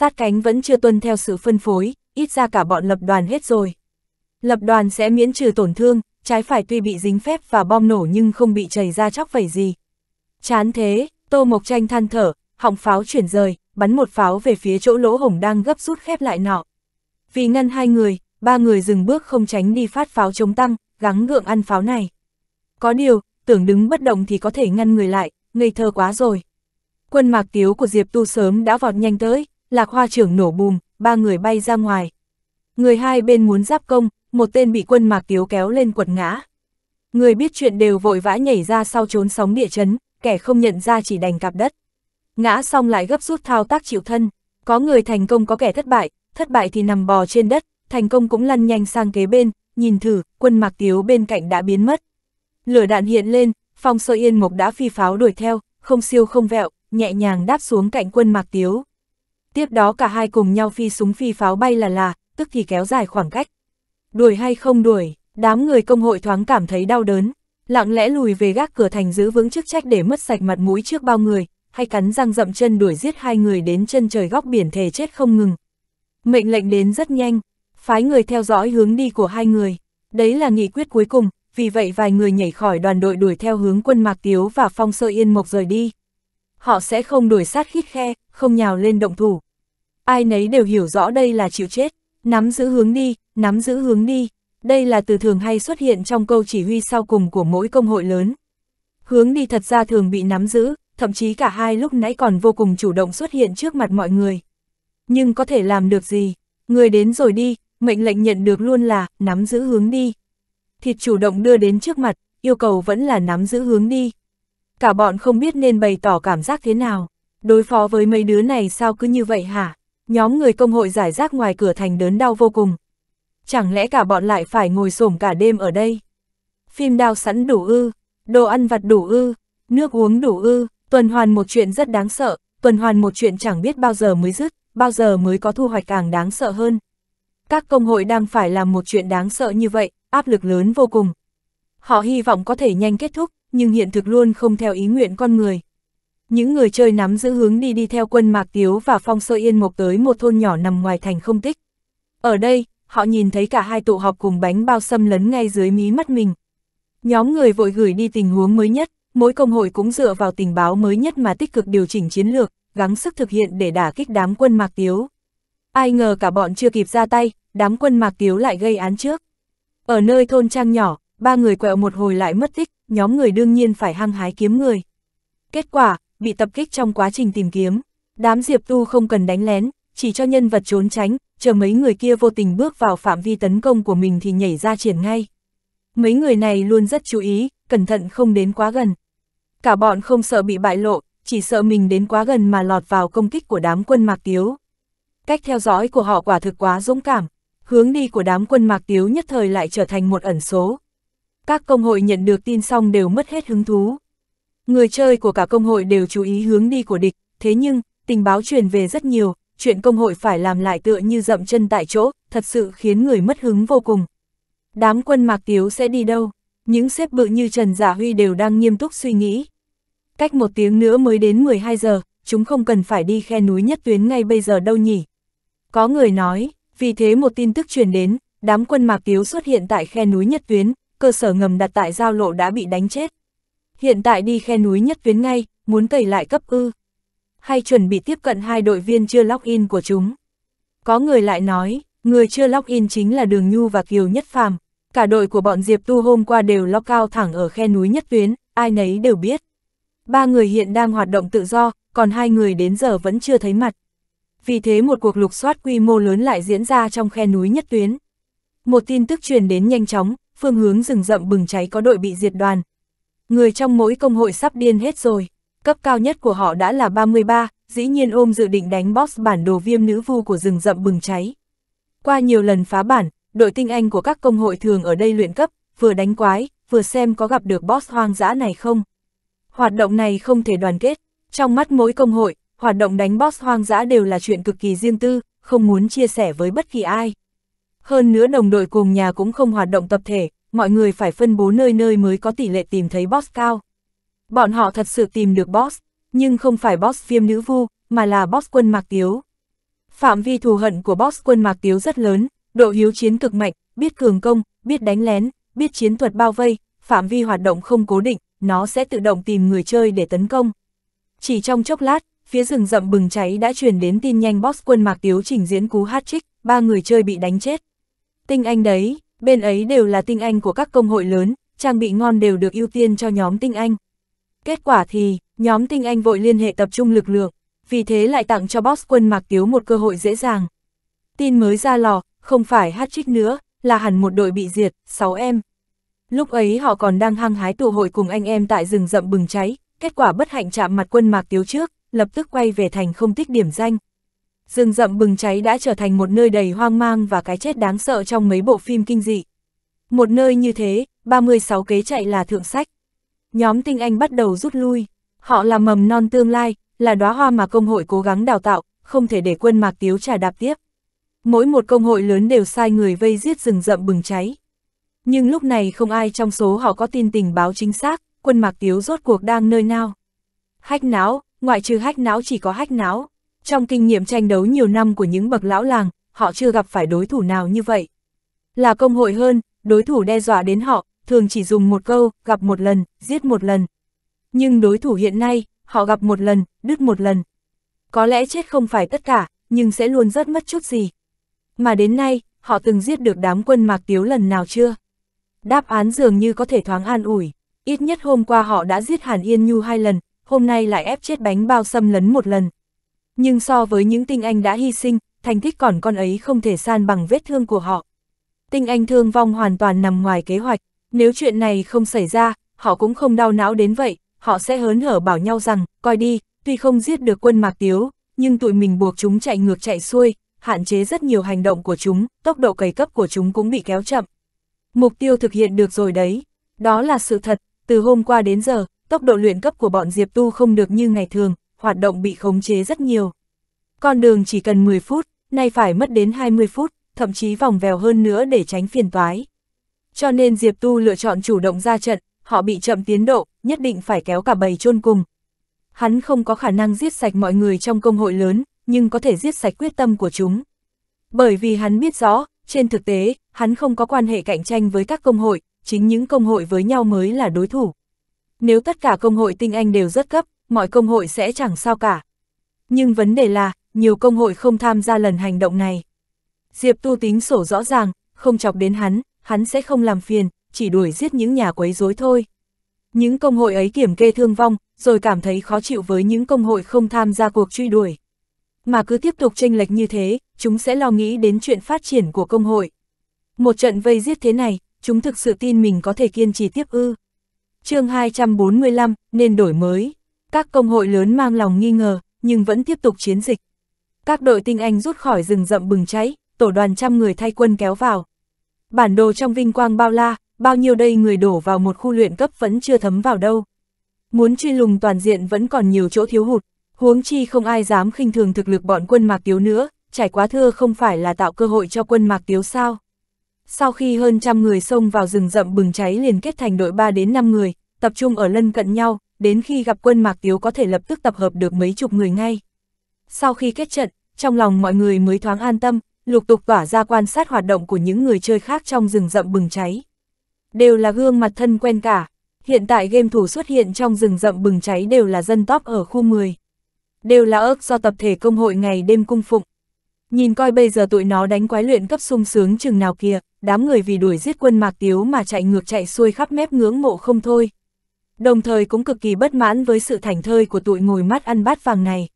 sát cánh vẫn chưa tuân theo sự phân phối, ít ra cả bọn lập đoàn hết rồi. Lập đoàn sẽ miễn trừ tổn thương, trái phải tuy bị dính phép và bom nổ nhưng không bị chảy ra chóc vẩy gì. Chán thế, Tô Mộc Tranh than thở, họng pháo chuyển rời, bắn một pháo về phía chỗ lỗ hổng đang gấp rút khép lại nọ. Vì ngăn hai người, ba người dừng bước không tránh đi phát pháo chống tăng, gắng gượng ăn pháo này. Có điều, tưởng đứng bất động thì có thể ngăn người lại, ngây thơ quá rồi. Quân mạc tiếu của Diệp Tu sớm đã vọt nhanh tới, lạc hoa trưởng nổ bùm, ba người bay ra ngoài. Người hai bên muốn giáp công, một tên bị quân mạc tiếu kéo lên quật ngã. Người biết chuyện đều vội vã nhảy ra sau trốn sóng địa chấn, kẻ không nhận ra chỉ đành cạp đất. Ngã xong lại gấp rút thao tác chịu thân, có người thành công có kẻ thất bại, thất bại thì nằm bò trên đất, thành công cũng lăn nhanh sang kế bên, nhìn thử, quân mạc tiếu bên cạnh đã biến mất. Lửa đạn hiện lên, phong sơ yên mộc đã phi pháo đuổi theo, không siêu không vẹo, nhẹ nhàng đáp xuống cạnh quân mạc tiếu. Tiếp đó cả hai cùng nhau phi súng phi pháo bay là là, tức thì kéo dài khoảng cách. Đuổi hay không đuổi, đám người công hội thoáng cảm thấy đau đớn, lặng lẽ lùi về gác cửa thành giữ vững chức trách để mất sạch mặt mũi trước bao người, hay cắn răng dậm chân đuổi giết hai người đến chân trời góc biển thề chết không ngừng. Mệnh lệnh đến rất nhanh, phái người theo dõi hướng đi của hai người, đấy là nghị quyết cuối cùng, vì vậy vài người nhảy khỏi đoàn đội đuổi theo hướng quân Mạc Tiếu và Phong Sơ Yên Mộc rời đi họ sẽ không đuổi sát khít khe, không nhào lên động thủ. Ai nấy đều hiểu rõ đây là chịu chết, nắm giữ hướng đi, nắm giữ hướng đi, đây là từ thường hay xuất hiện trong câu chỉ huy sau cùng của mỗi công hội lớn. Hướng đi thật ra thường bị nắm giữ, thậm chí cả hai lúc nãy còn vô cùng chủ động xuất hiện trước mặt mọi người. Nhưng có thể làm được gì? Người đến rồi đi, mệnh lệnh nhận được luôn là nắm giữ hướng đi. Thịt chủ động đưa đến trước mặt, yêu cầu vẫn là nắm giữ hướng đi cả bọn không biết nên bày tỏ cảm giác thế nào. Đối phó với mấy đứa này sao cứ như vậy hả? Nhóm người công hội giải rác ngoài cửa thành đớn đau vô cùng. Chẳng lẽ cả bọn lại phải ngồi xổm cả đêm ở đây? Phim đao sẵn đủ ư, đồ ăn vặt đủ ư, nước uống đủ ư, tuần hoàn một chuyện rất đáng sợ, tuần hoàn một chuyện chẳng biết bao giờ mới dứt, bao giờ mới có thu hoạch càng đáng sợ hơn. Các công hội đang phải làm một chuyện đáng sợ như vậy, áp lực lớn vô cùng. Họ hy vọng có thể nhanh kết thúc, nhưng hiện thực luôn không theo ý nguyện con người. Những người chơi nắm giữ hướng đi đi theo quân Mạc Tiếu và Phong Sơ Yên Mộc tới một thôn nhỏ nằm ngoài thành không tích. Ở đây, họ nhìn thấy cả hai tụ họp cùng bánh bao xâm lấn ngay dưới mí mắt mình. Nhóm người vội gửi đi tình huống mới nhất, mỗi công hội cũng dựa vào tình báo mới nhất mà tích cực điều chỉnh chiến lược, gắng sức thực hiện để đả kích đám quân Mạc Tiếu. Ai ngờ cả bọn chưa kịp ra tay, đám quân Mạc Tiếu lại gây án trước. Ở nơi thôn trang nhỏ, ba người quẹo một hồi lại mất tích, nhóm người đương nhiên phải hăng hái kiếm người. Kết quả, bị tập kích trong quá trình tìm kiếm, đám Diệp Tu không cần đánh lén, chỉ cho nhân vật trốn tránh, chờ mấy người kia vô tình bước vào phạm vi tấn công của mình thì nhảy ra triển ngay. Mấy người này luôn rất chú ý, cẩn thận không đến quá gần. Cả bọn không sợ bị bại lộ, chỉ sợ mình đến quá gần mà lọt vào công kích của đám quân Mạc Tiếu. Cách theo dõi của họ quả thực quá dũng cảm, hướng đi của đám quân Mạc Tiếu nhất thời lại trở thành một ẩn số các công hội nhận được tin xong đều mất hết hứng thú. Người chơi của cả công hội đều chú ý hướng đi của địch, thế nhưng, tình báo truyền về rất nhiều, chuyện công hội phải làm lại tựa như dậm chân tại chỗ, thật sự khiến người mất hứng vô cùng. Đám quân Mạc Tiếu sẽ đi đâu? Những xếp bự như Trần Giả Huy đều đang nghiêm túc suy nghĩ. Cách một tiếng nữa mới đến 12 giờ, chúng không cần phải đi khe núi nhất tuyến ngay bây giờ đâu nhỉ. Có người nói, vì thế một tin tức truyền đến, đám quân Mạc Tiếu xuất hiện tại khe núi nhất tuyến, cơ sở ngầm đặt tại giao lộ đã bị đánh chết. Hiện tại đi khe núi nhất tuyến ngay, muốn cày lại cấp ư. Hay chuẩn bị tiếp cận hai đội viên chưa login của chúng. Có người lại nói, người chưa login chính là Đường Nhu và Kiều Nhất Phàm. Cả đội của bọn Diệp Tu hôm qua đều lo cao thẳng ở khe núi nhất tuyến, ai nấy đều biết. Ba người hiện đang hoạt động tự do, còn hai người đến giờ vẫn chưa thấy mặt. Vì thế một cuộc lục soát quy mô lớn lại diễn ra trong khe núi nhất tuyến. Một tin tức truyền đến nhanh chóng, phương hướng rừng rậm bừng cháy có đội bị diệt đoàn. Người trong mỗi công hội sắp điên hết rồi, cấp cao nhất của họ đã là 33, dĩ nhiên ôm dự định đánh boss bản đồ viêm nữ vu của rừng rậm bừng cháy. Qua nhiều lần phá bản, đội tinh anh của các công hội thường ở đây luyện cấp, vừa đánh quái, vừa xem có gặp được boss hoang dã này không. Hoạt động này không thể đoàn kết, trong mắt mỗi công hội, hoạt động đánh boss hoang dã đều là chuyện cực kỳ riêng tư, không muốn chia sẻ với bất kỳ ai. Hơn nữa đồng đội cùng nhà cũng không hoạt động tập thể, mọi người phải phân bố nơi nơi mới có tỷ lệ tìm thấy boss cao. Bọn họ thật sự tìm được boss, nhưng không phải boss viêm nữ vu, mà là boss quân Mạc Tiếu. Phạm vi thù hận của boss quân Mạc Tiếu rất lớn, độ hiếu chiến cực mạnh, biết cường công, biết đánh lén, biết chiến thuật bao vây, phạm vi hoạt động không cố định, nó sẽ tự động tìm người chơi để tấn công. Chỉ trong chốc lát, phía rừng rậm bừng cháy đã truyền đến tin nhanh boss quân Mạc Tiếu trình diễn cú hat-trick, ba người chơi bị đánh chết. Tinh anh đấy, bên ấy đều là tinh anh của các công hội lớn, trang bị ngon đều được ưu tiên cho nhóm tinh anh. Kết quả thì, nhóm tinh anh vội liên hệ tập trung lực lượng, vì thế lại tặng cho boss quân Mạc Tiếu một cơ hội dễ dàng. Tin mới ra lò, không phải hát trích nữa, là hẳn một đội bị diệt, 6 em. Lúc ấy họ còn đang hăng hái tụ hội cùng anh em tại rừng rậm bừng cháy, kết quả bất hạnh chạm mặt quân Mạc Tiếu trước, lập tức quay về thành không tích điểm danh rừng rậm bừng cháy đã trở thành một nơi đầy hoang mang và cái chết đáng sợ trong mấy bộ phim kinh dị. Một nơi như thế, 36 kế chạy là thượng sách. Nhóm tinh anh bắt đầu rút lui, họ là mầm non tương lai, là đóa hoa mà công hội cố gắng đào tạo, không thể để quân Mạc Tiếu trà đạp tiếp. Mỗi một công hội lớn đều sai người vây giết rừng rậm bừng cháy. Nhưng lúc này không ai trong số họ có tin tình báo chính xác, quân Mạc Tiếu rốt cuộc đang nơi nào. Hách não, ngoại trừ hách não chỉ có hách não. Trong kinh nghiệm tranh đấu nhiều năm của những bậc lão làng, họ chưa gặp phải đối thủ nào như vậy. Là công hội hơn, đối thủ đe dọa đến họ, thường chỉ dùng một câu, gặp một lần, giết một lần. Nhưng đối thủ hiện nay, họ gặp một lần, đứt một lần. Có lẽ chết không phải tất cả, nhưng sẽ luôn rất mất chút gì. Mà đến nay, họ từng giết được đám quân mạc tiếu lần nào chưa? Đáp án dường như có thể thoáng an ủi. Ít nhất hôm qua họ đã giết Hàn Yên Nhu hai lần, hôm nay lại ép chết bánh bao xâm lấn một lần, nhưng so với những tinh anh đã hy sinh, thành tích còn con ấy không thể san bằng vết thương của họ. Tinh anh thương vong hoàn toàn nằm ngoài kế hoạch, nếu chuyện này không xảy ra, họ cũng không đau não đến vậy, họ sẽ hớn hở bảo nhau rằng, coi đi, tuy không giết được quân Mạc Tiếu, nhưng tụi mình buộc chúng chạy ngược chạy xuôi, hạn chế rất nhiều hành động của chúng, tốc độ cày cấp của chúng cũng bị kéo chậm. Mục tiêu thực hiện được rồi đấy, đó là sự thật, từ hôm qua đến giờ, tốc độ luyện cấp của bọn Diệp Tu không được như ngày thường, hoạt động bị khống chế rất nhiều. Con đường chỉ cần 10 phút, nay phải mất đến 20 phút, thậm chí vòng vèo hơn nữa để tránh phiền toái. Cho nên Diệp Tu lựa chọn chủ động ra trận, họ bị chậm tiến độ, nhất định phải kéo cả bầy chôn cùng. Hắn không có khả năng giết sạch mọi người trong công hội lớn, nhưng có thể giết sạch quyết tâm của chúng. Bởi vì hắn biết rõ, trên thực tế, hắn không có quan hệ cạnh tranh với các công hội, chính những công hội với nhau mới là đối thủ. Nếu tất cả công hội tinh anh đều rất cấp, mọi công hội sẽ chẳng sao cả. Nhưng vấn đề là, nhiều công hội không tham gia lần hành động này. Diệp Tu tính sổ rõ ràng, không chọc đến hắn, hắn sẽ không làm phiền, chỉ đuổi giết những nhà quấy rối thôi. Những công hội ấy kiểm kê thương vong, rồi cảm thấy khó chịu với những công hội không tham gia cuộc truy đuổi. Mà cứ tiếp tục tranh lệch như thế, chúng sẽ lo nghĩ đến chuyện phát triển của công hội. Một trận vây giết thế này, chúng thực sự tin mình có thể kiên trì tiếp ư. chương 245, nên đổi mới. Các công hội lớn mang lòng nghi ngờ, nhưng vẫn tiếp tục chiến dịch. Các đội tinh anh rút khỏi rừng rậm bừng cháy, tổ đoàn trăm người thay quân kéo vào. Bản đồ trong vinh quang bao la, bao nhiêu đây người đổ vào một khu luyện cấp vẫn chưa thấm vào đâu. Muốn truy lùng toàn diện vẫn còn nhiều chỗ thiếu hụt, huống chi không ai dám khinh thường thực lực bọn quân Mạc Tiếu nữa, trải quá thưa không phải là tạo cơ hội cho quân Mạc Tiếu sao. Sau khi hơn trăm người xông vào rừng rậm bừng cháy liền kết thành đội 3 đến 5 người, tập trung ở lân cận nhau, đến khi gặp quân Mạc Tiếu có thể lập tức tập hợp được mấy chục người ngay. Sau khi kết trận, trong lòng mọi người mới thoáng an tâm, lục tục tỏa ra quan sát hoạt động của những người chơi khác trong rừng rậm bừng cháy. Đều là gương mặt thân quen cả, hiện tại game thủ xuất hiện trong rừng rậm bừng cháy đều là dân top ở khu 10. Đều là ớt do tập thể công hội ngày đêm cung phụng. Nhìn coi bây giờ tụi nó đánh quái luyện cấp sung sướng chừng nào kia. đám người vì đuổi giết quân Mạc Tiếu mà chạy ngược chạy xuôi khắp mép ngưỡng mộ không thôi đồng thời cũng cực kỳ bất mãn với sự thành thơi của tụi ngồi mắt ăn bát vàng này.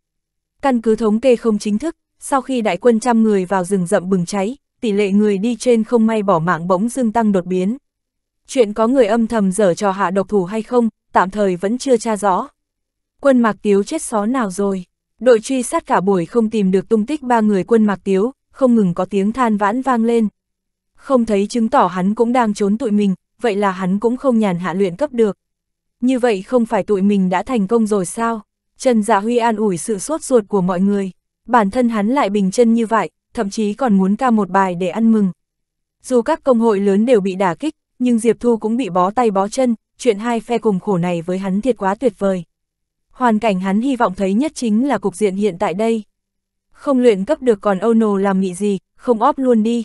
Căn cứ thống kê không chính thức, sau khi đại quân trăm người vào rừng rậm bừng cháy, tỷ lệ người đi trên không may bỏ mạng bỗng dưng tăng đột biến. Chuyện có người âm thầm dở trò hạ độc thủ hay không, tạm thời vẫn chưa tra rõ. Quân Mạc Tiếu chết xó nào rồi? Đội truy sát cả buổi không tìm được tung tích ba người quân Mạc Tiếu, không ngừng có tiếng than vãn vang lên. Không thấy chứng tỏ hắn cũng đang trốn tụi mình, vậy là hắn cũng không nhàn hạ luyện cấp được như vậy không phải tụi mình đã thành công rồi sao? Trần Dạ Huy an ủi sự sốt ruột của mọi người, bản thân hắn lại bình chân như vậy, thậm chí còn muốn ca một bài để ăn mừng. Dù các công hội lớn đều bị đả kích, nhưng Diệp Thu cũng bị bó tay bó chân, chuyện hai phe cùng khổ này với hắn thiệt quá tuyệt vời. Hoàn cảnh hắn hy vọng thấy nhất chính là cục diện hiện tại đây. Không luyện cấp được còn Âu Nồ làm mị gì, không óp luôn đi.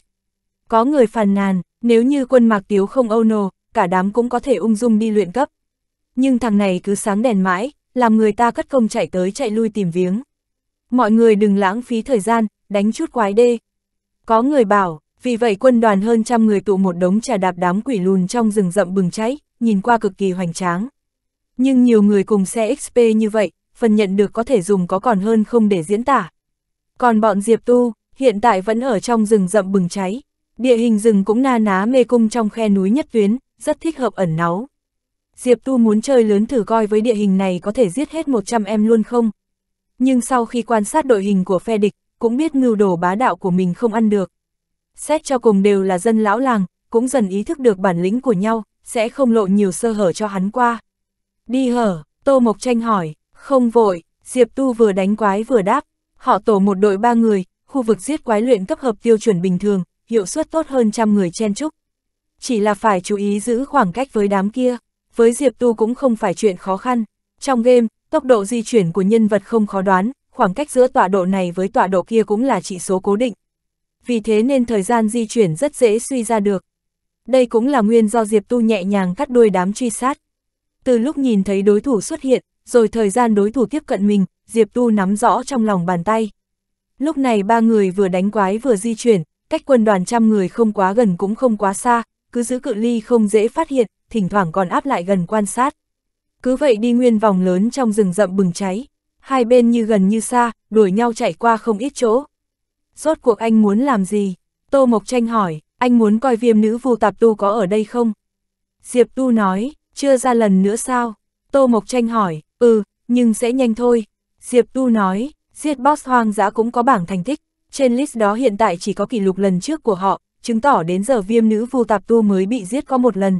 Có người phàn nàn, nếu như quân mạc tiếu không Âu Nồ, cả đám cũng có thể ung dung đi luyện cấp nhưng thằng này cứ sáng đèn mãi, làm người ta cất công chạy tới chạy lui tìm viếng. Mọi người đừng lãng phí thời gian, đánh chút quái đê. Có người bảo, vì vậy quân đoàn hơn trăm người tụ một đống trà đạp đám quỷ lùn trong rừng rậm bừng cháy, nhìn qua cực kỳ hoành tráng. Nhưng nhiều người cùng xe XP như vậy, phần nhận được có thể dùng có còn hơn không để diễn tả. Còn bọn Diệp Tu, hiện tại vẫn ở trong rừng rậm bừng cháy. Địa hình rừng cũng na ná mê cung trong khe núi nhất tuyến, rất thích hợp ẩn náu. Diệp Tu muốn chơi lớn thử coi với địa hình này có thể giết hết 100 em luôn không. Nhưng sau khi quan sát đội hình của phe địch, cũng biết ngưu đồ bá đạo của mình không ăn được. Xét cho cùng đều là dân lão làng, cũng dần ý thức được bản lĩnh của nhau, sẽ không lộ nhiều sơ hở cho hắn qua. Đi hở, Tô Mộc Tranh hỏi, không vội, Diệp Tu vừa đánh quái vừa đáp, họ tổ một đội ba người, khu vực giết quái luyện cấp hợp tiêu chuẩn bình thường, hiệu suất tốt hơn trăm người chen trúc. Chỉ là phải chú ý giữ khoảng cách với đám kia với Diệp Tu cũng không phải chuyện khó khăn. Trong game, tốc độ di chuyển của nhân vật không khó đoán, khoảng cách giữa tọa độ này với tọa độ kia cũng là chỉ số cố định. Vì thế nên thời gian di chuyển rất dễ suy ra được. Đây cũng là nguyên do Diệp Tu nhẹ nhàng cắt đuôi đám truy sát. Từ lúc nhìn thấy đối thủ xuất hiện, rồi thời gian đối thủ tiếp cận mình, Diệp Tu nắm rõ trong lòng bàn tay. Lúc này ba người vừa đánh quái vừa di chuyển, cách quân đoàn trăm người không quá gần cũng không quá xa, cứ giữ cự ly không dễ phát hiện, thỉnh thoảng còn áp lại gần quan sát. Cứ vậy đi nguyên vòng lớn trong rừng rậm bừng cháy, hai bên như gần như xa, đuổi nhau chạy qua không ít chỗ. Rốt cuộc anh muốn làm gì? Tô Mộc Tranh hỏi, anh muốn coi viêm nữ vu tạp tu có ở đây không? Diệp Tu nói, chưa ra lần nữa sao? Tô Mộc Tranh hỏi, ừ, nhưng sẽ nhanh thôi. Diệp Tu nói, giết boss hoang dã cũng có bảng thành tích, trên list đó hiện tại chỉ có kỷ lục lần trước của họ, chứng tỏ đến giờ viêm nữ vu tạp tu mới bị giết có một lần.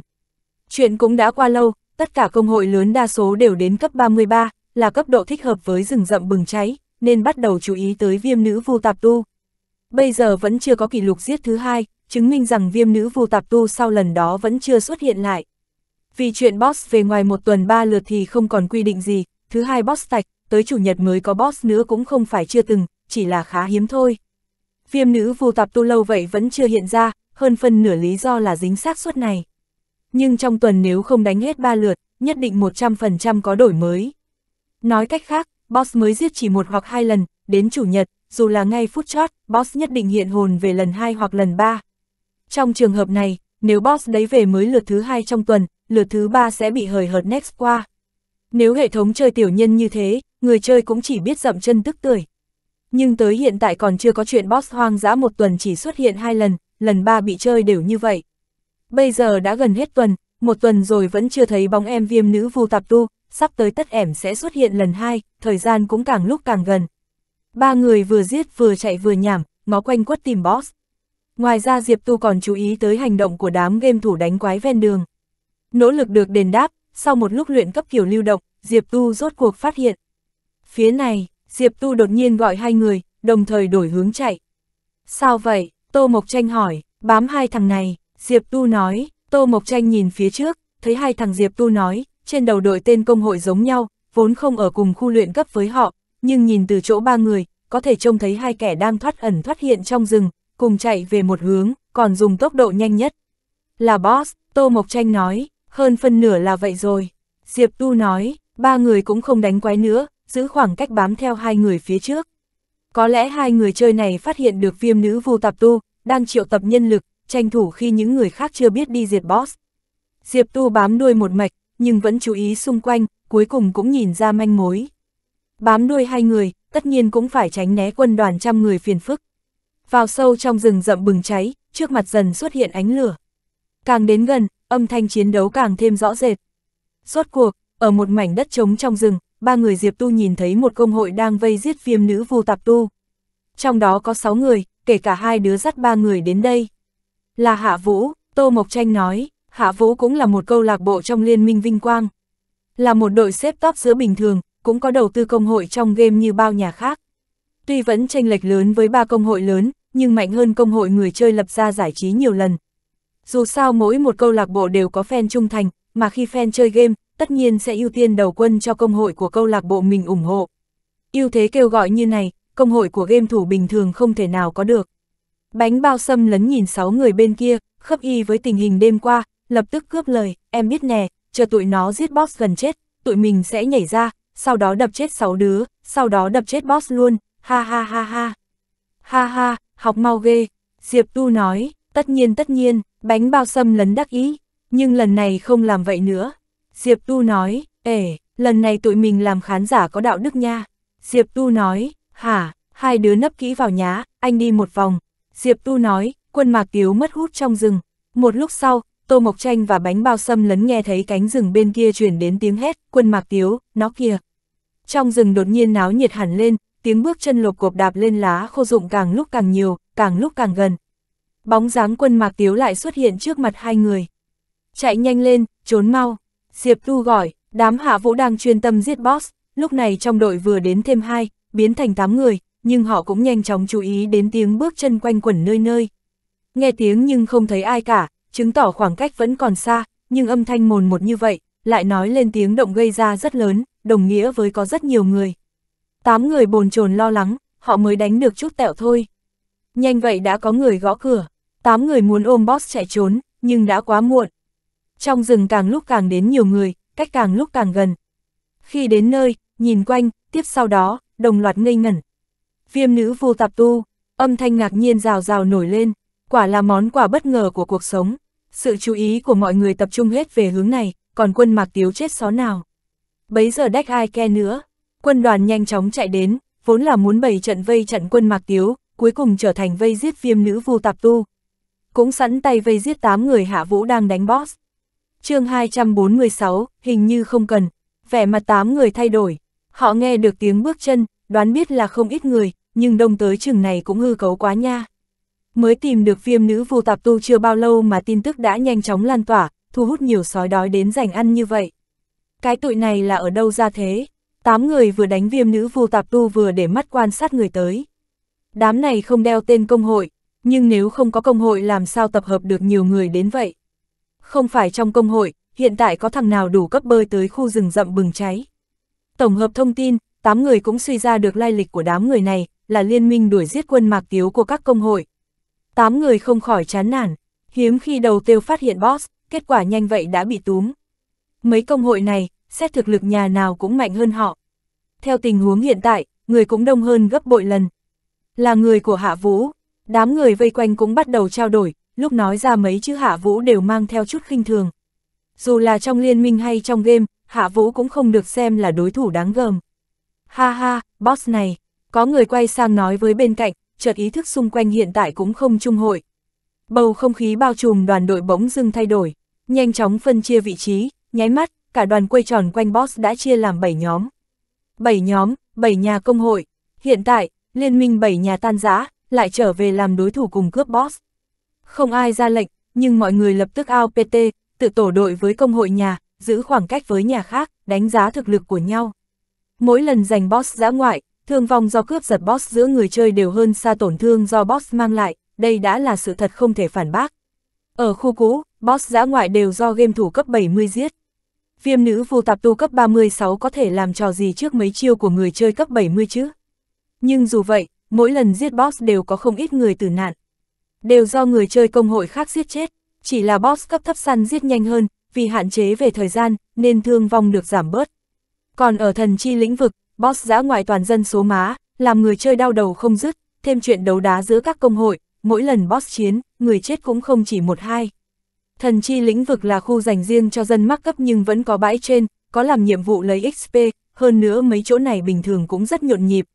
Chuyện cũng đã qua lâu, tất cả công hội lớn đa số đều đến cấp 33, là cấp độ thích hợp với rừng rậm bừng cháy, nên bắt đầu chú ý tới viêm nữ vu tạp tu. Bây giờ vẫn chưa có kỷ lục giết thứ hai, chứng minh rằng viêm nữ vu tạp tu sau lần đó vẫn chưa xuất hiện lại. Vì chuyện boss về ngoài một tuần ba lượt thì không còn quy định gì, thứ hai boss tạch, tới chủ nhật mới có boss nữa cũng không phải chưa từng, chỉ là khá hiếm thôi viêm nữ vù tạp tu lâu vậy vẫn chưa hiện ra, hơn phần nửa lý do là dính xác suất này. Nhưng trong tuần nếu không đánh hết ba lượt, nhất định 100% có đổi mới. Nói cách khác, boss mới giết chỉ một hoặc hai lần, đến chủ nhật, dù là ngay phút chót, boss nhất định hiện hồn về lần hai hoặc lần ba. Trong trường hợp này, nếu boss đấy về mới lượt thứ hai trong tuần, lượt thứ ba sẽ bị hời hợt next qua. Nếu hệ thống chơi tiểu nhân như thế, người chơi cũng chỉ biết dậm chân tức tưởi, nhưng tới hiện tại còn chưa có chuyện boss hoang dã một tuần chỉ xuất hiện hai lần, lần ba bị chơi đều như vậy. Bây giờ đã gần hết tuần, một tuần rồi vẫn chưa thấy bóng em viêm nữ vu tạp tu, sắp tới tất ẻm sẽ xuất hiện lần hai, thời gian cũng càng lúc càng gần. Ba người vừa giết vừa chạy vừa nhảm, ngó quanh quất tìm boss. Ngoài ra Diệp Tu còn chú ý tới hành động của đám game thủ đánh quái ven đường. Nỗ lực được đền đáp, sau một lúc luyện cấp kiểu lưu động, Diệp Tu rốt cuộc phát hiện. Phía này, Diệp Tu đột nhiên gọi hai người, đồng thời đổi hướng chạy. Sao vậy? Tô Mộc Tranh hỏi, bám hai thằng này, Diệp Tu nói, Tô Mộc Tranh nhìn phía trước, thấy hai thằng Diệp Tu nói, trên đầu đội tên công hội giống nhau, vốn không ở cùng khu luyện cấp với họ, nhưng nhìn từ chỗ ba người, có thể trông thấy hai kẻ đang thoát ẩn thoát hiện trong rừng, cùng chạy về một hướng, còn dùng tốc độ nhanh nhất. Là boss, Tô Mộc Tranh nói, hơn phân nửa là vậy rồi. Diệp Tu nói, ba người cũng không đánh quái nữa, giữ khoảng cách bám theo hai người phía trước. Có lẽ hai người chơi này phát hiện được viêm nữ vu tạp tu, đang triệu tập nhân lực, tranh thủ khi những người khác chưa biết đi diệt boss. Diệp tu bám đuôi một mạch, nhưng vẫn chú ý xung quanh, cuối cùng cũng nhìn ra manh mối. Bám đuôi hai người, tất nhiên cũng phải tránh né quân đoàn trăm người phiền phức. Vào sâu trong rừng rậm bừng cháy, trước mặt dần xuất hiện ánh lửa. Càng đến gần, âm thanh chiến đấu càng thêm rõ rệt. Rốt cuộc, ở một mảnh đất trống trong rừng, ba người Diệp Tu nhìn thấy một công hội đang vây giết viêm nữ vu tạp tu. Trong đó có sáu người, kể cả hai đứa dắt ba người đến đây. Là Hạ Vũ, Tô Mộc Tranh nói, Hạ Vũ cũng là một câu lạc bộ trong Liên minh Vinh Quang. Là một đội xếp top giữa bình thường, cũng có đầu tư công hội trong game như bao nhà khác. Tuy vẫn tranh lệch lớn với ba công hội lớn, nhưng mạnh hơn công hội người chơi lập ra giải trí nhiều lần. Dù sao mỗi một câu lạc bộ đều có fan trung thành, mà khi fan chơi game, tất nhiên sẽ ưu tiên đầu quân cho công hội của câu lạc bộ mình ủng hộ. ưu thế kêu gọi như này, công hội của game thủ bình thường không thể nào có được. Bánh bao sâm lấn nhìn sáu người bên kia, khớp y với tình hình đêm qua, lập tức cướp lời, em biết nè, chờ tụi nó giết boss gần chết, tụi mình sẽ nhảy ra, sau đó đập chết sáu đứa, sau đó đập chết boss luôn, ha ha ha ha. Ha ha, học mau ghê, Diệp Tu nói, tất nhiên tất nhiên, bánh bao sâm lấn đắc ý, nhưng lần này không làm vậy nữa, Diệp Tu nói, ể, lần này tụi mình làm khán giả có đạo đức nha. Diệp Tu nói, hả, hai đứa nấp kỹ vào nhá, anh đi một vòng. Diệp Tu nói, quân mạc tiếu mất hút trong rừng. Một lúc sau, Tô Mộc Tranh và bánh bao xâm lấn nghe thấy cánh rừng bên kia chuyển đến tiếng hét, quân mạc tiếu, nó kìa. Trong rừng đột nhiên náo nhiệt hẳn lên, tiếng bước chân lộp cộp đạp lên lá khô rụng càng lúc càng nhiều, càng lúc càng gần. Bóng dáng quân mạc tiếu lại xuất hiện trước mặt hai người. Chạy nhanh lên, trốn mau. Diệp Tu gọi, đám hạ vũ đang chuyên tâm giết boss, lúc này trong đội vừa đến thêm hai, biến thành tám người, nhưng họ cũng nhanh chóng chú ý đến tiếng bước chân quanh quẩn nơi nơi. Nghe tiếng nhưng không thấy ai cả, chứng tỏ khoảng cách vẫn còn xa, nhưng âm thanh mồn một như vậy, lại nói lên tiếng động gây ra rất lớn, đồng nghĩa với có rất nhiều người. Tám người bồn chồn lo lắng, họ mới đánh được chút tẹo thôi. Nhanh vậy đã có người gõ cửa, tám người muốn ôm boss chạy trốn, nhưng đã quá muộn, trong rừng càng lúc càng đến nhiều người, cách càng lúc càng gần. Khi đến nơi, nhìn quanh, tiếp sau đó, đồng loạt ngây ngẩn. Viêm nữ vu tạp tu, âm thanh ngạc nhiên rào rào nổi lên, quả là món quà bất ngờ của cuộc sống. Sự chú ý của mọi người tập trung hết về hướng này, còn quân mạc tiếu chết xó nào. Bấy giờ đách ai ke nữa, quân đoàn nhanh chóng chạy đến, vốn là muốn bày trận vây trận quân mạc tiếu, cuối cùng trở thành vây giết viêm nữ vu tạp tu. Cũng sẵn tay vây giết 8 người hạ vũ đang đánh boss chương 246, hình như không cần, vẻ mặt tám người thay đổi, họ nghe được tiếng bước chân, đoán biết là không ít người, nhưng đông tới chừng này cũng hư cấu quá nha. Mới tìm được viêm nữ vô tạp tu chưa bao lâu mà tin tức đã nhanh chóng lan tỏa, thu hút nhiều sói đói đến giành ăn như vậy. Cái tụi này là ở đâu ra thế? Tám người vừa đánh viêm nữ vô tạp tu vừa để mắt quan sát người tới. Đám này không đeo tên công hội, nhưng nếu không có công hội làm sao tập hợp được nhiều người đến vậy? Không phải trong công hội, hiện tại có thằng nào đủ cấp bơi tới khu rừng rậm bừng cháy. Tổng hợp thông tin, 8 người cũng suy ra được lai lịch của đám người này, là liên minh đuổi giết quân mạc tiếu của các công hội. 8 người không khỏi chán nản, hiếm khi đầu tiêu phát hiện boss, kết quả nhanh vậy đã bị túm. Mấy công hội này, xét thực lực nhà nào cũng mạnh hơn họ. Theo tình huống hiện tại, người cũng đông hơn gấp bội lần. Là người của Hạ Vũ, đám người vây quanh cũng bắt đầu trao đổi, lúc nói ra mấy chữ Hạ Vũ đều mang theo chút khinh thường. Dù là trong liên minh hay trong game, Hạ Vũ cũng không được xem là đối thủ đáng gờm. Ha ha, boss này, có người quay sang nói với bên cạnh, chợt ý thức xung quanh hiện tại cũng không trung hội. Bầu không khí bao trùm đoàn đội bỗng dưng thay đổi, nhanh chóng phân chia vị trí, nháy mắt, cả đoàn quay tròn quanh boss đã chia làm 7 nhóm. 7 nhóm, 7 nhà công hội, hiện tại, liên minh 7 nhà tan rã, lại trở về làm đối thủ cùng cướp boss không ai ra lệnh, nhưng mọi người lập tức ao PT, tự tổ đội với công hội nhà, giữ khoảng cách với nhà khác, đánh giá thực lực của nhau. Mỗi lần giành boss giã ngoại, thương vong do cướp giật boss giữa người chơi đều hơn xa tổn thương do boss mang lại, đây đã là sự thật không thể phản bác. Ở khu cũ, boss giã ngoại đều do game thủ cấp 70 giết. Viêm nữ vô tạp tu cấp 36 có thể làm trò gì trước mấy chiêu của người chơi cấp 70 chứ? Nhưng dù vậy, mỗi lần giết boss đều có không ít người tử nạn đều do người chơi công hội khác giết chết, chỉ là boss cấp thấp săn giết nhanh hơn, vì hạn chế về thời gian nên thương vong được giảm bớt. Còn ở thần chi lĩnh vực, boss giã ngoại toàn dân số má, làm người chơi đau đầu không dứt, thêm chuyện đấu đá giữa các công hội, mỗi lần boss chiến, người chết cũng không chỉ một hai. Thần chi lĩnh vực là khu dành riêng cho dân mắc cấp nhưng vẫn có bãi trên, có làm nhiệm vụ lấy XP, hơn nữa mấy chỗ này bình thường cũng rất nhộn nhịp.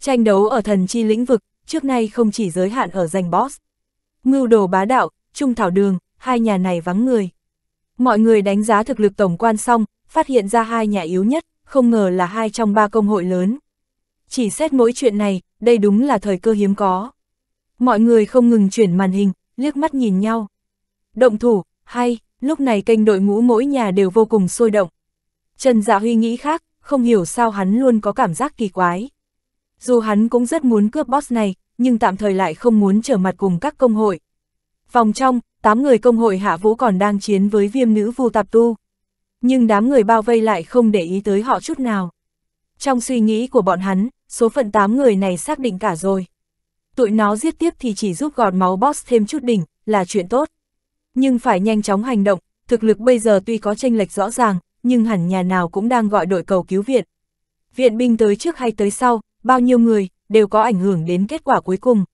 Tranh đấu ở thần chi lĩnh vực, trước nay không chỉ giới hạn ở giành boss, mưu đồ bá đạo, trung thảo đường, hai nhà này vắng người. Mọi người đánh giá thực lực tổng quan xong, phát hiện ra hai nhà yếu nhất, không ngờ là hai trong ba công hội lớn. Chỉ xét mỗi chuyện này, đây đúng là thời cơ hiếm có. Mọi người không ngừng chuyển màn hình, liếc mắt nhìn nhau. Động thủ, hay, lúc này kênh đội ngũ mỗi nhà đều vô cùng sôi động. Trần Dạ Huy nghĩ khác, không hiểu sao hắn luôn có cảm giác kỳ quái. Dù hắn cũng rất muốn cướp boss này, nhưng tạm thời lại không muốn trở mặt cùng các công hội. Vòng trong, 8 người công hội hạ vũ còn đang chiến với viêm nữ vu tạp tu. Nhưng đám người bao vây lại không để ý tới họ chút nào. Trong suy nghĩ của bọn hắn, số phận 8 người này xác định cả rồi. Tụi nó giết tiếp thì chỉ giúp gọt máu boss thêm chút đỉnh, là chuyện tốt. Nhưng phải nhanh chóng hành động, thực lực bây giờ tuy có tranh lệch rõ ràng, nhưng hẳn nhà nào cũng đang gọi đội cầu cứu viện. Viện binh tới trước hay tới sau, bao nhiêu người, đều có ảnh hưởng đến kết quả cuối cùng.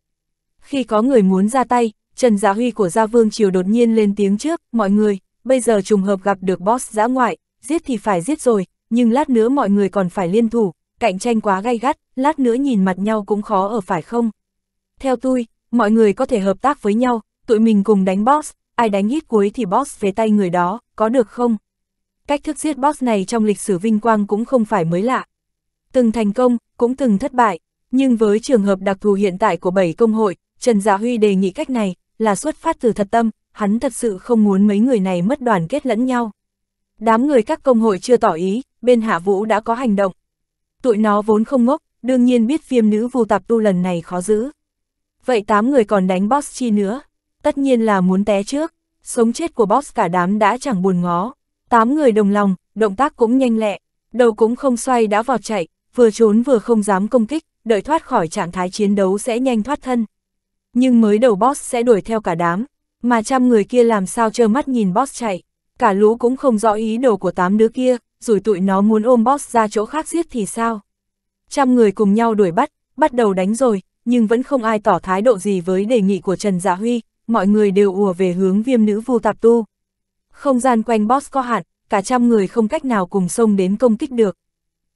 Khi có người muốn ra tay, Trần Giá dạ Huy của Gia Vương Triều đột nhiên lên tiếng trước, mọi người, bây giờ trùng hợp gặp được boss giã ngoại, giết thì phải giết rồi, nhưng lát nữa mọi người còn phải liên thủ, cạnh tranh quá gay gắt, lát nữa nhìn mặt nhau cũng khó ở phải không? Theo tôi, mọi người có thể hợp tác với nhau, tụi mình cùng đánh boss, ai đánh hit cuối thì boss về tay người đó, có được không? Cách thức giết boss này trong lịch sử vinh quang cũng không phải mới lạ. Từng thành công, cũng từng thất bại, nhưng với trường hợp đặc thù hiện tại của bảy công hội, Trần Dạ Huy đề nghị cách này là xuất phát từ thật tâm, hắn thật sự không muốn mấy người này mất đoàn kết lẫn nhau. Đám người các công hội chưa tỏ ý, bên Hạ Vũ đã có hành động. Tụi nó vốn không ngốc, đương nhiên biết phiêm nữ vu tạp tu lần này khó giữ. Vậy tám người còn đánh boss chi nữa? Tất nhiên là muốn té trước, sống chết của boss cả đám đã chẳng buồn ngó. Tám người đồng lòng, động tác cũng nhanh lẹ, đầu cũng không xoay đã vọt chạy, vừa trốn vừa không dám công kích đợi thoát khỏi trạng thái chiến đấu sẽ nhanh thoát thân. Nhưng mới đầu boss sẽ đuổi theo cả đám, mà trăm người kia làm sao trơ mắt nhìn boss chạy, cả lũ cũng không rõ ý đồ của tám đứa kia, rồi tụi nó muốn ôm boss ra chỗ khác giết thì sao. Trăm người cùng nhau đuổi bắt, bắt đầu đánh rồi, nhưng vẫn không ai tỏ thái độ gì với đề nghị của Trần Dạ Huy, mọi người đều ùa về hướng viêm nữ vu tạp tu. Không gian quanh boss có hạn, cả trăm người không cách nào cùng xông đến công kích được,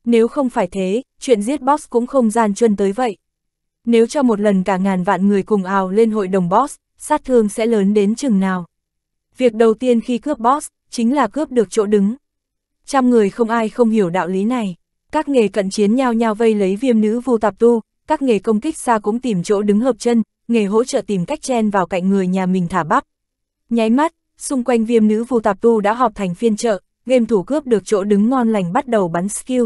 nếu không phải thế, chuyện giết boss cũng không gian chuân tới vậy. Nếu cho một lần cả ngàn vạn người cùng ào lên hội đồng boss, sát thương sẽ lớn đến chừng nào. Việc đầu tiên khi cướp boss, chính là cướp được chỗ đứng. Trăm người không ai không hiểu đạo lý này. Các nghề cận chiến nhau nhau vây lấy viêm nữ vu tạp tu, các nghề công kích xa cũng tìm chỗ đứng hợp chân, nghề hỗ trợ tìm cách chen vào cạnh người nhà mình thả bắp. Nháy mắt, xung quanh viêm nữ vu tạp tu đã họp thành phiên chợ, game thủ cướp được chỗ đứng ngon lành bắt đầu bắn skill.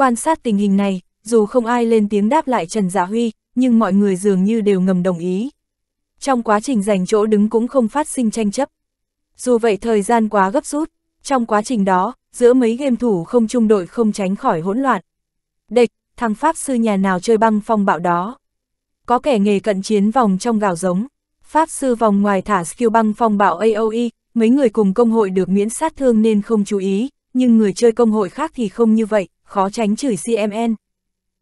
Quan sát tình hình này, dù không ai lên tiếng đáp lại Trần Giả dạ Huy, nhưng mọi người dường như đều ngầm đồng ý. Trong quá trình giành chỗ đứng cũng không phát sinh tranh chấp. Dù vậy thời gian quá gấp rút, trong quá trình đó, giữa mấy game thủ không trung đội không tránh khỏi hỗn loạn. Địch, thằng Pháp sư nhà nào chơi băng phong bạo đó. Có kẻ nghề cận chiến vòng trong gào giống, Pháp sư vòng ngoài thả skill băng phong bạo AOE, mấy người cùng công hội được miễn sát thương nên không chú ý, nhưng người chơi công hội khác thì không như vậy, khó tránh chửi CMN.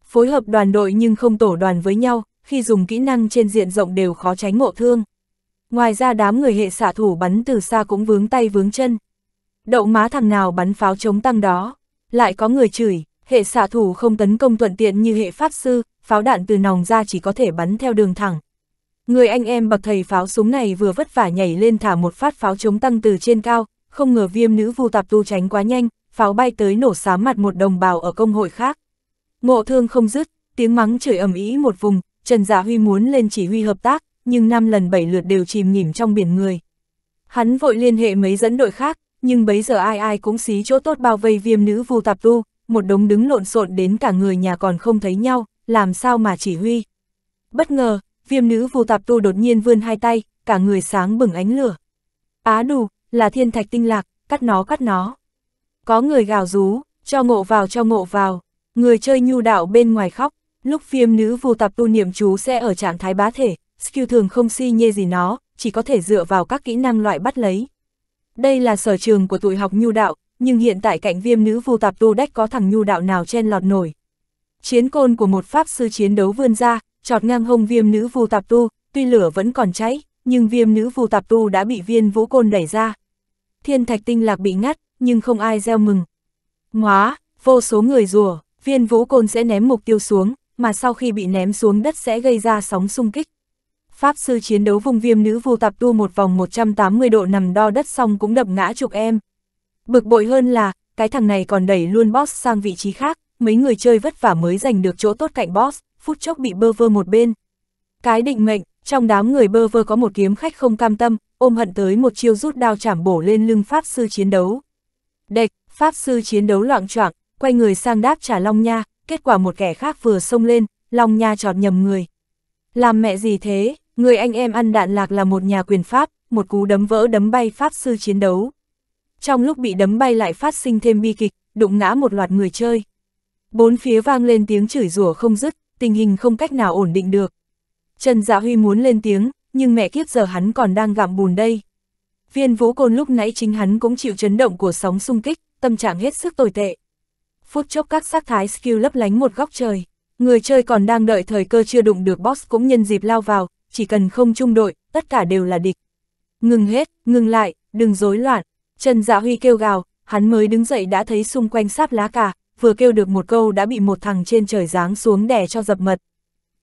Phối hợp đoàn đội nhưng không tổ đoàn với nhau, khi dùng kỹ năng trên diện rộng đều khó tránh ngộ thương. Ngoài ra đám người hệ xạ thủ bắn từ xa cũng vướng tay vướng chân. Đậu má thằng nào bắn pháo chống tăng đó. Lại có người chửi, hệ xạ thủ không tấn công thuận tiện như hệ pháp sư, pháo đạn từ nòng ra chỉ có thể bắn theo đường thẳng. Người anh em bậc thầy pháo súng này vừa vất vả nhảy lên thả một phát pháo chống tăng từ trên cao, không ngờ viêm nữ vu tạp tu tránh quá nhanh, pháo bay tới nổ sám mặt một đồng bào ở công hội khác. Ngộ thương không dứt, tiếng mắng chửi ầm ĩ một vùng, Trần Dạ Huy muốn lên chỉ huy hợp tác, nhưng năm lần bảy lượt đều chìm nghỉm trong biển người. Hắn vội liên hệ mấy dẫn đội khác, nhưng bấy giờ ai ai cũng xí chỗ tốt bao vây viêm nữ vu tạp tu, một đống đứng lộn xộn đến cả người nhà còn không thấy nhau, làm sao mà chỉ huy. Bất ngờ, viêm nữ vu tạp tu đột nhiên vươn hai tay, cả người sáng bừng ánh lửa. Á đù, là thiên thạch tinh lạc, cắt nó cắt nó. Có người gào rú, cho ngộ vào cho ngộ vào, người chơi nhu đạo bên ngoài khóc, lúc phiêm nữ vù tập tu niệm chú sẽ ở trạng thái bá thể, skill thường không si nhê gì nó, chỉ có thể dựa vào các kỹ năng loại bắt lấy. Đây là sở trường của tụi học nhu đạo, nhưng hiện tại cạnh viêm nữ vù tập tu đách có thằng nhu đạo nào chen lọt nổi. Chiến côn của một pháp sư chiến đấu vươn ra, chọt ngang hông viêm nữ vù tập tu, tuy lửa vẫn còn cháy, nhưng viêm nữ vù tập tu đã bị viên vũ côn đẩy ra. Thiên thạch tinh lạc bị ngắt, nhưng không ai gieo mừng. Ngóa, vô số người rùa, viên vũ côn sẽ ném mục tiêu xuống, mà sau khi bị ném xuống đất sẽ gây ra sóng xung kích. Pháp sư chiến đấu vùng viêm nữ vu tạp tu một vòng 180 độ nằm đo đất xong cũng đập ngã chục em. Bực bội hơn là, cái thằng này còn đẩy luôn boss sang vị trí khác, mấy người chơi vất vả mới giành được chỗ tốt cạnh boss, phút chốc bị bơ vơ một bên. Cái định mệnh, trong đám người bơ vơ có một kiếm khách không cam tâm, ôm hận tới một chiêu rút đao chảm bổ lên lưng pháp sư chiến đấu. Địch, Pháp Sư chiến đấu loạn choạng quay người sang đáp trả Long Nha, kết quả một kẻ khác vừa xông lên, Long Nha chọt nhầm người. Làm mẹ gì thế, người anh em ăn đạn lạc là một nhà quyền Pháp, một cú đấm vỡ đấm bay Pháp Sư chiến đấu. Trong lúc bị đấm bay lại phát sinh thêm bi kịch, đụng ngã một loạt người chơi. Bốn phía vang lên tiếng chửi rủa không dứt, tình hình không cách nào ổn định được. Trần Dạ Huy muốn lên tiếng, nhưng mẹ kiếp giờ hắn còn đang gặm bùn đây. Viên vũ côn lúc nãy chính hắn cũng chịu chấn động của sóng xung kích, tâm trạng hết sức tồi tệ. Phút chốc các sắc thái skill lấp lánh một góc trời, người chơi còn đang đợi thời cơ chưa đụng được boss cũng nhân dịp lao vào, chỉ cần không trung đội, tất cả đều là địch. Ngừng hết, ngừng lại, đừng rối loạn. Trần Dạ Huy kêu gào, hắn mới đứng dậy đã thấy xung quanh sáp lá cả, vừa kêu được một câu đã bị một thằng trên trời giáng xuống đè cho dập mật.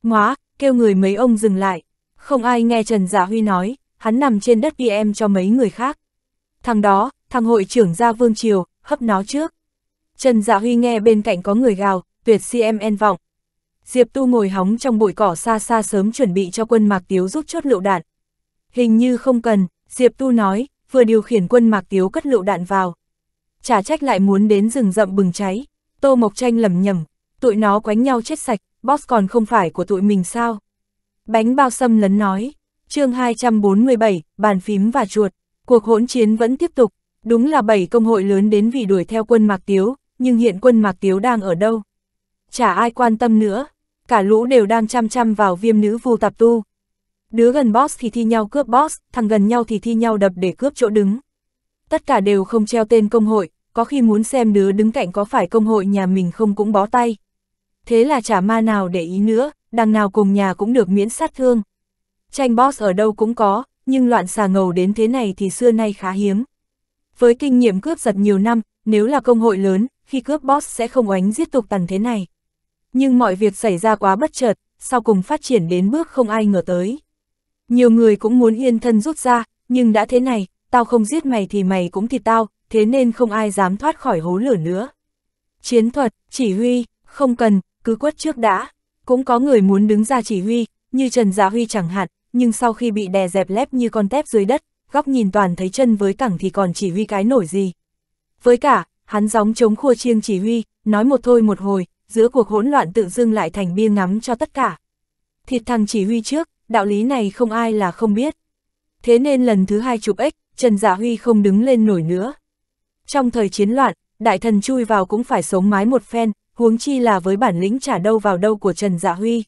Móa, kêu người mấy ông dừng lại. Không ai nghe Trần Dạ Huy nói, hắn nằm trên đất bị em cho mấy người khác. Thằng đó, thằng hội trưởng gia vương triều, hấp nó trước. Trần Dạ Huy nghe bên cạnh có người gào, tuyệt si em en vọng. Diệp Tu ngồi hóng trong bụi cỏ xa xa sớm chuẩn bị cho quân Mạc Tiếu rút chốt lựu đạn. Hình như không cần, Diệp Tu nói, vừa điều khiển quân Mạc Tiếu cất lựu đạn vào. Chả trách lại muốn đến rừng rậm bừng cháy, Tô Mộc Tranh lầm nhầm, tụi nó quánh nhau chết sạch, boss còn không phải của tụi mình sao. Bánh bao sâm lấn nói, chương 247, bàn phím và chuột, cuộc hỗn chiến vẫn tiếp tục, đúng là bảy công hội lớn đến vì đuổi theo quân Mạc Tiếu, nhưng hiện quân Mạc Tiếu đang ở đâu? Chả ai quan tâm nữa, cả lũ đều đang chăm chăm vào viêm nữ vu tạp tu. Đứa gần boss thì thi nhau cướp boss, thằng gần nhau thì thi nhau đập để cướp chỗ đứng. Tất cả đều không treo tên công hội, có khi muốn xem đứa đứng cạnh có phải công hội nhà mình không cũng bó tay. Thế là chả ma nào để ý nữa, đằng nào cùng nhà cũng được miễn sát thương. Tranh boss ở đâu cũng có, nhưng loạn xà ngầu đến thế này thì xưa nay khá hiếm. Với kinh nghiệm cướp giật nhiều năm, nếu là công hội lớn, khi cướp boss sẽ không oánh giết tục tằn thế này. Nhưng mọi việc xảy ra quá bất chợt, sau cùng phát triển đến bước không ai ngờ tới. Nhiều người cũng muốn yên thân rút ra, nhưng đã thế này, tao không giết mày thì mày cũng thịt tao, thế nên không ai dám thoát khỏi hố lửa nữa. Chiến thuật, chỉ huy, không cần, cứ quất trước đã. Cũng có người muốn đứng ra chỉ huy, như Trần Gia dạ Huy chẳng hạn, nhưng sau khi bị đè dẹp lép như con tép dưới đất, góc nhìn toàn thấy chân với cẳng thì còn chỉ huy cái nổi gì. Với cả, hắn gióng chống khua chiêng chỉ huy, nói một thôi một hồi, giữa cuộc hỗn loạn tự dưng lại thành bia ngắm cho tất cả. Thịt thằng chỉ huy trước, đạo lý này không ai là không biết. Thế nên lần thứ hai chụp ếch, Trần Dạ Huy không đứng lên nổi nữa. Trong thời chiến loạn, đại thần chui vào cũng phải sống mái một phen, huống chi là với bản lĩnh trả đâu vào đâu của Trần Dạ Huy.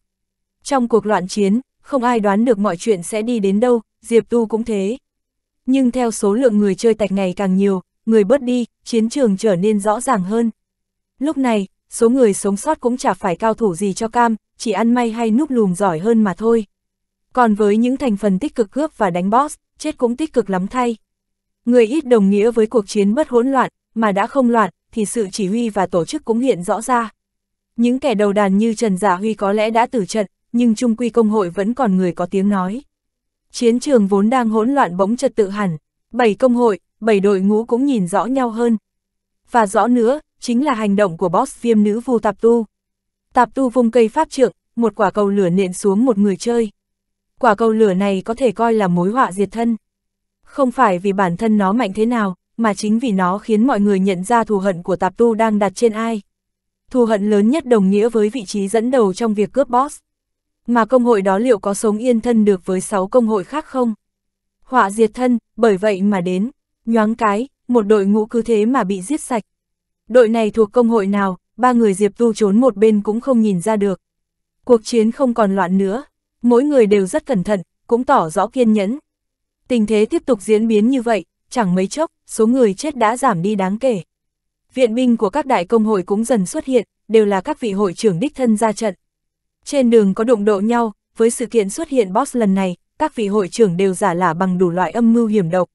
Trong cuộc loạn chiến, không ai đoán được mọi chuyện sẽ đi đến đâu, Diệp Tu cũng thế. Nhưng theo số lượng người chơi tạch ngày càng nhiều, người bớt đi, chiến trường trở nên rõ ràng hơn. Lúc này, số người sống sót cũng chả phải cao thủ gì cho cam, chỉ ăn may hay núp lùm giỏi hơn mà thôi. Còn với những thành phần tích cực cướp và đánh boss, chết cũng tích cực lắm thay. Người ít đồng nghĩa với cuộc chiến bất hỗn loạn, mà đã không loạn, thì sự chỉ huy và tổ chức cũng hiện rõ ra. Những kẻ đầu đàn như Trần Giả dạ Huy có lẽ đã tử trận, nhưng trung quy công hội vẫn còn người có tiếng nói. Chiến trường vốn đang hỗn loạn bỗng trật tự hẳn, bảy công hội, bảy đội ngũ cũng nhìn rõ nhau hơn. Và rõ nữa, chính là hành động của boss viêm nữ vu tạp tu. Tạp tu vung cây pháp trượng, một quả cầu lửa nện xuống một người chơi. Quả cầu lửa này có thể coi là mối họa diệt thân. Không phải vì bản thân nó mạnh thế nào, mà chính vì nó khiến mọi người nhận ra thù hận của tạp tu đang đặt trên ai. Thù hận lớn nhất đồng nghĩa với vị trí dẫn đầu trong việc cướp boss mà công hội đó liệu có sống yên thân được với sáu công hội khác không? Họa diệt thân, bởi vậy mà đến, nhoáng cái, một đội ngũ cứ thế mà bị giết sạch. Đội này thuộc công hội nào, ba người Diệp Tu trốn một bên cũng không nhìn ra được. Cuộc chiến không còn loạn nữa, mỗi người đều rất cẩn thận, cũng tỏ rõ kiên nhẫn. Tình thế tiếp tục diễn biến như vậy, chẳng mấy chốc, số người chết đã giảm đi đáng kể. Viện binh của các đại công hội cũng dần xuất hiện, đều là các vị hội trưởng đích thân ra trận. Trên đường có đụng độ nhau, với sự kiện xuất hiện boss lần này, các vị hội trưởng đều giả lả bằng đủ loại âm mưu hiểm độc.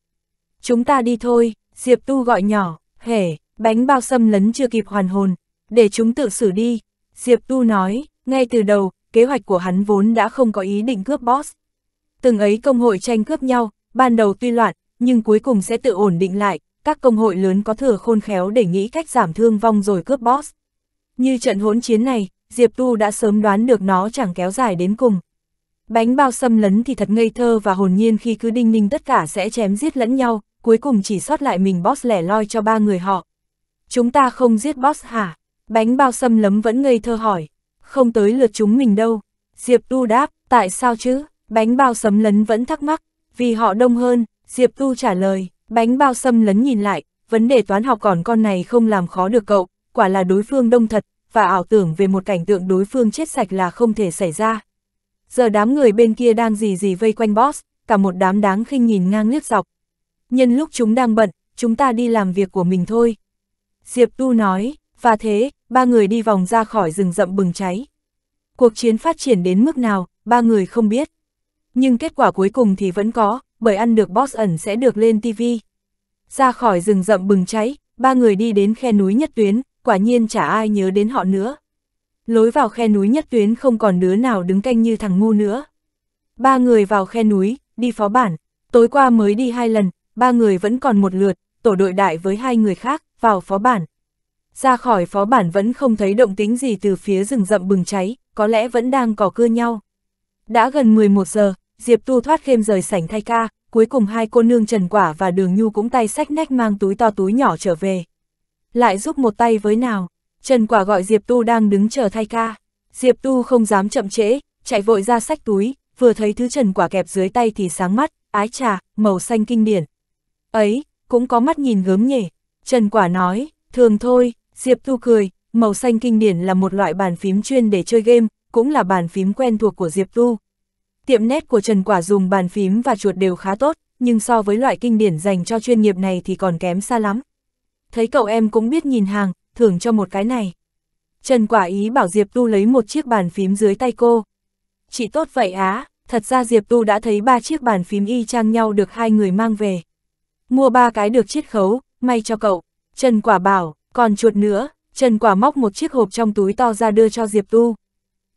Chúng ta đi thôi, Diệp Tu gọi nhỏ, hề bánh bao xâm lấn chưa kịp hoàn hồn, để chúng tự xử đi. Diệp Tu nói, ngay từ đầu, kế hoạch của hắn vốn đã không có ý định cướp boss. Từng ấy công hội tranh cướp nhau, ban đầu tuy loạn, nhưng cuối cùng sẽ tự ổn định lại, các công hội lớn có thừa khôn khéo để nghĩ cách giảm thương vong rồi cướp boss. Như trận hỗn chiến này, Diệp Tu đã sớm đoán được nó chẳng kéo dài đến cùng. Bánh bao xâm lấn thì thật ngây thơ và hồn nhiên khi cứ đinh ninh tất cả sẽ chém giết lẫn nhau, cuối cùng chỉ sót lại mình boss lẻ loi cho ba người họ. Chúng ta không giết boss hả? Bánh bao xâm lấm vẫn ngây thơ hỏi. Không tới lượt chúng mình đâu. Diệp Tu đáp, tại sao chứ? Bánh bao xâm lấn vẫn thắc mắc. Vì họ đông hơn, Diệp Tu trả lời. Bánh bao xâm lấn nhìn lại, vấn đề toán học còn con này không làm khó được cậu. Quả là đối phương đông thật, và ảo tưởng về một cảnh tượng đối phương chết sạch là không thể xảy ra. Giờ đám người bên kia đang gì gì vây quanh boss, cả một đám đáng khinh nhìn ngang liếc dọc. Nhân lúc chúng đang bận, chúng ta đi làm việc của mình thôi. Diệp Tu nói, và thế, ba người đi vòng ra khỏi rừng rậm bừng cháy. Cuộc chiến phát triển đến mức nào, ba người không biết. Nhưng kết quả cuối cùng thì vẫn có, bởi ăn được boss ẩn sẽ được lên TV. Ra khỏi rừng rậm bừng cháy, ba người đi đến khe núi nhất tuyến, quả nhiên chả ai nhớ đến họ nữa. Lối vào khe núi nhất tuyến không còn đứa nào đứng canh như thằng ngu nữa. Ba người vào khe núi, đi phó bản, tối qua mới đi hai lần, ba người vẫn còn một lượt, tổ đội đại với hai người khác, vào phó bản. Ra khỏi phó bản vẫn không thấy động tính gì từ phía rừng rậm bừng cháy, có lẽ vẫn đang cỏ cưa nhau. Đã gần 11 giờ, Diệp Tu thoát khêm rời sảnh thay ca, cuối cùng hai cô nương Trần Quả và Đường Nhu cũng tay sách nách mang túi to túi nhỏ trở về lại giúp một tay với nào. Trần Quả gọi Diệp Tu đang đứng chờ thay ca. Diệp Tu không dám chậm trễ, chạy vội ra sách túi, vừa thấy thứ Trần Quả kẹp dưới tay thì sáng mắt, ái trà, màu xanh kinh điển. Ấy, cũng có mắt nhìn gớm nhỉ. Trần Quả nói, thường thôi, Diệp Tu cười, màu xanh kinh điển là một loại bàn phím chuyên để chơi game, cũng là bàn phím quen thuộc của Diệp Tu. Tiệm nét của Trần Quả dùng bàn phím và chuột đều khá tốt, nhưng so với loại kinh điển dành cho chuyên nghiệp này thì còn kém xa lắm thấy cậu em cũng biết nhìn hàng, thưởng cho một cái này. Trần Quả Ý bảo Diệp Tu lấy một chiếc bàn phím dưới tay cô. Chị tốt vậy á, thật ra Diệp Tu đã thấy ba chiếc bàn phím y chang nhau được hai người mang về. Mua ba cái được chiết khấu, may cho cậu. Trần Quả bảo, còn chuột nữa, Trần Quả móc một chiếc hộp trong túi to ra đưa cho Diệp Tu.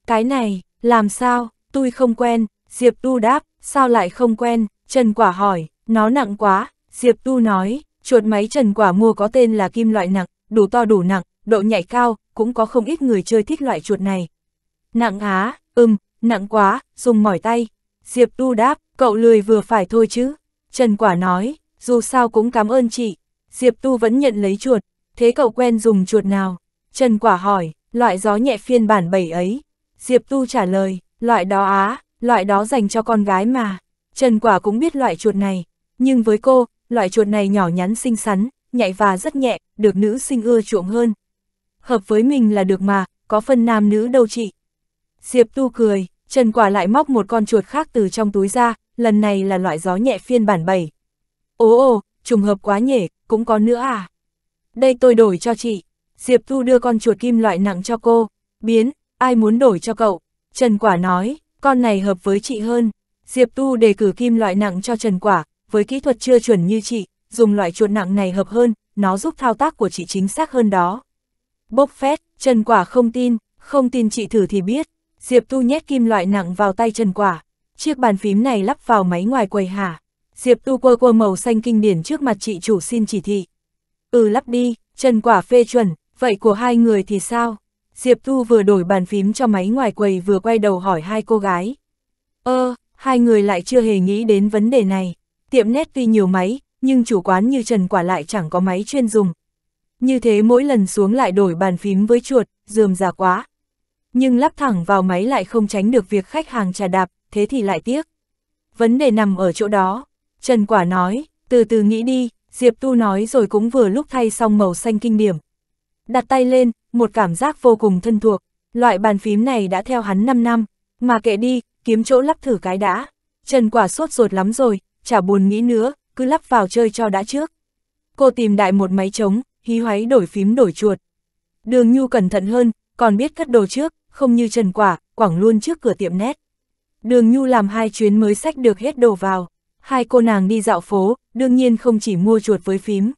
Cái này, làm sao, tôi không quen, Diệp Tu đáp, sao lại không quen, Trần Quả hỏi, nó nặng quá, Diệp Tu nói, Chuột máy trần quả mua có tên là kim loại nặng, đủ to đủ nặng, độ nhạy cao, cũng có không ít người chơi thích loại chuột này. Nặng á, ừm, nặng quá, dùng mỏi tay. Diệp Tu đáp, cậu lười vừa phải thôi chứ. Trần Quả nói, dù sao cũng cảm ơn chị. Diệp Tu vẫn nhận lấy chuột, thế cậu quen dùng chuột nào? Trần Quả hỏi, loại gió nhẹ phiên bản 7 ấy. Diệp Tu trả lời, loại đó á, loại đó dành cho con gái mà. Trần Quả cũng biết loại chuột này, nhưng với cô, loại chuột này nhỏ nhắn xinh xắn, nhạy và rất nhẹ, được nữ sinh ưa chuộng hơn. Hợp với mình là được mà, có phân nam nữ đâu chị. Diệp Tu cười, Trần Quả lại móc một con chuột khác từ trong túi ra, lần này là loại gió nhẹ phiên bản 7. Ồ ồ, trùng hợp quá nhể, cũng có nữa à. Đây tôi đổi cho chị. Diệp Tu đưa con chuột kim loại nặng cho cô. Biến, ai muốn đổi cho cậu? Trần Quả nói, con này hợp với chị hơn. Diệp Tu đề cử kim loại nặng cho Trần Quả, với kỹ thuật chưa chuẩn như chị, dùng loại chuột nặng này hợp hơn, nó giúp thao tác của chị chính xác hơn đó. Bốc phét, Trần Quả không tin, không tin chị thử thì biết. Diệp Tu nhét kim loại nặng vào tay Trần Quả. Chiếc bàn phím này lắp vào máy ngoài quầy hả? Diệp Tu quơ quơ màu xanh kinh điển trước mặt chị chủ xin chỉ thị. Ừ lắp đi, Trần Quả phê chuẩn, vậy của hai người thì sao? Diệp Tu vừa đổi bàn phím cho máy ngoài quầy vừa quay đầu hỏi hai cô gái. Ơ, ờ, hai người lại chưa hề nghĩ đến vấn đề này tiệm nét tuy nhiều máy, nhưng chủ quán như Trần Quả lại chẳng có máy chuyên dùng. Như thế mỗi lần xuống lại đổi bàn phím với chuột, dườm già quá. Nhưng lắp thẳng vào máy lại không tránh được việc khách hàng trà đạp, thế thì lại tiếc. Vấn đề nằm ở chỗ đó. Trần Quả nói, từ từ nghĩ đi, Diệp Tu nói rồi cũng vừa lúc thay xong màu xanh kinh điểm. Đặt tay lên, một cảm giác vô cùng thân thuộc. Loại bàn phím này đã theo hắn 5 năm, mà kệ đi, kiếm chỗ lắp thử cái đã. Trần Quả sốt ruột lắm rồi, chả buồn nghĩ nữa, cứ lắp vào chơi cho đã trước. Cô tìm đại một máy trống, hí hoáy đổi phím đổi chuột. Đường Nhu cẩn thận hơn, còn biết cất đồ trước, không như Trần Quả, quẳng luôn trước cửa tiệm nét. Đường Nhu làm hai chuyến mới sách được hết đồ vào. Hai cô nàng đi dạo phố, đương nhiên không chỉ mua chuột với phím.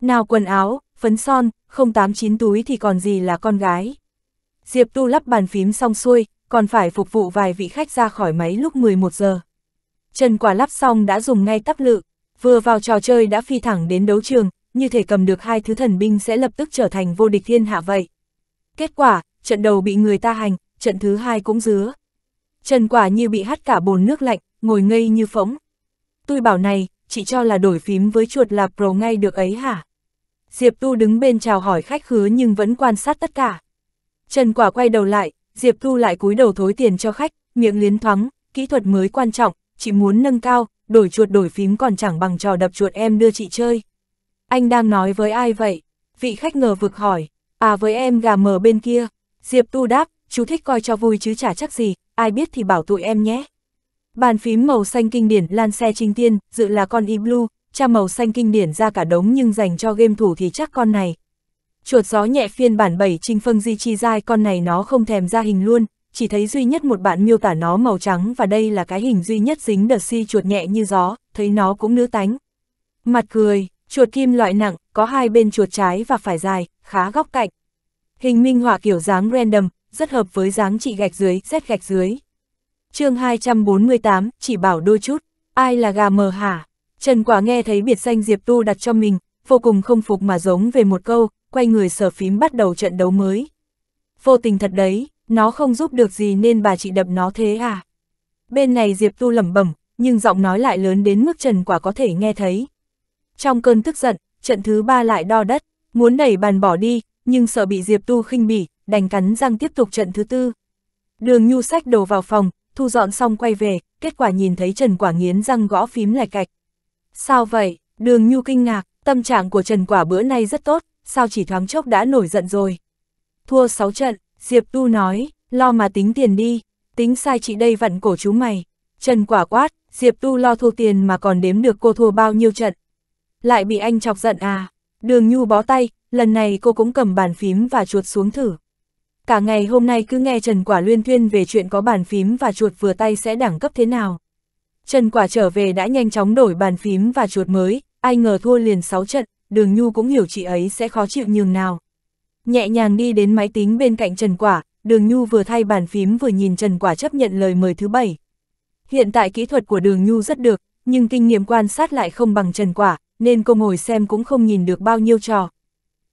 Nào quần áo, phấn son, không tám chín túi thì còn gì là con gái. Diệp Tu lắp bàn phím xong xuôi, còn phải phục vụ vài vị khách ra khỏi máy lúc 11 giờ. Trần Quả lắp xong đã dùng ngay tắp lự, vừa vào trò chơi đã phi thẳng đến đấu trường, như thể cầm được hai thứ thần binh sẽ lập tức trở thành vô địch thiên hạ vậy. Kết quả, trận đầu bị người ta hành, trận thứ hai cũng dứa. Trần Quả như bị hắt cả bồn nước lạnh, ngồi ngây như phỗng. Tôi bảo này, chị cho là đổi phím với chuột là pro ngay được ấy hả? Diệp Tu đứng bên chào hỏi khách khứa nhưng vẫn quan sát tất cả. Trần Quả quay đầu lại, Diệp Tu lại cúi đầu thối tiền cho khách, miệng liến thoáng, kỹ thuật mới quan trọng, chị muốn nâng cao, đổi chuột đổi phím còn chẳng bằng trò đập chuột em đưa chị chơi. Anh đang nói với ai vậy? Vị khách ngờ vực hỏi, à với em gà mờ bên kia. Diệp Tu đáp, chú thích coi cho vui chứ chả chắc gì, ai biết thì bảo tụi em nhé. Bàn phím màu xanh kinh điển lan xe trinh tiên, dự là con e blue, cha màu xanh kinh điển ra cả đống nhưng dành cho game thủ thì chắc con này. Chuột gió nhẹ phiên bản 7 trinh phân di chi dai con này nó không thèm ra hình luôn, chỉ thấy duy nhất một bạn miêu tả nó màu trắng và đây là cái hình duy nhất dính đờ si chuột nhẹ như gió, thấy nó cũng nữ tánh. Mặt cười, chuột kim loại nặng, có hai bên chuột trái và phải dài, khá góc cạnh. Hình minh họa kiểu dáng random, rất hợp với dáng chị gạch dưới, Z gạch dưới. chương 248, chỉ bảo đôi chút, ai là gà mờ hả? Trần Quả nghe thấy biệt danh Diệp Tu đặt cho mình, vô cùng không phục mà giống về một câu, quay người sở phím bắt đầu trận đấu mới. Vô tình thật đấy, nó không giúp được gì nên bà chị đập nó thế à? Bên này Diệp Tu lẩm bẩm, nhưng giọng nói lại lớn đến mức Trần Quả có thể nghe thấy. Trong cơn tức giận, trận thứ ba lại đo đất, muốn đẩy bàn bỏ đi, nhưng sợ bị Diệp Tu khinh bỉ, đành cắn răng tiếp tục trận thứ tư. Đường Nhu sách đồ vào phòng, thu dọn xong quay về, kết quả nhìn thấy Trần Quả nghiến răng gõ phím lạch cạch. Sao vậy? Đường Nhu kinh ngạc, tâm trạng của Trần Quả bữa nay rất tốt, sao chỉ thoáng chốc đã nổi giận rồi. Thua 6 trận, Diệp Tu nói, lo mà tính tiền đi, tính sai chị đây vặn cổ chú mày. Trần quả quát, Diệp Tu lo thua tiền mà còn đếm được cô thua bao nhiêu trận. Lại bị anh chọc giận à, đường nhu bó tay, lần này cô cũng cầm bàn phím và chuột xuống thử. Cả ngày hôm nay cứ nghe Trần Quả luyên thuyên về chuyện có bàn phím và chuột vừa tay sẽ đẳng cấp thế nào. Trần Quả trở về đã nhanh chóng đổi bàn phím và chuột mới, ai ngờ thua liền 6 trận, đường nhu cũng hiểu chị ấy sẽ khó chịu nhường nào nhẹ nhàng đi đến máy tính bên cạnh Trần Quả, Đường Nhu vừa thay bàn phím vừa nhìn Trần Quả chấp nhận lời mời thứ bảy. Hiện tại kỹ thuật của Đường Nhu rất được, nhưng kinh nghiệm quan sát lại không bằng Trần Quả, nên cô ngồi xem cũng không nhìn được bao nhiêu trò.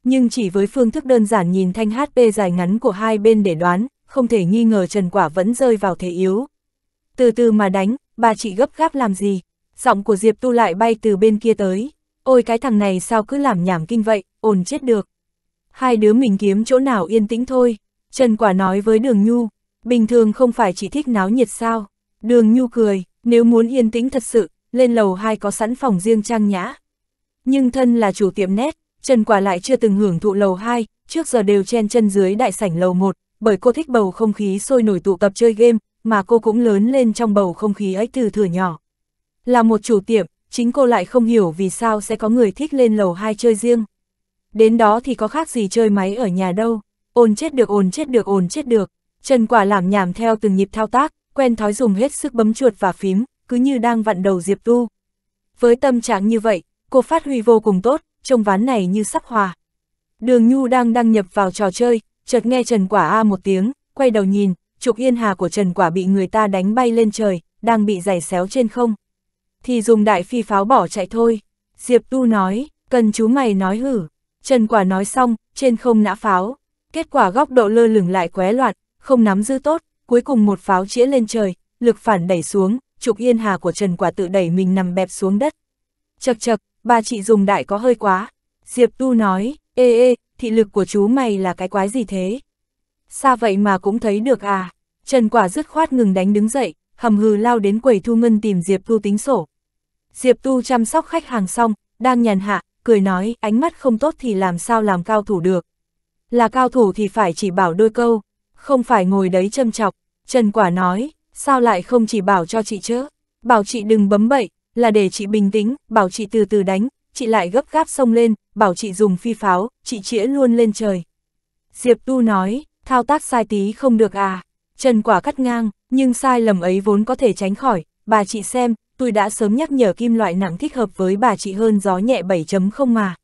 Nhưng chỉ với phương thức đơn giản nhìn thanh HP dài ngắn của hai bên để đoán, không thể nghi ngờ Trần Quả vẫn rơi vào thế yếu. Từ từ mà đánh, bà chị gấp gáp làm gì? Giọng của Diệp Tu lại bay từ bên kia tới. Ôi cái thằng này sao cứ làm nhảm kinh vậy, ồn chết được hai đứa mình kiếm chỗ nào yên tĩnh thôi, Trần Quả nói với Đường Nhu, bình thường không phải chỉ thích náo nhiệt sao. Đường Nhu cười, nếu muốn yên tĩnh thật sự, lên lầu hai có sẵn phòng riêng trang nhã. Nhưng thân là chủ tiệm nét, Trần Quả lại chưa từng hưởng thụ lầu hai, trước giờ đều chen chân dưới đại sảnh lầu một, bởi cô thích bầu không khí sôi nổi tụ tập chơi game, mà cô cũng lớn lên trong bầu không khí ấy từ thừa nhỏ. Là một chủ tiệm, chính cô lại không hiểu vì sao sẽ có người thích lên lầu hai chơi riêng đến đó thì có khác gì chơi máy ở nhà đâu, ồn chết được ồn chết được ồn chết được, Trần Quả làm nhảm theo từng nhịp thao tác, quen thói dùng hết sức bấm chuột và phím, cứ như đang vặn đầu Diệp Tu. Với tâm trạng như vậy, cô phát huy vô cùng tốt, trông ván này như sắp hòa. Đường Nhu đang đăng nhập vào trò chơi, chợt nghe Trần Quả A một tiếng, quay đầu nhìn, trục yên hà của Trần Quả bị người ta đánh bay lên trời, đang bị giày xéo trên không. Thì dùng đại phi pháo bỏ chạy thôi, Diệp Tu nói, cần chú mày nói hử, Trần Quả nói xong, trên không nã pháo. Kết quả góc độ lơ lửng lại qué loạn, không nắm giữ tốt, cuối cùng một pháo chĩa lên trời, lực phản đẩy xuống, trục yên hà của Trần Quả tự đẩy mình nằm bẹp xuống đất. Chật chật, bà chị dùng đại có hơi quá. Diệp Tu nói, ê ê, thị lực của chú mày là cái quái gì thế? Xa vậy mà cũng thấy được à? Trần Quả dứt khoát ngừng đánh đứng dậy, hầm hừ lao đến quầy thu ngân tìm Diệp Tu tính sổ. Diệp Tu chăm sóc khách hàng xong, đang nhàn hạ, cười nói, ánh mắt không tốt thì làm sao làm cao thủ được. Là cao thủ thì phải chỉ bảo đôi câu, không phải ngồi đấy châm chọc. Trần Quả nói, sao lại không chỉ bảo cho chị chứ? Bảo chị đừng bấm bậy, là để chị bình tĩnh, bảo chị từ từ đánh, chị lại gấp gáp xông lên, bảo chị dùng phi pháo, chị chĩa luôn lên trời. Diệp Tu nói, thao tác sai tí không được à? Trần Quả cắt ngang, nhưng sai lầm ấy vốn có thể tránh khỏi, bà chị xem, tôi đã sớm nhắc nhở kim loại nặng thích hợp với bà chị hơn gió nhẹ 7.0 mà.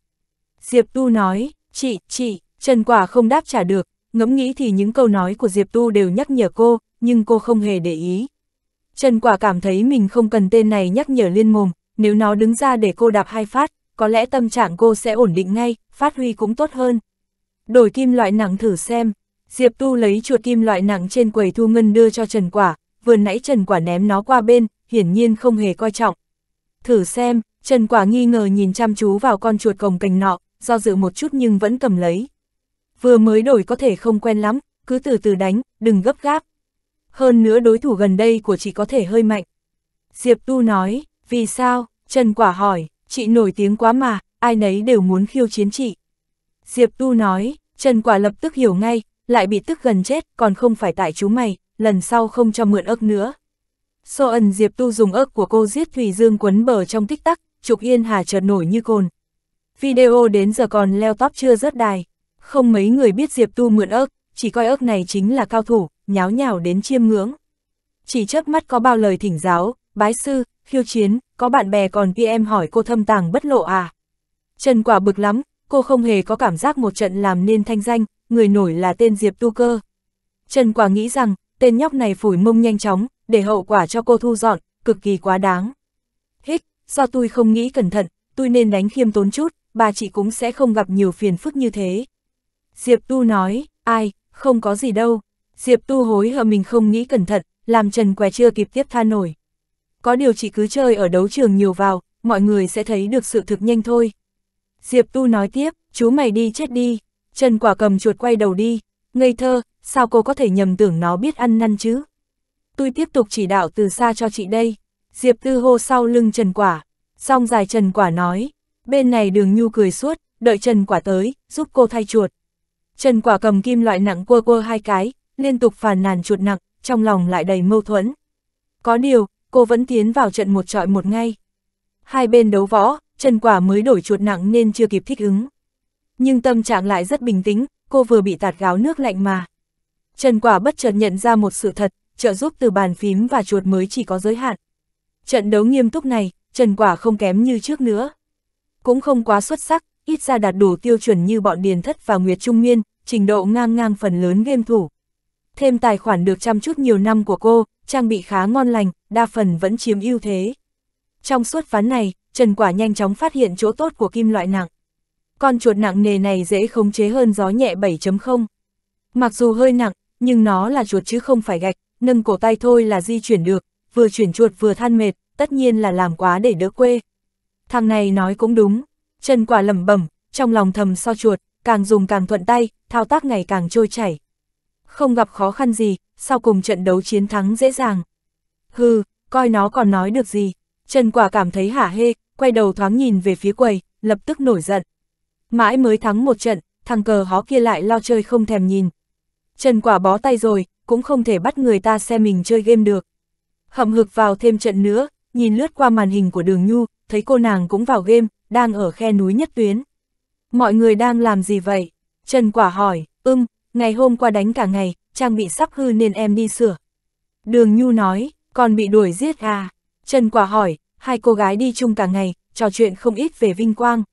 Diệp Tu nói, chị, chị, Trần Quả không đáp trả được, ngẫm nghĩ thì những câu nói của Diệp Tu đều nhắc nhở cô, nhưng cô không hề để ý. Trần Quả cảm thấy mình không cần tên này nhắc nhở liên mồm, nếu nó đứng ra để cô đạp hai phát, có lẽ tâm trạng cô sẽ ổn định ngay, phát huy cũng tốt hơn. Đổi kim loại nặng thử xem, Diệp Tu lấy chuột kim loại nặng trên quầy thu ngân đưa cho Trần Quả, vừa nãy Trần Quả ném nó qua bên, hiển nhiên không hề coi trọng. Thử xem, Trần Quả nghi ngờ nhìn chăm chú vào con chuột cồng cành nọ, do dự một chút nhưng vẫn cầm lấy. Vừa mới đổi có thể không quen lắm, cứ từ từ đánh, đừng gấp gáp. Hơn nữa đối thủ gần đây của chị có thể hơi mạnh. Diệp Tu nói, vì sao, Trần Quả hỏi, chị nổi tiếng quá mà, ai nấy đều muốn khiêu chiến chị. Diệp Tu nói, Trần Quả lập tức hiểu ngay, lại bị tức gần chết, còn không phải tại chú mày, lần sau không cho mượn ức nữa so ẩn Diệp Tu dùng ớt của cô giết Thủy Dương quấn bờ trong tích tắc, Trục Yên Hà chợt nổi như cồn. Video đến giờ còn leo top chưa rớt đài. Không mấy người biết Diệp Tu mượn ớt, chỉ coi ớt này chính là cao thủ, nháo nhào đến chiêm ngưỡng. Chỉ chớp mắt có bao lời thỉnh giáo, bái sư, khiêu chiến, có bạn bè còn kia em hỏi cô thâm tàng bất lộ à. Trần quả bực lắm, cô không hề có cảm giác một trận làm nên thanh danh, người nổi là tên Diệp Tu Cơ. Trần quả nghĩ rằng, tên nhóc này phủi mông nhanh chóng, để hậu quả cho cô thu dọn, cực kỳ quá đáng. hít, do tôi không nghĩ cẩn thận, tôi nên đánh khiêm tốn chút, bà chị cũng sẽ không gặp nhiều phiền phức như thế. Diệp Tu nói, ai, không có gì đâu. Diệp Tu hối hận mình không nghĩ cẩn thận, làm Trần Què chưa kịp tiếp tha nổi. Có điều chị cứ chơi ở đấu trường nhiều vào, mọi người sẽ thấy được sự thực nhanh thôi. Diệp Tu nói tiếp, chú mày đi chết đi. Trần Quả cầm chuột quay đầu đi. Ngây thơ, sao cô có thể nhầm tưởng nó biết ăn năn chứ? tôi tiếp tục chỉ đạo từ xa cho chị đây. Diệp Tư hô sau lưng Trần Quả. song dài Trần Quả nói, bên này đường nhu cười suốt, đợi Trần Quả tới, giúp cô thay chuột. Trần Quả cầm kim loại nặng quơ quơ hai cái, liên tục phàn nàn chuột nặng, trong lòng lại đầy mâu thuẫn. Có điều, cô vẫn tiến vào trận một trọi một ngay. Hai bên đấu võ, Trần Quả mới đổi chuột nặng nên chưa kịp thích ứng. Nhưng tâm trạng lại rất bình tĩnh, cô vừa bị tạt gáo nước lạnh mà. Trần Quả bất chợt nhận ra một sự thật, trợ giúp từ bàn phím và chuột mới chỉ có giới hạn. Trận đấu nghiêm túc này, Trần Quả không kém như trước nữa. Cũng không quá xuất sắc, ít ra đạt đủ tiêu chuẩn như bọn Điền Thất và Nguyệt Trung Nguyên, trình độ ngang ngang phần lớn game thủ. Thêm tài khoản được chăm chút nhiều năm của cô, trang bị khá ngon lành, đa phần vẫn chiếm ưu thế. Trong suốt ván này, Trần Quả nhanh chóng phát hiện chỗ tốt của kim loại nặng. Con chuột nặng nề này dễ khống chế hơn gió nhẹ 7.0. Mặc dù hơi nặng, nhưng nó là chuột chứ không phải gạch, nâng cổ tay thôi là di chuyển được, vừa chuyển chuột vừa than mệt, tất nhiên là làm quá để đỡ quê. Thằng này nói cũng đúng, Trần Quả lẩm bẩm, trong lòng thầm so chuột, càng dùng càng thuận tay, thao tác ngày càng trôi chảy. Không gặp khó khăn gì, sau cùng trận đấu chiến thắng dễ dàng. Hừ, coi nó còn nói được gì. Trần Quả cảm thấy hả hê, quay đầu thoáng nhìn về phía quầy, lập tức nổi giận. Mãi mới thắng một trận, thằng cờ hó kia lại lo chơi không thèm nhìn. Trần Quả bó tay rồi, cũng không thể bắt người ta xem mình chơi game được. Hậm hực vào thêm trận nữa, nhìn lướt qua màn hình của đường Nhu, thấy cô nàng cũng vào game, đang ở khe núi nhất tuyến. Mọi người đang làm gì vậy? Trần Quả hỏi, ưm, ngày hôm qua đánh cả ngày, trang bị sắp hư nên em đi sửa. Đường Nhu nói, còn bị đuổi giết à? Trần Quả hỏi, hai cô gái đi chung cả ngày, trò chuyện không ít về vinh quang.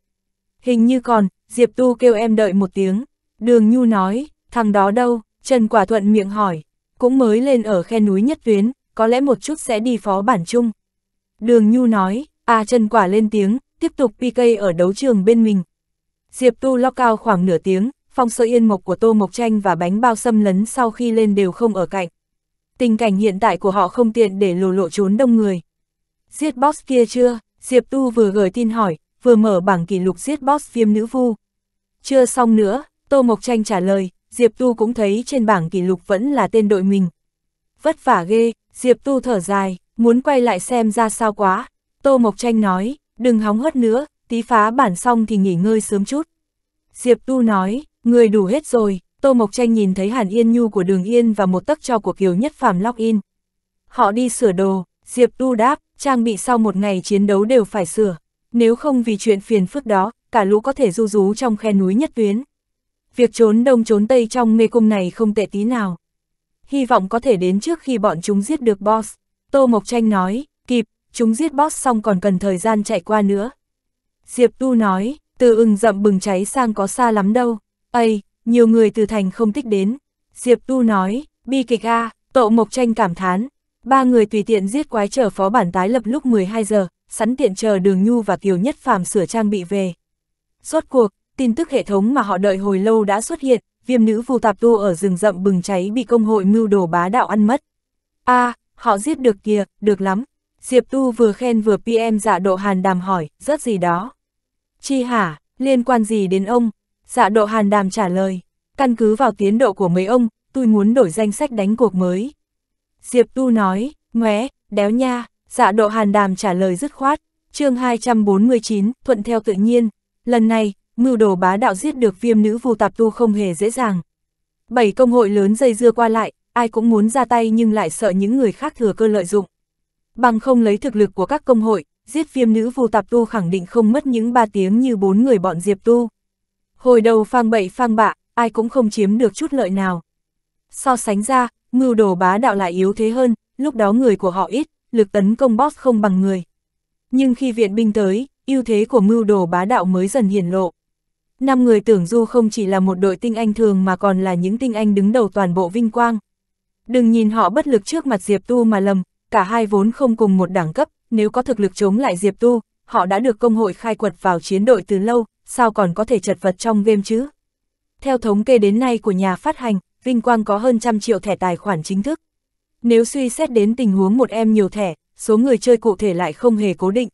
Hình như còn, Diệp Tu kêu em đợi một tiếng. Đường Nhu nói, thằng đó đâu, Trần Quả Thuận miệng hỏi, cũng mới lên ở khe núi nhất tuyến, có lẽ một chút sẽ đi phó bản chung. Đường Nhu nói, à Trần Quả lên tiếng, tiếp tục PK ở đấu trường bên mình. Diệp Tu lo cao khoảng nửa tiếng, phong sợi yên mộc của Tô Mộc Tranh và bánh bao xâm lấn sau khi lên đều không ở cạnh. Tình cảnh hiện tại của họ không tiện để lồ lộ trốn đông người. Giết boss kia chưa? Diệp Tu vừa gửi tin hỏi, vừa mở bảng kỷ lục giết boss viêm nữ vu. Chưa xong nữa, Tô Mộc Tranh trả lời, Diệp Tu cũng thấy trên bảng kỷ lục vẫn là tên đội mình. Vất vả ghê, Diệp Tu thở dài, muốn quay lại xem ra sao quá. Tô Mộc Tranh nói, đừng hóng hớt nữa, tí phá bản xong thì nghỉ ngơi sớm chút. Diệp Tu nói, người đủ hết rồi, Tô Mộc Tranh nhìn thấy Hàn Yên Nhu của Đường Yên và một tấc cho của Kiều Nhất Phàm log Họ đi sửa đồ, Diệp Tu đáp, trang bị sau một ngày chiến đấu đều phải sửa. Nếu không vì chuyện phiền phức đó, cả lũ có thể du rú trong khe núi nhất tuyến. Việc trốn đông trốn tây trong mê cung này không tệ tí nào. Hy vọng có thể đến trước khi bọn chúng giết được boss. Tô Mộc Tranh nói, kịp, chúng giết boss xong còn cần thời gian chạy qua nữa. Diệp Tu nói, từ ưng rậm bừng cháy sang có xa lắm đâu. Ây, nhiều người từ thành không thích đến. Diệp Tu nói, bi kịch a à, Tộ Mộc Tranh cảm thán. Ba người tùy tiện giết quái trở phó bản tái lập lúc 12 giờ, sẵn tiện chờ Đường Nhu và Kiều Nhất Phàm sửa trang bị về. Rốt cuộc, tin tức hệ thống mà họ đợi hồi lâu đã xuất hiện, viêm nữ phù tạp tu ở rừng rậm bừng cháy bị công hội mưu đồ bá đạo ăn mất. a à, họ giết được kìa, được lắm. Diệp Tu vừa khen vừa PM dạ độ hàn đàm hỏi, rất gì đó. Chi hả, liên quan gì đến ông? Dạ độ hàn đàm trả lời, căn cứ vào tiến độ của mấy ông, tôi muốn đổi danh sách đánh cuộc mới. Diệp Tu nói, ngoé, đéo nha, dạ độ hàn đàm trả lời dứt khoát, chương 249, thuận theo tự nhiên. Lần này, mưu đồ bá đạo giết được viêm nữ vu tạp tu không hề dễ dàng. Bảy công hội lớn dây dưa qua lại, ai cũng muốn ra tay nhưng lại sợ những người khác thừa cơ lợi dụng. Bằng không lấy thực lực của các công hội, giết viêm nữ vu tạp tu khẳng định không mất những ba tiếng như bốn người bọn diệp tu. Hồi đầu phang bậy phang bạ, ai cũng không chiếm được chút lợi nào. So sánh ra, mưu đồ bá đạo lại yếu thế hơn, lúc đó người của họ ít, lực tấn công boss không bằng người. Nhưng khi viện binh tới, ưu thế của mưu đồ bá đạo mới dần hiển lộ năm người tưởng du không chỉ là một đội tinh anh thường mà còn là những tinh anh đứng đầu toàn bộ vinh quang. Đừng nhìn họ bất lực trước mặt Diệp Tu mà lầm, cả hai vốn không cùng một đẳng cấp, nếu có thực lực chống lại Diệp Tu, họ đã được công hội khai quật vào chiến đội từ lâu, sao còn có thể chật vật trong game chứ? Theo thống kê đến nay của nhà phát hành, Vinh Quang có hơn trăm triệu thẻ tài khoản chính thức. Nếu suy xét đến tình huống một em nhiều thẻ, số người chơi cụ thể lại không hề cố định.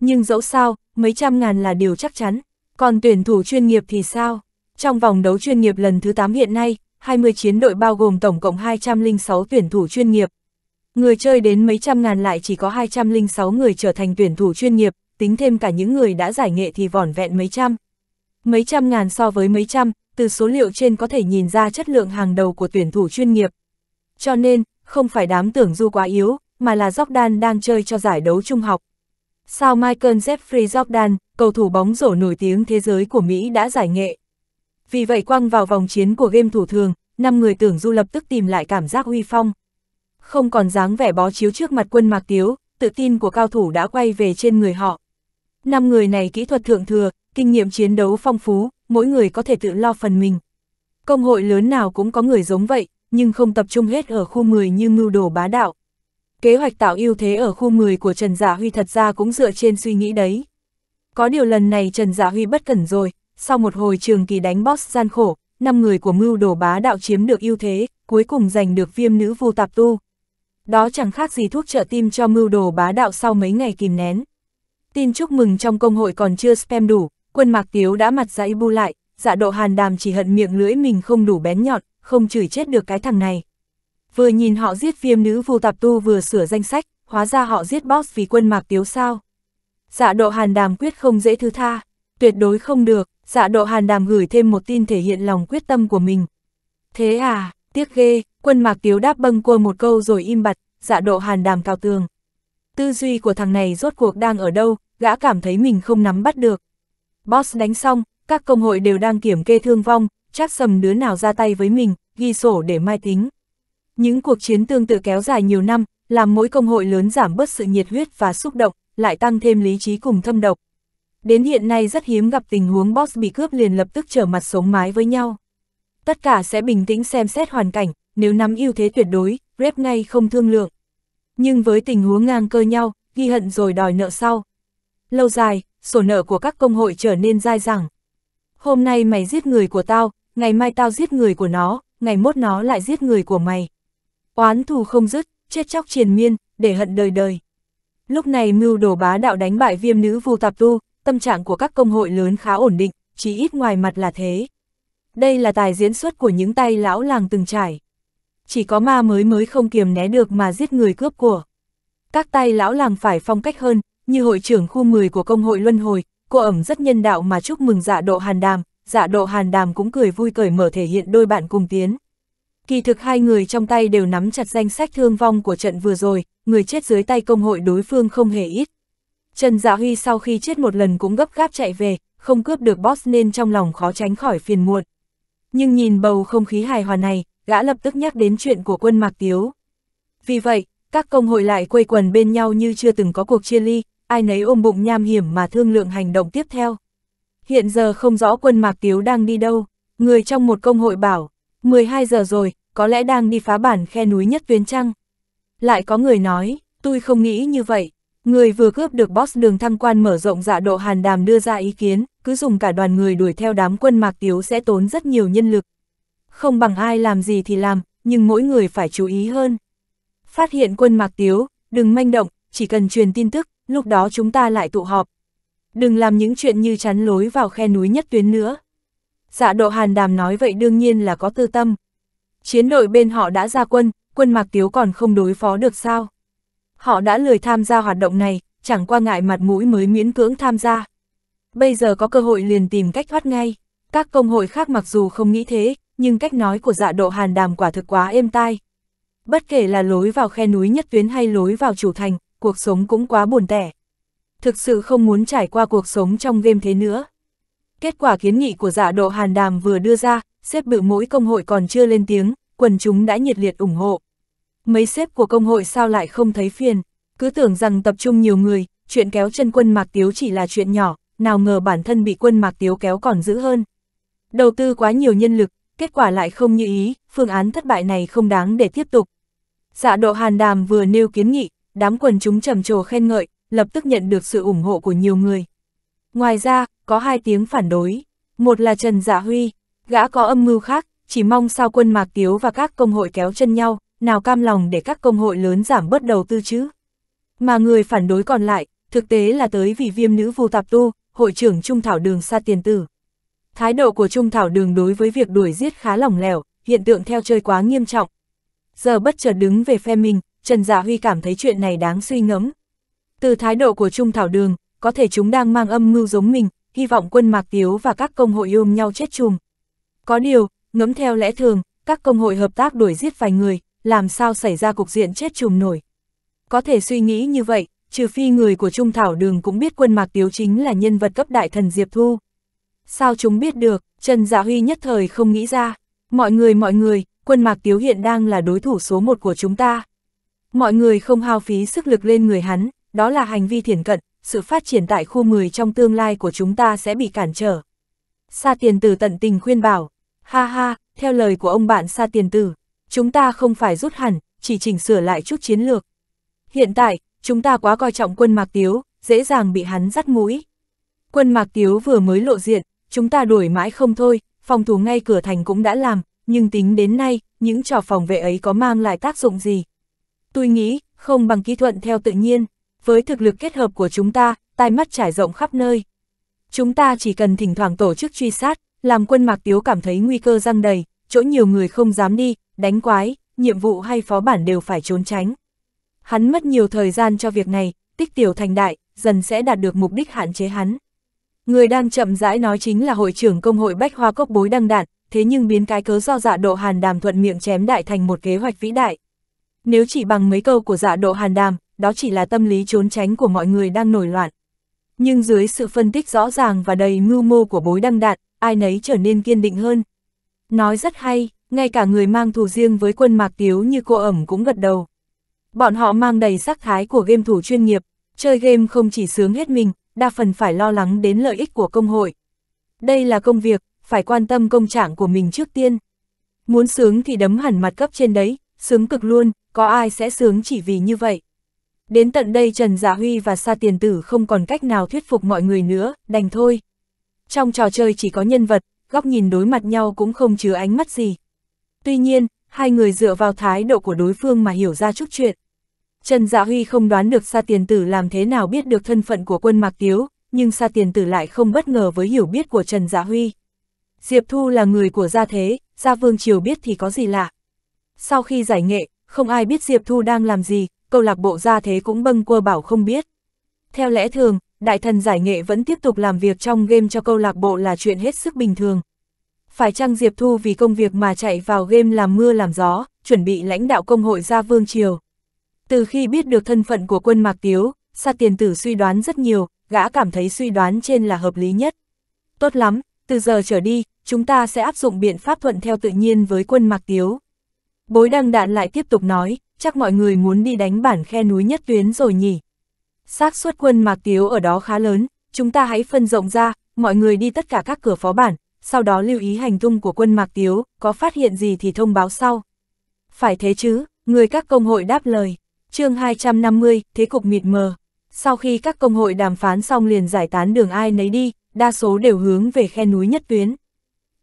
Nhưng dẫu sao, mấy trăm ngàn là điều chắc chắn. Còn tuyển thủ chuyên nghiệp thì sao? Trong vòng đấu chuyên nghiệp lần thứ 8 hiện nay, 20 chiến đội bao gồm tổng cộng 206 tuyển thủ chuyên nghiệp. Người chơi đến mấy trăm ngàn lại chỉ có 206 người trở thành tuyển thủ chuyên nghiệp, tính thêm cả những người đã giải nghệ thì vỏn vẹn mấy trăm. Mấy trăm ngàn so với mấy trăm, từ số liệu trên có thể nhìn ra chất lượng hàng đầu của tuyển thủ chuyên nghiệp. Cho nên, không phải đám tưởng du quá yếu, mà là Jordan đang chơi cho giải đấu trung học, Sao Michael Jeffrey Jordan, cầu thủ bóng rổ nổi tiếng thế giới của Mỹ đã giải nghệ. Vì vậy quăng vào vòng chiến của game thủ thường, năm người tưởng du lập tức tìm lại cảm giác huy phong. Không còn dáng vẻ bó chiếu trước mặt quân Mạc Tiếu, tự tin của cao thủ đã quay về trên người họ. Năm người này kỹ thuật thượng thừa, kinh nghiệm chiến đấu phong phú, mỗi người có thể tự lo phần mình. Công hội lớn nào cũng có người giống vậy, nhưng không tập trung hết ở khu 10 như mưu đồ bá đạo, kế hoạch tạo ưu thế ở khu 10 của Trần Dạ Huy thật ra cũng dựa trên suy nghĩ đấy. Có điều lần này Trần Dạ Huy bất cẩn rồi, sau một hồi trường kỳ đánh boss gian khổ, năm người của mưu đồ bá đạo chiếm được ưu thế, cuối cùng giành được viêm nữ vu tạp tu. Đó chẳng khác gì thuốc trợ tim cho mưu đồ bá đạo sau mấy ngày kìm nén. Tin chúc mừng trong công hội còn chưa spam đủ, quân mạc tiếu đã mặt dãy bu lại, dạ độ hàn đàm chỉ hận miệng lưỡi mình không đủ bén nhọn, không chửi chết được cái thằng này vừa nhìn họ giết viêm nữ vu tạp tu vừa sửa danh sách, hóa ra họ giết boss vì quân mạc tiếu sao. Dạ độ hàn đàm quyết không dễ thứ tha, tuyệt đối không được, dạ độ hàn đàm gửi thêm một tin thể hiện lòng quyết tâm của mình. Thế à, tiếc ghê, quân mạc tiếu đáp bâng cua một câu rồi im bặt, dạ độ hàn đàm cao tường. Tư duy của thằng này rốt cuộc đang ở đâu, gã cảm thấy mình không nắm bắt được. Boss đánh xong, các công hội đều đang kiểm kê thương vong, chắc sầm đứa nào ra tay với mình, ghi sổ để mai tính. Những cuộc chiến tương tự kéo dài nhiều năm, làm mỗi công hội lớn giảm bớt sự nhiệt huyết và xúc động, lại tăng thêm lý trí cùng thâm độc. Đến hiện nay rất hiếm gặp tình huống boss bị cướp liền lập tức trở mặt sống mái với nhau. Tất cả sẽ bình tĩnh xem xét hoàn cảnh, nếu nắm ưu thế tuyệt đối, rep ngay không thương lượng. Nhưng với tình huống ngang cơ nhau, ghi hận rồi đòi nợ sau. Lâu dài, sổ nợ của các công hội trở nên dai dẳng. Hôm nay mày giết người của tao, ngày mai tao giết người của nó, ngày mốt nó lại giết người của mày. Oán thù không dứt, chết chóc triền miên, để hận đời đời. Lúc này mưu đổ bá đạo đánh bại viêm nữ vu tạp tu, tâm trạng của các công hội lớn khá ổn định, chỉ ít ngoài mặt là thế. Đây là tài diễn xuất của những tay lão làng từng trải. Chỉ có ma mới mới không kiềm né được mà giết người cướp của. Các tay lão làng phải phong cách hơn, như hội trưởng khu 10 của công hội Luân Hồi, cô ẩm rất nhân đạo mà chúc mừng dạ độ hàn đàm, dạ độ hàn đàm cũng cười vui cởi mở thể hiện đôi bạn cùng tiến. Kỳ thực hai người trong tay đều nắm chặt danh sách thương vong của trận vừa rồi, người chết dưới tay công hội đối phương không hề ít. Trần Dạ Huy sau khi chết một lần cũng gấp gáp chạy về, không cướp được boss nên trong lòng khó tránh khỏi phiền muộn. Nhưng nhìn bầu không khí hài hòa này, gã lập tức nhắc đến chuyện của quân Mạc Tiếu. Vì vậy, các công hội lại quây quần bên nhau như chưa từng có cuộc chia ly, ai nấy ôm bụng nham hiểm mà thương lượng hành động tiếp theo. Hiện giờ không rõ quân Mạc Tiếu đang đi đâu, người trong một công hội bảo, 12 giờ rồi, có lẽ đang đi phá bản khe núi nhất tuyến trăng. Lại có người nói, tôi không nghĩ như vậy. Người vừa cướp được boss đường thăng quan mở rộng dạ độ hàn đàm đưa ra ý kiến, cứ dùng cả đoàn người đuổi theo đám quân mạc tiếu sẽ tốn rất nhiều nhân lực. Không bằng ai làm gì thì làm, nhưng mỗi người phải chú ý hơn. Phát hiện quân mạc tiếu, đừng manh động, chỉ cần truyền tin tức, lúc đó chúng ta lại tụ họp. Đừng làm những chuyện như chắn lối vào khe núi nhất tuyến nữa. Dạ độ hàn đàm nói vậy đương nhiên là có tư tâm, Chiến đội bên họ đã ra quân, quân Mạc Tiếu còn không đối phó được sao? Họ đã lười tham gia hoạt động này, chẳng qua ngại mặt mũi mới miễn cưỡng tham gia. Bây giờ có cơ hội liền tìm cách thoát ngay. Các công hội khác mặc dù không nghĩ thế, nhưng cách nói của dạ độ hàn đàm quả thực quá êm tai. Bất kể là lối vào khe núi nhất tuyến hay lối vào chủ thành, cuộc sống cũng quá buồn tẻ. Thực sự không muốn trải qua cuộc sống trong game thế nữa. Kết quả kiến nghị của dạ độ hàn đàm vừa đưa ra, xếp bự mỗi công hội còn chưa lên tiếng, quần chúng đã nhiệt liệt ủng hộ. Mấy xếp của công hội sao lại không thấy phiền, cứ tưởng rằng tập trung nhiều người, chuyện kéo chân quân Mạc Tiếu chỉ là chuyện nhỏ, nào ngờ bản thân bị quân Mạc Tiếu kéo còn dữ hơn. Đầu tư quá nhiều nhân lực, kết quả lại không như ý, phương án thất bại này không đáng để tiếp tục. Dạ độ hàn đàm vừa nêu kiến nghị, đám quần chúng trầm trồ khen ngợi, lập tức nhận được sự ủng hộ của nhiều người. Ngoài ra, có hai tiếng phản đối, một là Trần Dạ Huy, Gã có âm mưu khác, chỉ mong sao quân Mạc Tiếu và các công hội kéo chân nhau, nào cam lòng để các công hội lớn giảm bớt đầu tư chứ. Mà người phản đối còn lại, thực tế là tới vì viêm nữ vu tạp tu, hội trưởng Trung Thảo Đường Sa Tiền Tử. Thái độ của Trung Thảo Đường đối với việc đuổi giết khá lỏng lẻo, hiện tượng theo chơi quá nghiêm trọng. Giờ bất chợt đứng về phe mình, Trần Dạ Huy cảm thấy chuyện này đáng suy ngẫm. Từ thái độ của Trung Thảo Đường, có thể chúng đang mang âm mưu giống mình, hy vọng quân Mạc Tiếu và các công hội ôm nhau chết chùm, có điều, ngấm theo lẽ thường, các công hội hợp tác đuổi giết vài người, làm sao xảy ra cục diện chết chùm nổi. Có thể suy nghĩ như vậy, trừ phi người của Trung Thảo Đường cũng biết quân Mạc Tiếu chính là nhân vật cấp đại thần Diệp Thu. Sao chúng biết được, Trần Dạ Huy nhất thời không nghĩ ra. Mọi người mọi người, quân Mạc Tiếu hiện đang là đối thủ số một của chúng ta. Mọi người không hao phí sức lực lên người hắn, đó là hành vi thiển cận, sự phát triển tại khu 10 trong tương lai của chúng ta sẽ bị cản trở. Sa tiền tử tận tình khuyên bảo, Ha ha, theo lời của ông bạn Sa tiền tử, chúng ta không phải rút hẳn, chỉ chỉnh sửa lại chút chiến lược. Hiện tại, chúng ta quá coi trọng quân Mạc Tiếu, dễ dàng bị hắn dắt mũi. Quân Mạc Tiếu vừa mới lộ diện, chúng ta đuổi mãi không thôi, phòng thủ ngay cửa thành cũng đã làm, nhưng tính đến nay, những trò phòng vệ ấy có mang lại tác dụng gì? Tôi nghĩ, không bằng kỹ thuận theo tự nhiên, với thực lực kết hợp của chúng ta, tai mắt trải rộng khắp nơi. Chúng ta chỉ cần thỉnh thoảng tổ chức truy sát, làm quân mạc tiếu cảm thấy nguy cơ răng đầy, chỗ nhiều người không dám đi, đánh quái, nhiệm vụ hay phó bản đều phải trốn tránh. Hắn mất nhiều thời gian cho việc này, tích tiểu thành đại, dần sẽ đạt được mục đích hạn chế hắn. Người đang chậm rãi nói chính là hội trưởng công hội Bách Hoa Cốc Bối Đăng Đạn, thế nhưng biến cái cớ do dạ độ hàn đàm thuận miệng chém đại thành một kế hoạch vĩ đại. Nếu chỉ bằng mấy câu của dạ độ hàn đàm, đó chỉ là tâm lý trốn tránh của mọi người đang nổi loạn. Nhưng dưới sự phân tích rõ ràng và đầy mưu mô của bối đăng đạn, ai nấy trở nên kiên định hơn. Nói rất hay, ngay cả người mang thù riêng với quân Mạc Tiếu như cô ẩm cũng gật đầu. Bọn họ mang đầy sắc thái của game thủ chuyên nghiệp, chơi game không chỉ sướng hết mình, đa phần phải lo lắng đến lợi ích của công hội. Đây là công việc, phải quan tâm công trạng của mình trước tiên. Muốn sướng thì đấm hẳn mặt cấp trên đấy, sướng cực luôn, có ai sẽ sướng chỉ vì như vậy. Đến tận đây Trần Giả dạ Huy và Sa Tiền Tử không còn cách nào thuyết phục mọi người nữa, đành thôi trong trò chơi chỉ có nhân vật, góc nhìn đối mặt nhau cũng không chứa ánh mắt gì. Tuy nhiên, hai người dựa vào thái độ của đối phương mà hiểu ra chút chuyện. Trần Dạ Huy không đoán được Sa Tiền Tử làm thế nào biết được thân phận của quân Mạc Tiếu, nhưng Sa Tiền Tử lại không bất ngờ với hiểu biết của Trần Dạ Huy. Diệp Thu là người của gia thế, gia vương triều biết thì có gì lạ. Sau khi giải nghệ, không ai biết Diệp Thu đang làm gì, câu lạc bộ gia thế cũng bâng quơ bảo không biết. Theo lẽ thường, đại thần giải nghệ vẫn tiếp tục làm việc trong game cho câu lạc bộ là chuyện hết sức bình thường. Phải chăng Diệp Thu vì công việc mà chạy vào game làm mưa làm gió, chuẩn bị lãnh đạo công hội ra vương triều. Từ khi biết được thân phận của quân Mạc Tiếu, Sa Tiền Tử suy đoán rất nhiều, gã cảm thấy suy đoán trên là hợp lý nhất. Tốt lắm, từ giờ trở đi, chúng ta sẽ áp dụng biện pháp thuận theo tự nhiên với quân Mạc Tiếu. Bối đăng đạn lại tiếp tục nói, chắc mọi người muốn đi đánh bản khe núi nhất tuyến rồi nhỉ xác suất quân Mạc Tiếu ở đó khá lớn, chúng ta hãy phân rộng ra, mọi người đi tất cả các cửa phó bản, sau đó lưu ý hành tung của quân Mạc Tiếu, có phát hiện gì thì thông báo sau. Phải thế chứ, người các công hội đáp lời. chương 250, thế cục mịt mờ. Sau khi các công hội đàm phán xong liền giải tán đường ai nấy đi, đa số đều hướng về khe núi nhất tuyến.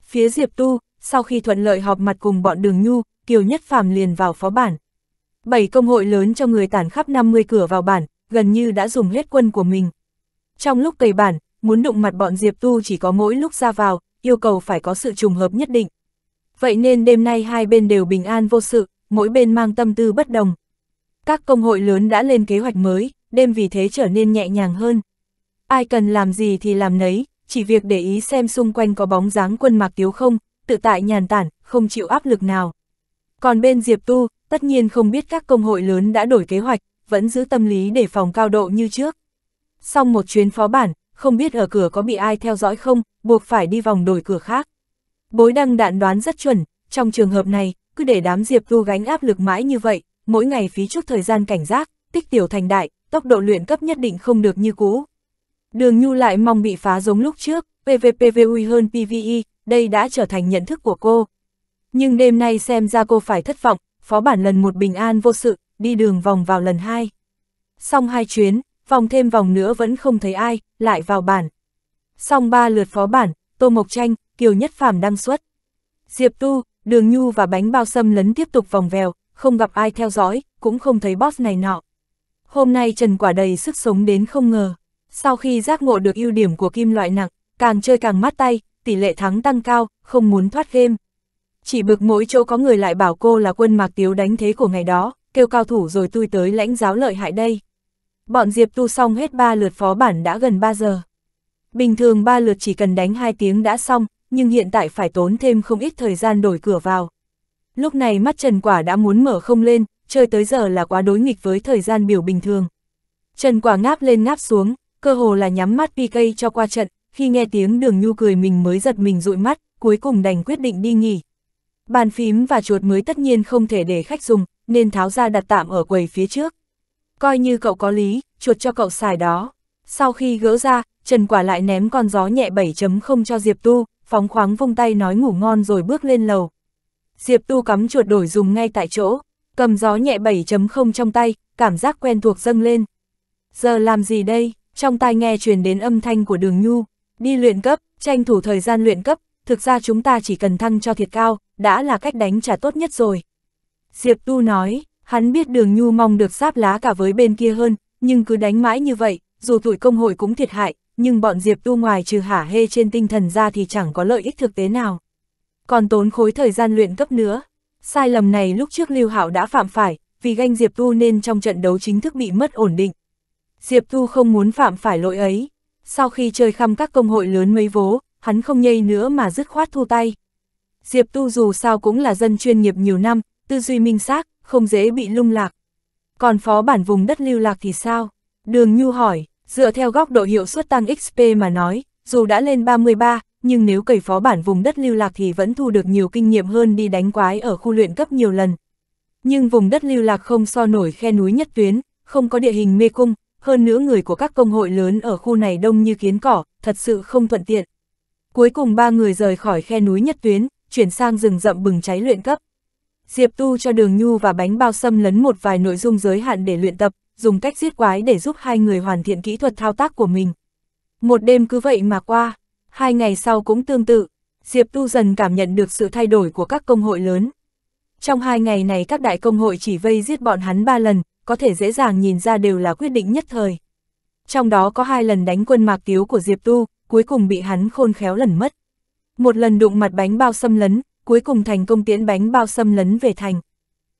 Phía Diệp Tu, sau khi thuận lợi họp mặt cùng bọn đường Nhu, Kiều Nhất Phàm liền vào phó bản. Bảy công hội lớn cho người tản khắp 50 cửa vào bản, gần như đã dùng hết quân của mình. Trong lúc cày bản, muốn đụng mặt bọn Diệp Tu chỉ có mỗi lúc ra vào, yêu cầu phải có sự trùng hợp nhất định. Vậy nên đêm nay hai bên đều bình an vô sự, mỗi bên mang tâm tư bất đồng. Các công hội lớn đã lên kế hoạch mới, đêm vì thế trở nên nhẹ nhàng hơn. Ai cần làm gì thì làm nấy, chỉ việc để ý xem xung quanh có bóng dáng quân mạc tiếu không, tự tại nhàn tản, không chịu áp lực nào. Còn bên Diệp Tu, tất nhiên không biết các công hội lớn đã đổi kế hoạch, vẫn giữ tâm lý để phòng cao độ như trước. Xong một chuyến phó bản, không biết ở cửa có bị ai theo dõi không, buộc phải đi vòng đổi cửa khác. Bối đăng đạn đoán rất chuẩn, trong trường hợp này, cứ để đám Diệp Tu gánh áp lực mãi như vậy, mỗi ngày phí chút thời gian cảnh giác, tích tiểu thành đại, tốc độ luyện cấp nhất định không được như cũ. Đường Nhu lại mong bị phá giống lúc trước, PVPVUI hơn PVE, đây đã trở thành nhận thức của cô. Nhưng đêm nay xem ra cô phải thất vọng, phó bản lần một bình an vô sự, đi đường vòng vào lần hai. Xong hai chuyến, vòng thêm vòng nữa vẫn không thấy ai, lại vào bản. Xong ba lượt phó bản, Tô Mộc Tranh, Kiều Nhất Phàm đăng xuất. Diệp Tu, Đường Nhu và bánh bao sâm lấn tiếp tục vòng vèo, không gặp ai theo dõi, cũng không thấy boss này nọ. Hôm nay Trần Quả đầy sức sống đến không ngờ. Sau khi giác ngộ được ưu điểm của kim loại nặng, càng chơi càng mát tay, tỷ lệ thắng tăng cao, không muốn thoát game. Chỉ bực mỗi chỗ có người lại bảo cô là quân mạc tiếu đánh thế của ngày đó, kêu cao thủ rồi tôi tới lãnh giáo lợi hại đây. Bọn Diệp tu xong hết ba lượt phó bản đã gần 3 giờ. Bình thường ba lượt chỉ cần đánh 2 tiếng đã xong, nhưng hiện tại phải tốn thêm không ít thời gian đổi cửa vào. Lúc này mắt Trần Quả đã muốn mở không lên, chơi tới giờ là quá đối nghịch với thời gian biểu bình thường. Trần Quả ngáp lên ngáp xuống, cơ hồ là nhắm mắt PK cho qua trận, khi nghe tiếng đường nhu cười mình mới giật mình dụi mắt, cuối cùng đành quyết định đi nghỉ. Bàn phím và chuột mới tất nhiên không thể để khách dùng, nên tháo ra đặt tạm ở quầy phía trước. Coi như cậu có lý, chuột cho cậu xài đó. Sau khi gỡ ra, Trần Quả lại ném con gió nhẹ 7.0 cho Diệp Tu, phóng khoáng vung tay nói ngủ ngon rồi bước lên lầu. Diệp Tu cắm chuột đổi dùng ngay tại chỗ, cầm gió nhẹ 7.0 trong tay, cảm giác quen thuộc dâng lên. Giờ làm gì đây? Trong tai nghe truyền đến âm thanh của đường nhu. Đi luyện cấp, tranh thủ thời gian luyện cấp, thực ra chúng ta chỉ cần thăng cho thiệt cao, đã là cách đánh trả tốt nhất rồi. Diệp Tu nói, hắn biết đường nhu mong được sáp lá cả với bên kia hơn, nhưng cứ đánh mãi như vậy, dù tuổi công hội cũng thiệt hại, nhưng bọn Diệp Tu ngoài trừ hả hê trên tinh thần ra thì chẳng có lợi ích thực tế nào. Còn tốn khối thời gian luyện cấp nữa. Sai lầm này lúc trước Lưu Hạo đã phạm phải, vì ganh Diệp Tu nên trong trận đấu chính thức bị mất ổn định. Diệp Tu không muốn phạm phải lỗi ấy. Sau khi chơi khăm các công hội lớn mấy vố, hắn không nhây nữa mà dứt khoát thu tay. Diệp Tu dù sao cũng là dân chuyên nghiệp nhiều năm, tư duy minh xác, không dễ bị lung lạc. Còn phó bản vùng đất lưu lạc thì sao? Đường Nhu hỏi, dựa theo góc độ hiệu suất tăng XP mà nói, dù đã lên 33, nhưng nếu cầy phó bản vùng đất lưu lạc thì vẫn thu được nhiều kinh nghiệm hơn đi đánh quái ở khu luyện cấp nhiều lần. Nhưng vùng đất lưu lạc không so nổi khe núi nhất tuyến, không có địa hình mê cung, hơn nữa người của các công hội lớn ở khu này đông như kiến cỏ, thật sự không thuận tiện. Cuối cùng ba người rời khỏi khe núi nhất tuyến, chuyển sang rừng rậm bừng cháy luyện cấp. Diệp Tu cho Đường Nhu và Bánh Bao Sâm lấn một vài nội dung giới hạn để luyện tập, dùng cách giết quái để giúp hai người hoàn thiện kỹ thuật thao tác của mình. Một đêm cứ vậy mà qua, hai ngày sau cũng tương tự, Diệp Tu dần cảm nhận được sự thay đổi của các công hội lớn. Trong hai ngày này các đại công hội chỉ vây giết bọn hắn ba lần, có thể dễ dàng nhìn ra đều là quyết định nhất thời. Trong đó có hai lần đánh quân mạc tiếu của Diệp Tu, cuối cùng bị hắn khôn khéo lần mất. Một lần đụng mặt bánh bao xâm lấn, cuối cùng thành công tiễn bánh bao xâm lấn về thành.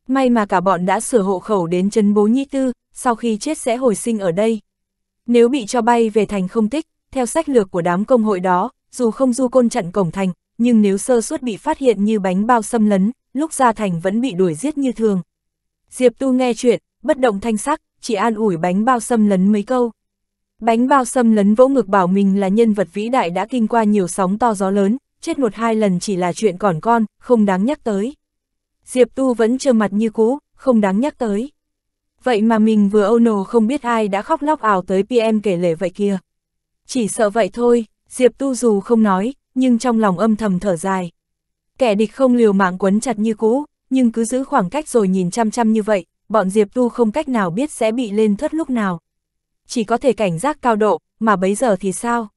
May mà cả bọn đã sửa hộ khẩu đến chân bố nhĩ tư, sau khi chết sẽ hồi sinh ở đây. Nếu bị cho bay về thành không tích, theo sách lược của đám công hội đó, dù không du côn chặn cổng thành, nhưng nếu sơ suất bị phát hiện như bánh bao xâm lấn, lúc ra thành vẫn bị đuổi giết như thường. Diệp Tu nghe chuyện, bất động thanh sắc, chỉ an ủi bánh bao xâm lấn mấy câu. Bánh bao xâm lấn vỗ ngực bảo mình là nhân vật vĩ đại đã kinh qua nhiều sóng to gió lớn, chết một hai lần chỉ là chuyện còn con, không đáng nhắc tới. Diệp Tu vẫn trơ mặt như cũ, không đáng nhắc tới. Vậy mà mình vừa âu nồ không biết ai đã khóc lóc ảo tới PM kể lể vậy kia. Chỉ sợ vậy thôi, Diệp Tu dù không nói, nhưng trong lòng âm thầm thở dài. Kẻ địch không liều mạng quấn chặt như cũ, nhưng cứ giữ khoảng cách rồi nhìn chăm chăm như vậy, bọn Diệp Tu không cách nào biết sẽ bị lên thất lúc nào. Chỉ có thể cảnh giác cao độ, mà bấy giờ thì sao?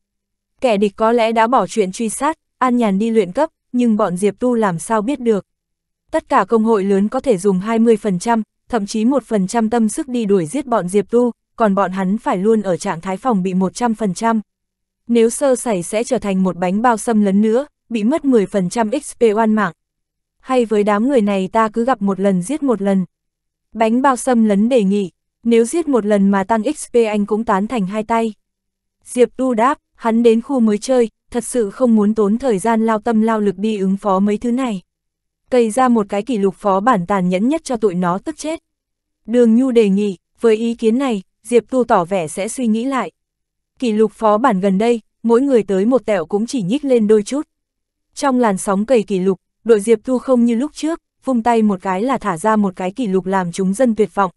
Kẻ địch có lẽ đã bỏ chuyện truy sát, An Nhàn đi luyện cấp, nhưng bọn Diệp Tu làm sao biết được. Tất cả công hội lớn có thể dùng 20%, thậm chí 1% tâm sức đi đuổi giết bọn Diệp Tu, còn bọn hắn phải luôn ở trạng thái phòng bị 100%. Nếu sơ sẩy sẽ trở thành một bánh bao xâm lấn nữa, bị mất 10% XP oan mạng. Hay với đám người này ta cứ gặp một lần giết một lần. Bánh bao xâm lấn đề nghị, nếu giết một lần mà tăng XP anh cũng tán thành hai tay. Diệp Tu đáp, hắn đến khu mới chơi, thật sự không muốn tốn thời gian lao tâm lao lực đi ứng phó mấy thứ này. cầy ra một cái kỷ lục phó bản tàn nhẫn nhất cho tụi nó tức chết. Đường Nhu đề nghị, với ý kiến này, Diệp Tu tỏ vẻ sẽ suy nghĩ lại. Kỷ lục phó bản gần đây, mỗi người tới một tẹo cũng chỉ nhích lên đôi chút. Trong làn sóng cầy kỷ lục, đội Diệp Tu không như lúc trước, vung tay một cái là thả ra một cái kỷ lục làm chúng dân tuyệt vọng.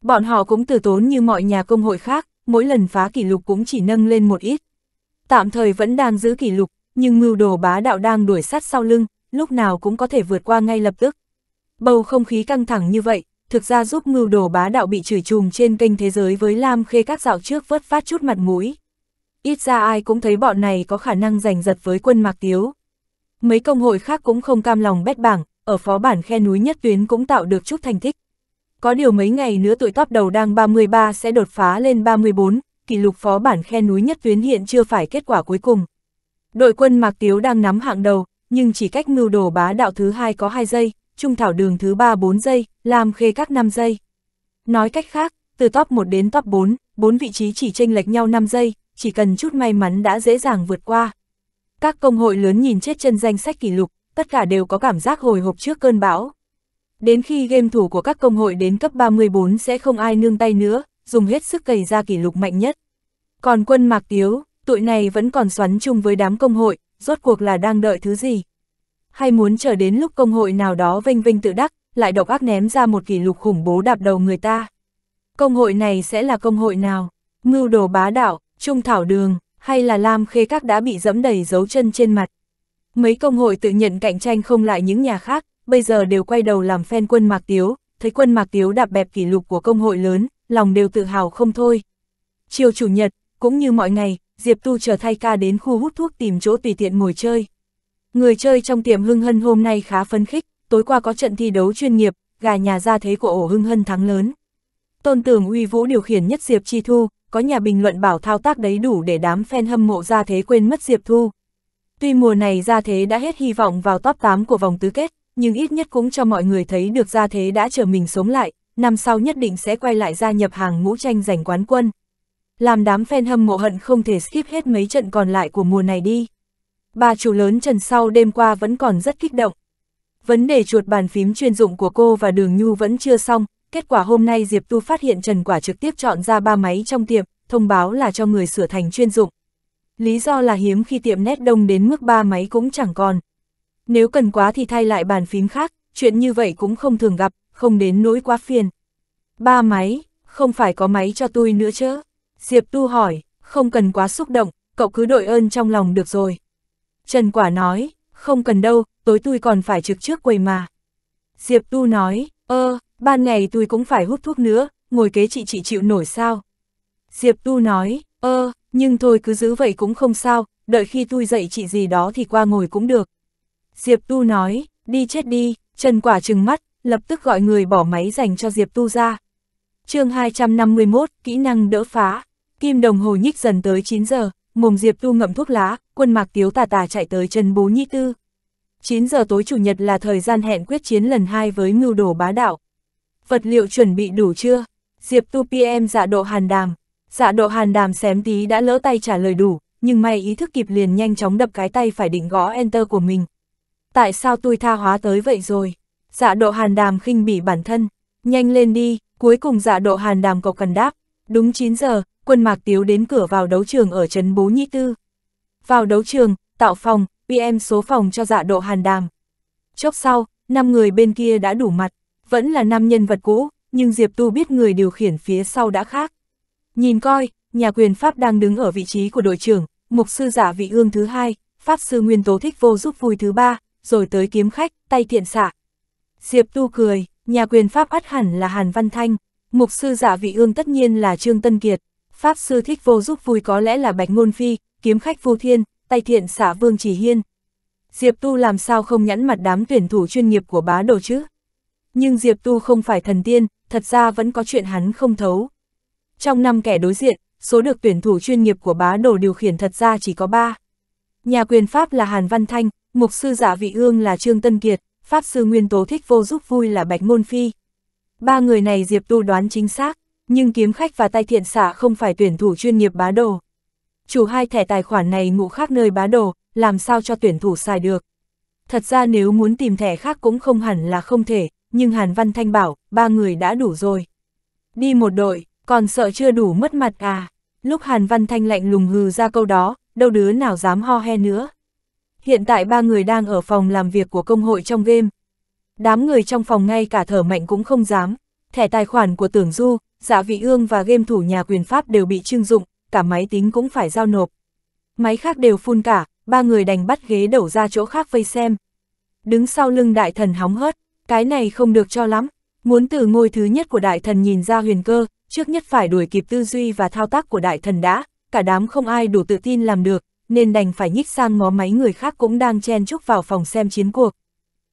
Bọn họ cũng từ tốn như mọi nhà công hội khác, mỗi lần phá kỷ lục cũng chỉ nâng lên một ít tạm thời vẫn đang giữ kỷ lục, nhưng mưu đồ bá đạo đang đuổi sát sau lưng, lúc nào cũng có thể vượt qua ngay lập tức. Bầu không khí căng thẳng như vậy, thực ra giúp mưu đồ bá đạo bị chửi chùm trên kênh thế giới với Lam Khê các dạo trước vớt phát chút mặt mũi. Ít ra ai cũng thấy bọn này có khả năng giành giật với quân Mạc Tiếu. Mấy công hội khác cũng không cam lòng bét bảng, ở phó bản khe núi nhất tuyến cũng tạo được chút thành tích. Có điều mấy ngày nữa tụi top đầu đang 33 sẽ đột phá lên 34, kỷ lục phó bản khe núi nhất tuyến hiện chưa phải kết quả cuối cùng. Đội quân Mạc Tiếu đang nắm hạng đầu, nhưng chỉ cách Mưu đồ bá đạo thứ hai có 2 giây, trung thảo đường thứ 3 4 giây, làm khê các 5 giây. Nói cách khác, từ top 1 đến top 4, 4 vị trí chỉ chênh lệch nhau 5 giây, chỉ cần chút may mắn đã dễ dàng vượt qua. Các công hội lớn nhìn chết chân danh sách kỷ lục, tất cả đều có cảm giác hồi hộp trước cơn bão. Đến khi game thủ của các công hội đến cấp 34 sẽ không ai nương tay nữa, dùng hết sức cày ra kỷ lục mạnh nhất. Còn quân mạc tiếu, tụi này vẫn còn xoắn chung với đám công hội, rốt cuộc là đang đợi thứ gì? Hay muốn chờ đến lúc công hội nào đó vinh vinh tự đắc, lại độc ác ném ra một kỷ lục khủng bố đạp đầu người ta? Công hội này sẽ là công hội nào? Mưu đồ bá đạo, trung thảo đường, hay là lam khê các đã bị dẫm đầy dấu chân trên mặt? Mấy công hội tự nhận cạnh tranh không lại những nhà khác, bây giờ đều quay đầu làm fan quân Mạc Tiếu, thấy quân Mạc Tiếu đạp bẹp kỷ lục của công hội lớn, lòng đều tự hào không thôi. Chiều Chủ nhật, cũng như mọi ngày, Diệp Tu chờ thay ca đến khu hút thuốc tìm chỗ tùy tiện ngồi chơi. Người chơi trong tiệm Hưng Hân hôm nay khá phấn khích, tối qua có trận thi đấu chuyên nghiệp, gà nhà ra thế của ổ Hưng Hân thắng lớn. Tôn tưởng uy vũ điều khiển nhất Diệp Chi Thu, có nhà bình luận bảo thao tác đấy đủ để đám fan hâm mộ ra thế quên mất Diệp Thu. Tuy mùa này ra thế đã hết hy vọng vào top 8 của vòng tứ kết, nhưng ít nhất cũng cho mọi người thấy được ra thế đã trở mình sống lại, năm sau nhất định sẽ quay lại gia nhập hàng ngũ tranh giành quán quân làm đám fan hâm mộ hận không thể skip hết mấy trận còn lại của mùa này đi. Bà chủ lớn Trần sau đêm qua vẫn còn rất kích động. Vấn đề chuột bàn phím chuyên dụng của cô và Đường Nhu vẫn chưa xong, kết quả hôm nay Diệp Tu phát hiện Trần Quả trực tiếp chọn ra ba máy trong tiệm, thông báo là cho người sửa thành chuyên dụng. Lý do là hiếm khi tiệm nét đông đến mức ba máy cũng chẳng còn. Nếu cần quá thì thay lại bàn phím khác, chuyện như vậy cũng không thường gặp, không đến nỗi quá phiền. Ba máy, không phải có máy cho tôi nữa chứ. Diệp Tu hỏi, không cần quá xúc động, cậu cứ đội ơn trong lòng được rồi. Trần Quả nói, không cần đâu, tối tôi còn phải trực trước quầy mà. Diệp Tu nói, ơ, ban ngày tôi cũng phải hút thuốc nữa, ngồi kế chị chị chịu nổi sao. Diệp Tu nói, ơ, nhưng thôi cứ giữ vậy cũng không sao, đợi khi tôi dạy chị gì đó thì qua ngồi cũng được. Diệp Tu nói, đi chết đi, Trần Quả trừng mắt, lập tức gọi người bỏ máy dành cho Diệp Tu ra. chương 251, kỹ năng đỡ phá. Kim đồng hồ nhích dần tới 9 giờ, mồm Diệp Tu ngậm thuốc lá, quân mạc tiếu tà tà chạy tới chân bố nhi tư. 9 giờ tối chủ nhật là thời gian hẹn quyết chiến lần hai với ngưu đổ bá đạo. Vật liệu chuẩn bị đủ chưa? Diệp Tu PM dạ độ hàn đàm. Dạ độ hàn đàm xém tí đã lỡ tay trả lời đủ, nhưng may ý thức kịp liền nhanh chóng đập cái tay phải định gõ Enter của mình. Tại sao tôi tha hóa tới vậy rồi? Dạ độ hàn đàm khinh bỉ bản thân. Nhanh lên đi, cuối cùng dạ độ hàn đàm cầu cần đáp. Đúng 9 giờ, quân mạc tiếu đến cửa vào đấu trường ở trấn Bố Nhi Tư. Vào đấu trường, tạo phòng, PM số phòng cho dạ độ hàn đàm. Chốc sau, năm người bên kia đã đủ mặt, vẫn là năm nhân vật cũ, nhưng Diệp Tu biết người điều khiển phía sau đã khác. Nhìn coi, nhà quyền Pháp đang đứng ở vị trí của đội trưởng, mục sư giả vị ương thứ hai, Pháp sư nguyên tố thích vô giúp vui thứ ba, rồi tới kiếm khách, tay thiện xạ. Diệp Tu cười, nhà quyền Pháp ắt hẳn là Hàn Văn Thanh, mục sư giả vị ương tất nhiên là Trương Tân Kiệt, Pháp sư thích vô giúp vui có lẽ là Bạch Ngôn Phi, kiếm khách vô thiên, tay thiện xả Vương Chỉ Hiên. Diệp Tu làm sao không nhẫn mặt đám tuyển thủ chuyên nghiệp của bá đồ chứ? Nhưng Diệp Tu không phải thần tiên, thật ra vẫn có chuyện hắn không thấu. Trong năm kẻ đối diện, số được tuyển thủ chuyên nghiệp của bá đồ điều khiển thật ra chỉ có 3. Nhà quyền Pháp là Hàn Văn Thanh, mục sư giả dạ vị ương là Trương Tân Kiệt, Pháp sư nguyên tố thích vô giúp vui là Bạch Ngôn Phi. Ba người này Diệp Tu đoán chính xác nhưng kiếm khách và tay thiện xạ không phải tuyển thủ chuyên nghiệp bá đồ. Chủ hai thẻ tài khoản này ngụ khác nơi bá đồ, làm sao cho tuyển thủ xài được. Thật ra nếu muốn tìm thẻ khác cũng không hẳn là không thể, nhưng Hàn Văn Thanh bảo, ba người đã đủ rồi. Đi một đội, còn sợ chưa đủ mất mặt à. Lúc Hàn Văn Thanh lạnh lùng hừ ra câu đó, đâu đứa nào dám ho he nữa. Hiện tại ba người đang ở phòng làm việc của công hội trong game. Đám người trong phòng ngay cả thở mạnh cũng không dám. Thẻ tài khoản của Tưởng Du, giả dạ vị ương và game thủ nhà quyền Pháp đều bị trưng dụng, cả máy tính cũng phải giao nộp. Máy khác đều phun cả, ba người đành bắt ghế đẩu ra chỗ khác vây xem. Đứng sau lưng đại thần hóng hớt, cái này không được cho lắm, muốn từ ngôi thứ nhất của đại thần nhìn ra huyền cơ, trước nhất phải đuổi kịp tư duy và thao tác của đại thần đã, cả đám không ai đủ tự tin làm được, nên đành phải nhích sang ngó máy người khác cũng đang chen chúc vào phòng xem chiến cuộc.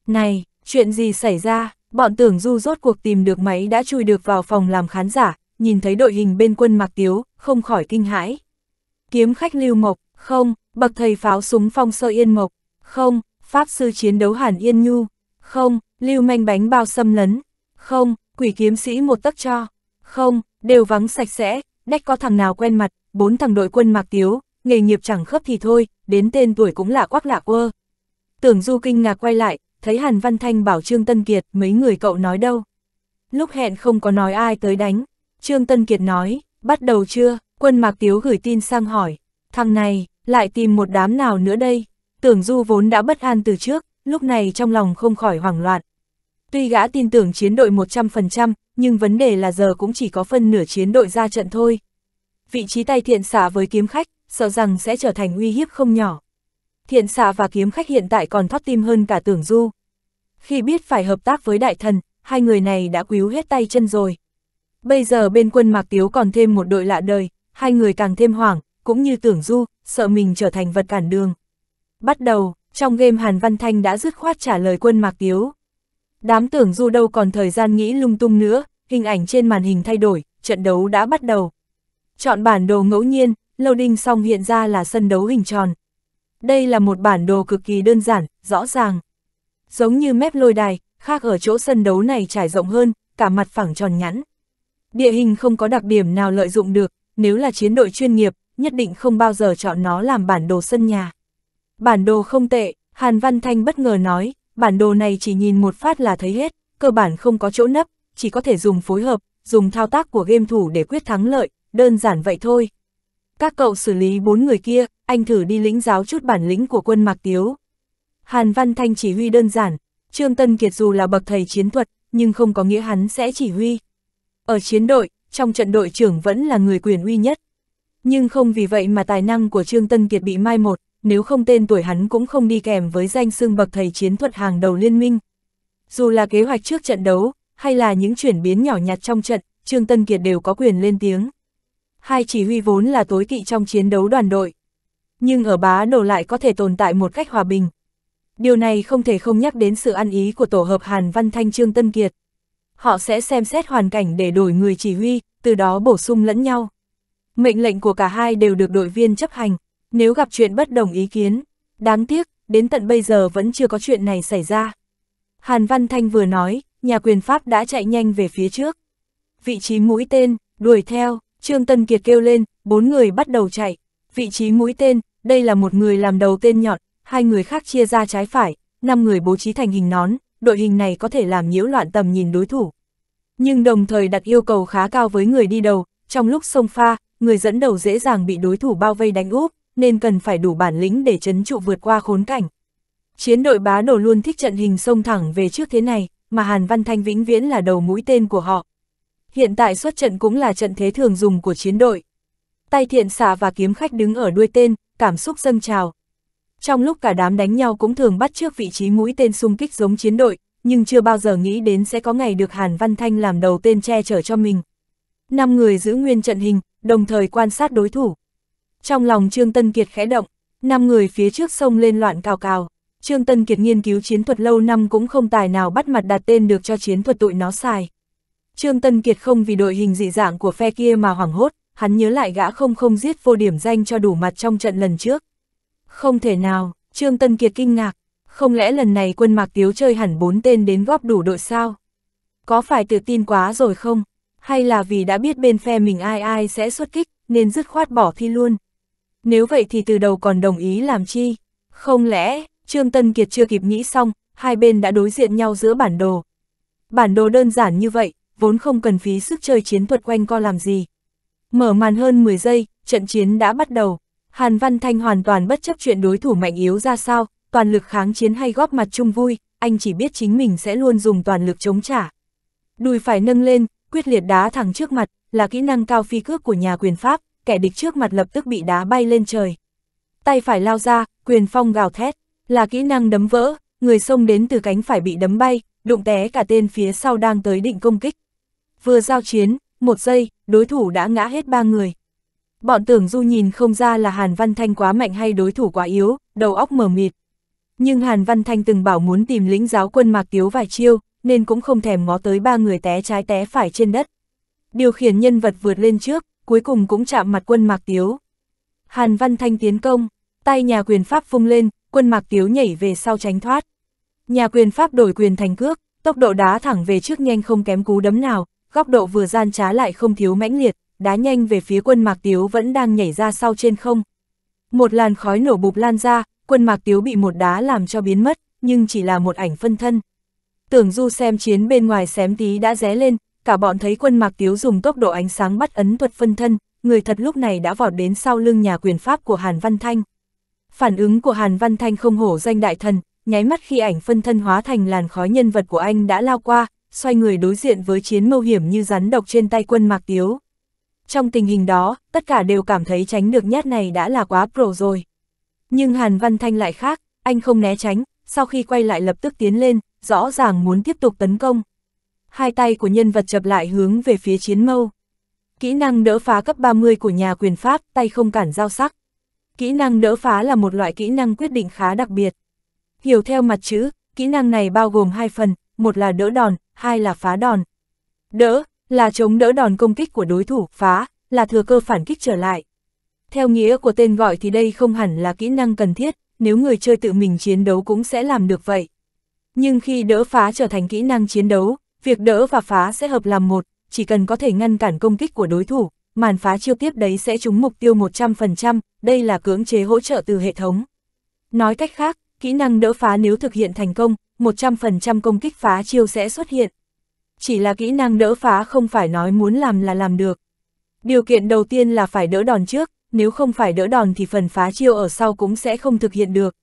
Này, chuyện gì xảy ra? Bọn tưởng du rốt cuộc tìm được máy đã chui được vào phòng làm khán giả, nhìn thấy đội hình bên quân mặc Tiếu, không khỏi kinh hãi. Kiếm khách Lưu Mộc, không, bậc thầy pháo súng phong sơ Yên Mộc, không, pháp sư chiến đấu Hàn Yên Nhu, không, Lưu Manh bánh bao xâm lấn, không, quỷ kiếm sĩ một tấc cho, không, đều vắng sạch sẽ, đách có thằng nào quen mặt, bốn thằng đội quân mặc Tiếu, nghề nghiệp chẳng khớp thì thôi, đến tên tuổi cũng lạ quắc lạ quơ. Tưởng Du kinh ngạc quay lại, thấy Hàn Văn Thanh bảo Trương Tân Kiệt, mấy người cậu nói đâu. Lúc hẹn không có nói ai tới đánh, Trương Tân Kiệt nói, bắt đầu chưa, quân Mạc Tiếu gửi tin sang hỏi, thằng này, lại tìm một đám nào nữa đây, tưởng du vốn đã bất an từ trước, lúc này trong lòng không khỏi hoảng loạn. Tuy gã tin tưởng chiến đội 100%, nhưng vấn đề là giờ cũng chỉ có phân nửa chiến đội ra trận thôi. Vị trí tay thiện xả với kiếm khách, sợ rằng sẽ trở thành uy hiếp không nhỏ thiện xạ và kiếm khách hiện tại còn thót tim hơn cả tưởng du. Khi biết phải hợp tác với đại thần, hai người này đã quíu hết tay chân rồi. Bây giờ bên quân Mạc Tiếu còn thêm một đội lạ đời, hai người càng thêm hoảng, cũng như tưởng du, sợ mình trở thành vật cản đường. Bắt đầu, trong game Hàn Văn Thanh đã dứt khoát trả lời quân Mạc Tiếu. Đám tưởng du đâu còn thời gian nghĩ lung tung nữa, hình ảnh trên màn hình thay đổi, trận đấu đã bắt đầu. Chọn bản đồ ngẫu nhiên, loading xong hiện ra là sân đấu hình tròn. Đây là một bản đồ cực kỳ đơn giản, rõ ràng. Giống như mép lôi đài, khác ở chỗ sân đấu này trải rộng hơn, cả mặt phẳng tròn nhẵn. Địa hình không có đặc điểm nào lợi dụng được, nếu là chiến đội chuyên nghiệp, nhất định không bao giờ chọn nó làm bản đồ sân nhà. Bản đồ không tệ, Hàn Văn Thanh bất ngờ nói, bản đồ này chỉ nhìn một phát là thấy hết, cơ bản không có chỗ nấp, chỉ có thể dùng phối hợp, dùng thao tác của game thủ để quyết thắng lợi, đơn giản vậy thôi các cậu xử lý bốn người kia, anh thử đi lĩnh giáo chút bản lĩnh của quân Mạc Tiếu. Hàn Văn Thanh chỉ huy đơn giản, Trương Tân Kiệt dù là bậc thầy chiến thuật, nhưng không có nghĩa hắn sẽ chỉ huy. Ở chiến đội, trong trận đội trưởng vẫn là người quyền uy nhất. Nhưng không vì vậy mà tài năng của Trương Tân Kiệt bị mai một, nếu không tên tuổi hắn cũng không đi kèm với danh xưng bậc thầy chiến thuật hàng đầu liên minh. Dù là kế hoạch trước trận đấu, hay là những chuyển biến nhỏ nhặt trong trận, Trương Tân Kiệt đều có quyền lên tiếng hai chỉ huy vốn là tối kỵ trong chiến đấu đoàn đội. Nhưng ở bá đồ lại có thể tồn tại một cách hòa bình. Điều này không thể không nhắc đến sự ăn ý của tổ hợp Hàn Văn Thanh Trương Tân Kiệt. Họ sẽ xem xét hoàn cảnh để đổi người chỉ huy, từ đó bổ sung lẫn nhau. Mệnh lệnh của cả hai đều được đội viên chấp hành, nếu gặp chuyện bất đồng ý kiến. Đáng tiếc, đến tận bây giờ vẫn chưa có chuyện này xảy ra. Hàn Văn Thanh vừa nói, nhà quyền Pháp đã chạy nhanh về phía trước. Vị trí mũi tên, đuổi theo, Trương Tân Kiệt kêu lên, bốn người bắt đầu chạy, vị trí mũi tên, đây là một người làm đầu tên nhọn, hai người khác chia ra trái phải, năm người bố trí thành hình nón, đội hình này có thể làm nhiễu loạn tầm nhìn đối thủ. Nhưng đồng thời đặt yêu cầu khá cao với người đi đầu, trong lúc sông pha, người dẫn đầu dễ dàng bị đối thủ bao vây đánh úp, nên cần phải đủ bản lĩnh để chấn trụ vượt qua khốn cảnh. Chiến đội bá đồ luôn thích trận hình sông thẳng về trước thế này, mà Hàn Văn Thanh vĩnh viễn là đầu mũi tên của họ, hiện tại xuất trận cũng là trận thế thường dùng của chiến đội. Tay thiện xạ và kiếm khách đứng ở đuôi tên, cảm xúc dâng trào. Trong lúc cả đám đánh nhau cũng thường bắt trước vị trí mũi tên xung kích giống chiến đội, nhưng chưa bao giờ nghĩ đến sẽ có ngày được Hàn Văn Thanh làm đầu tên che chở cho mình. Năm người giữ nguyên trận hình, đồng thời quan sát đối thủ. Trong lòng Trương Tân Kiệt khẽ động, năm người phía trước sông lên loạn cào cào. Trương Tân Kiệt nghiên cứu chiến thuật lâu năm cũng không tài nào bắt mặt đặt tên được cho chiến thuật tụi nó xài. Trương Tân Kiệt không vì đội hình dị dạng của phe kia mà hoảng hốt, hắn nhớ lại gã không không giết vô điểm danh cho đủ mặt trong trận lần trước. Không thể nào, Trương Tân Kiệt kinh ngạc, không lẽ lần này quân Mạc Tiếu chơi hẳn bốn tên đến góp đủ đội sao? Có phải tự tin quá rồi không? Hay là vì đã biết bên phe mình ai ai sẽ xuất kích, nên dứt khoát bỏ thi luôn? Nếu vậy thì từ đầu còn đồng ý làm chi? Không lẽ, Trương Tân Kiệt chưa kịp nghĩ xong, hai bên đã đối diện nhau giữa bản đồ. Bản đồ đơn giản như vậy, vốn không cần phí sức chơi chiến thuật quanh co làm gì. Mở màn hơn 10 giây, trận chiến đã bắt đầu. Hàn Văn Thanh hoàn toàn bất chấp chuyện đối thủ mạnh yếu ra sao, toàn lực kháng chiến hay góp mặt chung vui, anh chỉ biết chính mình sẽ luôn dùng toàn lực chống trả. Đùi phải nâng lên, quyết liệt đá thẳng trước mặt, là kỹ năng cao phi cước của nhà quyền Pháp, kẻ địch trước mặt lập tức bị đá bay lên trời. Tay phải lao ra, quyền phong gào thét, là kỹ năng đấm vỡ, người xông đến từ cánh phải bị đấm bay, đụng té cả tên phía sau đang tới định công kích vừa giao chiến, một giây, đối thủ đã ngã hết ba người. Bọn tưởng du nhìn không ra là Hàn Văn Thanh quá mạnh hay đối thủ quá yếu, đầu óc mờ mịt. Nhưng Hàn Văn Thanh từng bảo muốn tìm lĩnh giáo quân Mạc Tiếu vài chiêu, nên cũng không thèm ngó tới ba người té trái té phải trên đất. Điều khiển nhân vật vượt lên trước, cuối cùng cũng chạm mặt quân Mạc Tiếu. Hàn Văn Thanh tiến công, tay nhà quyền Pháp phung lên, quân Mạc Tiếu nhảy về sau tránh thoát. Nhà quyền Pháp đổi quyền thành cước, tốc độ đá thẳng về trước nhanh không kém cú đấm nào, góc độ vừa gian trá lại không thiếu mãnh liệt, đá nhanh về phía quân Mạc Tiếu vẫn đang nhảy ra sau trên không. Một làn khói nổ bụp lan ra, quân Mạc Tiếu bị một đá làm cho biến mất, nhưng chỉ là một ảnh phân thân. Tưởng Du xem chiến bên ngoài xém tí đã ré lên, cả bọn thấy quân Mạc Tiếu dùng tốc độ ánh sáng bắt ấn thuật phân thân, người thật lúc này đã vọt đến sau lưng nhà quyền pháp của Hàn Văn Thanh. Phản ứng của Hàn Văn Thanh không hổ danh đại thần, nháy mắt khi ảnh phân thân hóa thành làn khói nhân vật của anh đã lao qua, xoay người đối diện với chiến mâu hiểm như rắn độc trên tay quân Mạc Tiếu. Trong tình hình đó, tất cả đều cảm thấy tránh được nhát này đã là quá pro rồi. Nhưng Hàn Văn Thanh lại khác, anh không né tránh, sau khi quay lại lập tức tiến lên, rõ ràng muốn tiếp tục tấn công. Hai tay của nhân vật chập lại hướng về phía chiến mâu. Kỹ năng đỡ phá cấp 30 của nhà quyền Pháp, tay không cản giao sắc. Kỹ năng đỡ phá là một loại kỹ năng quyết định khá đặc biệt. Hiểu theo mặt chữ, kỹ năng này bao gồm hai phần, một là đỡ đòn, hai là phá đòn. Đỡ, là chống đỡ đòn công kích của đối thủ, phá, là thừa cơ phản kích trở lại. Theo nghĩa của tên gọi thì đây không hẳn là kỹ năng cần thiết, nếu người chơi tự mình chiến đấu cũng sẽ làm được vậy. Nhưng khi đỡ phá trở thành kỹ năng chiến đấu, việc đỡ và phá sẽ hợp làm một, chỉ cần có thể ngăn cản công kích của đối thủ, màn phá chiêu tiếp đấy sẽ trúng mục tiêu 100%, đây là cưỡng chế hỗ trợ từ hệ thống. Nói cách khác, Kỹ năng đỡ phá nếu thực hiện thành công, 100% công kích phá chiêu sẽ xuất hiện. Chỉ là kỹ năng đỡ phá không phải nói muốn làm là làm được. Điều kiện đầu tiên là phải đỡ đòn trước, nếu không phải đỡ đòn thì phần phá chiêu ở sau cũng sẽ không thực hiện được.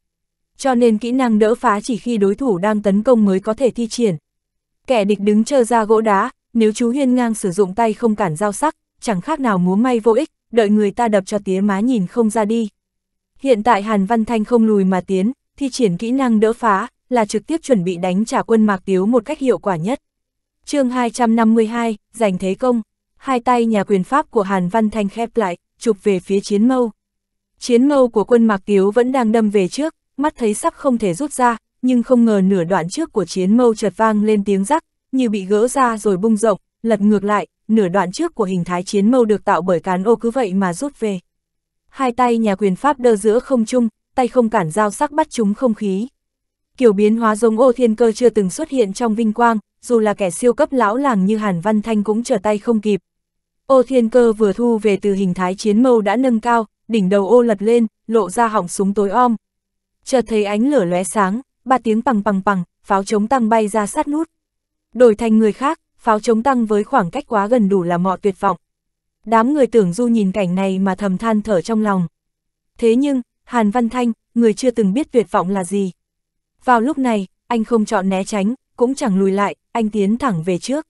Cho nên kỹ năng đỡ phá chỉ khi đối thủ đang tấn công mới có thể thi triển. Kẻ địch đứng chờ ra gỗ đá, nếu chú Huyên ngang sử dụng tay không cản dao sắc, chẳng khác nào múa may vô ích, đợi người ta đập cho tía má nhìn không ra đi. Hiện tại Hàn Văn Thanh không lùi mà tiến, thi triển kỹ năng đỡ phá, là trực tiếp chuẩn bị đánh trả quân Mạc Tiếu một cách hiệu quả nhất. chương 252, giành thế công, hai tay nhà quyền pháp của Hàn Văn Thanh khép lại, chụp về phía chiến mâu. Chiến mâu của quân Mạc Tiếu vẫn đang đâm về trước, mắt thấy sắp không thể rút ra, nhưng không ngờ nửa đoạn trước của chiến mâu chợt vang lên tiếng rắc, như bị gỡ ra rồi bung rộng, lật ngược lại, nửa đoạn trước của hình thái chiến mâu được tạo bởi cán ô cứ vậy mà rút về. Hai tay nhà quyền pháp đơ giữa không chung, tay không cản dao sắc bắt chúng không khí. Kiểu biến hóa giống ô thiên cơ chưa từng xuất hiện trong vinh quang, dù là kẻ siêu cấp lão làng như Hàn Văn Thanh cũng trở tay không kịp. Ô thiên cơ vừa thu về từ hình thái chiến mâu đã nâng cao, đỉnh đầu ô lật lên, lộ ra hỏng súng tối om. Chợt thấy ánh lửa lóe sáng, ba tiếng pằng pằng pằng pháo chống tăng bay ra sát nút. Đổi thành người khác, pháo chống tăng với khoảng cách quá gần đủ là mọ tuyệt vọng. Đám người tưởng du nhìn cảnh này mà thầm than thở trong lòng. Thế nhưng, Hàn Văn Thanh, người chưa từng biết tuyệt vọng là gì. Vào lúc này, anh không chọn né tránh, cũng chẳng lùi lại, anh tiến thẳng về trước.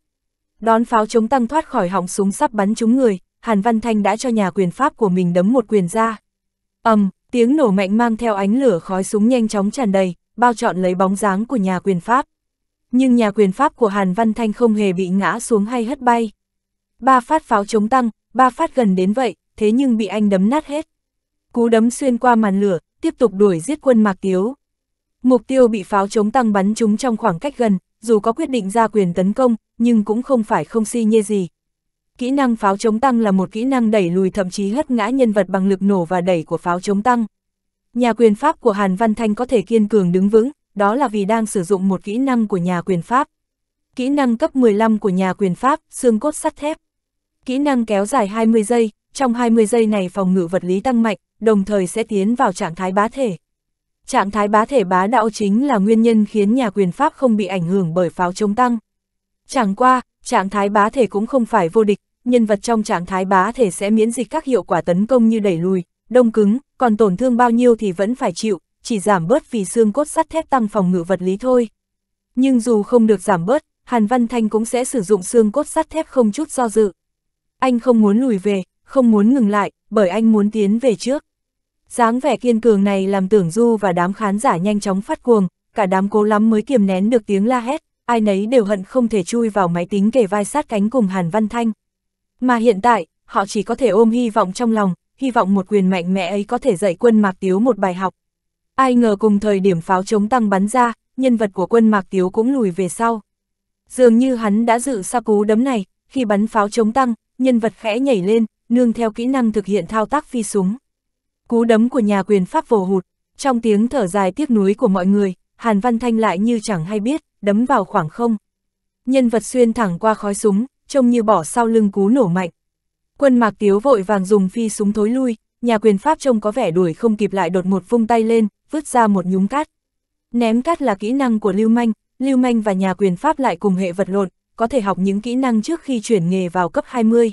Đón pháo chống tăng thoát khỏi họng súng sắp bắn trúng người, Hàn Văn Thanh đã cho nhà quyền pháp của mình đấm một quyền ra. ầm, tiếng nổ mạnh mang theo ánh lửa khói súng nhanh chóng tràn đầy, bao trọn lấy bóng dáng của nhà quyền pháp. Nhưng nhà quyền pháp của Hàn Văn Thanh không hề bị ngã xuống hay hất bay. Ba phát pháo chống tăng, ba phát gần đến vậy, thế nhưng bị anh đấm nát hết cú đấm xuyên qua màn lửa, tiếp tục đuổi giết quân Mạc Tiếu. Mục tiêu bị pháo chống tăng bắn trúng trong khoảng cách gần, dù có quyết định ra quyền tấn công, nhưng cũng không phải không si nhê gì. Kỹ năng pháo chống tăng là một kỹ năng đẩy lùi thậm chí hất ngã nhân vật bằng lực nổ và đẩy của pháo chống tăng. Nhà quyền Pháp của Hàn Văn Thanh có thể kiên cường đứng vững, đó là vì đang sử dụng một kỹ năng của nhà quyền Pháp. Kỹ năng cấp 15 của nhà quyền Pháp, xương cốt sắt thép. Kỹ năng kéo dài 20 giây, trong 20 giây này phòng ngự vật lý tăng mạnh, đồng thời sẽ tiến vào trạng thái bá thể. Trạng thái bá thể bá đạo chính là nguyên nhân khiến nhà quyền Pháp không bị ảnh hưởng bởi pháo chống tăng. Chẳng qua, trạng thái bá thể cũng không phải vô địch, nhân vật trong trạng thái bá thể sẽ miễn dịch các hiệu quả tấn công như đẩy lùi, đông cứng, còn tổn thương bao nhiêu thì vẫn phải chịu, chỉ giảm bớt vì xương cốt sắt thép tăng phòng ngự vật lý thôi. Nhưng dù không được giảm bớt, Hàn Văn Thanh cũng sẽ sử dụng xương cốt sắt thép không chút do dự. Anh không muốn lùi về, không muốn ngừng lại, bởi anh muốn tiến về trước. dáng vẻ kiên cường này làm tưởng du và đám khán giả nhanh chóng phát cuồng, cả đám cố lắm mới kiềm nén được tiếng la hét, ai nấy đều hận không thể chui vào máy tính kề vai sát cánh cùng Hàn Văn Thanh. Mà hiện tại, họ chỉ có thể ôm hy vọng trong lòng, hy vọng một quyền mạnh mẽ ấy có thể dạy quân Mạc Tiếu một bài học. Ai ngờ cùng thời điểm pháo chống tăng bắn ra, nhân vật của quân Mạc Tiếu cũng lùi về sau. Dường như hắn đã dự xa cú đấm này, khi bắn pháo chống tăng, nhân vật khẽ nhảy lên, nương theo kỹ năng thực hiện thao tác phi súng. Cú đấm của nhà quyền Pháp vồ hụt, trong tiếng thở dài tiếc nuối của mọi người, Hàn Văn Thanh lại như chẳng hay biết, đấm vào khoảng không. Nhân vật xuyên thẳng qua khói súng, trông như bỏ sau lưng cú nổ mạnh. Quân Mạc Tiếu vội vàng dùng phi súng thối lui, nhà quyền Pháp trông có vẻ đuổi không kịp lại đột một vung tay lên, vứt ra một nhúng cát. Ném cát là kỹ năng của Lưu Manh, Lưu Manh và nhà quyền Pháp lại cùng hệ vật lộn, có thể học những kỹ năng trước khi chuyển nghề vào cấp 20.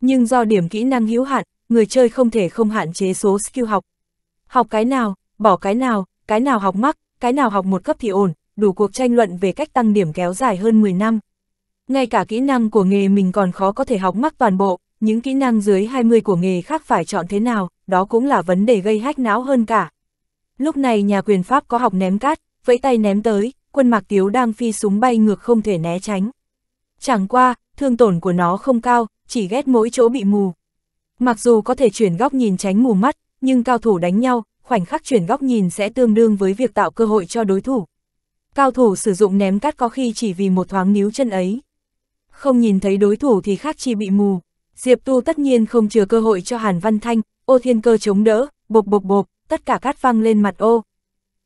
Nhưng do điểm kỹ năng hữu hạn, người chơi không thể không hạn chế số skill học. Học cái nào, bỏ cái nào, cái nào học mắc, cái nào học một cấp thì ổn, đủ cuộc tranh luận về cách tăng điểm kéo dài hơn 10 năm. Ngay cả kỹ năng của nghề mình còn khó có thể học mắc toàn bộ, những kỹ năng dưới 20 của nghề khác phải chọn thế nào, đó cũng là vấn đề gây hách não hơn cả. Lúc này nhà quyền Pháp có học ném cát, vẫy tay ném tới, quân mạc tiếu đang phi súng bay ngược không thể né tránh. Chẳng qua, thương tổn của nó không cao, chỉ ghét mỗi chỗ bị mù. Mặc dù có thể chuyển góc nhìn tránh mù mắt, nhưng cao thủ đánh nhau, khoảnh khắc chuyển góc nhìn sẽ tương đương với việc tạo cơ hội cho đối thủ. Cao thủ sử dụng ném cát có khi chỉ vì một thoáng níu chân ấy. Không nhìn thấy đối thủ thì khác chi bị mù. Diệp Tu tất nhiên không chừa cơ hội cho Hàn Văn Thanh, ô thiên cơ chống đỡ, bộp bộp bộp, tất cả cát văng lên mặt ô.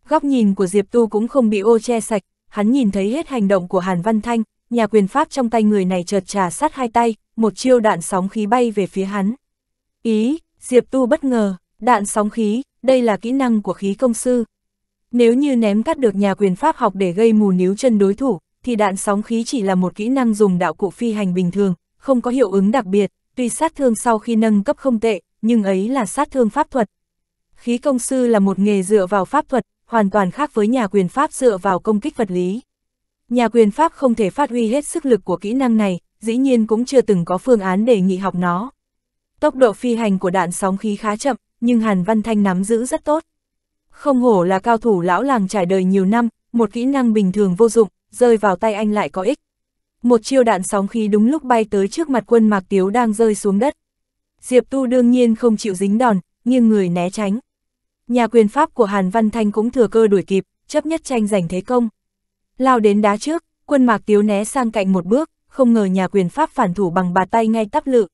Góc nhìn của Diệp Tu cũng không bị ô che sạch, hắn nhìn thấy hết hành động của Hàn Văn Thanh, nhà quyền pháp trong tay người này chợt trà sát hai tay, một chiêu đạn sóng khí bay về phía hắn. Ý, Diệp Tu bất ngờ, đạn sóng khí, đây là kỹ năng của khí công sư. Nếu như ném cắt được nhà quyền pháp học để gây mù níu chân đối thủ, thì đạn sóng khí chỉ là một kỹ năng dùng đạo cụ phi hành bình thường, không có hiệu ứng đặc biệt, tuy sát thương sau khi nâng cấp không tệ, nhưng ấy là sát thương pháp thuật. Khí công sư là một nghề dựa vào pháp thuật, hoàn toàn khác với nhà quyền pháp dựa vào công kích vật lý nhà quyền Pháp không thể phát huy hết sức lực của kỹ năng này, dĩ nhiên cũng chưa từng có phương án đề nghị học nó. Tốc độ phi hành của đạn sóng khí khá chậm, nhưng Hàn Văn Thanh nắm giữ rất tốt. Không hổ là cao thủ lão làng trải đời nhiều năm, một kỹ năng bình thường vô dụng, rơi vào tay anh lại có ích. Một chiêu đạn sóng khí đúng lúc bay tới trước mặt quân Mạc Tiếu đang rơi xuống đất. Diệp Tu đương nhiên không chịu dính đòn, nhưng người né tránh. Nhà quyền pháp của Hàn Văn Thanh cũng thừa cơ đuổi kịp, chấp nhất tranh giành thế công. Lao đến đá trước, quân mạc tiếu né sang cạnh một bước, không ngờ nhà quyền pháp phản thủ bằng bà tay ngay tắp lự.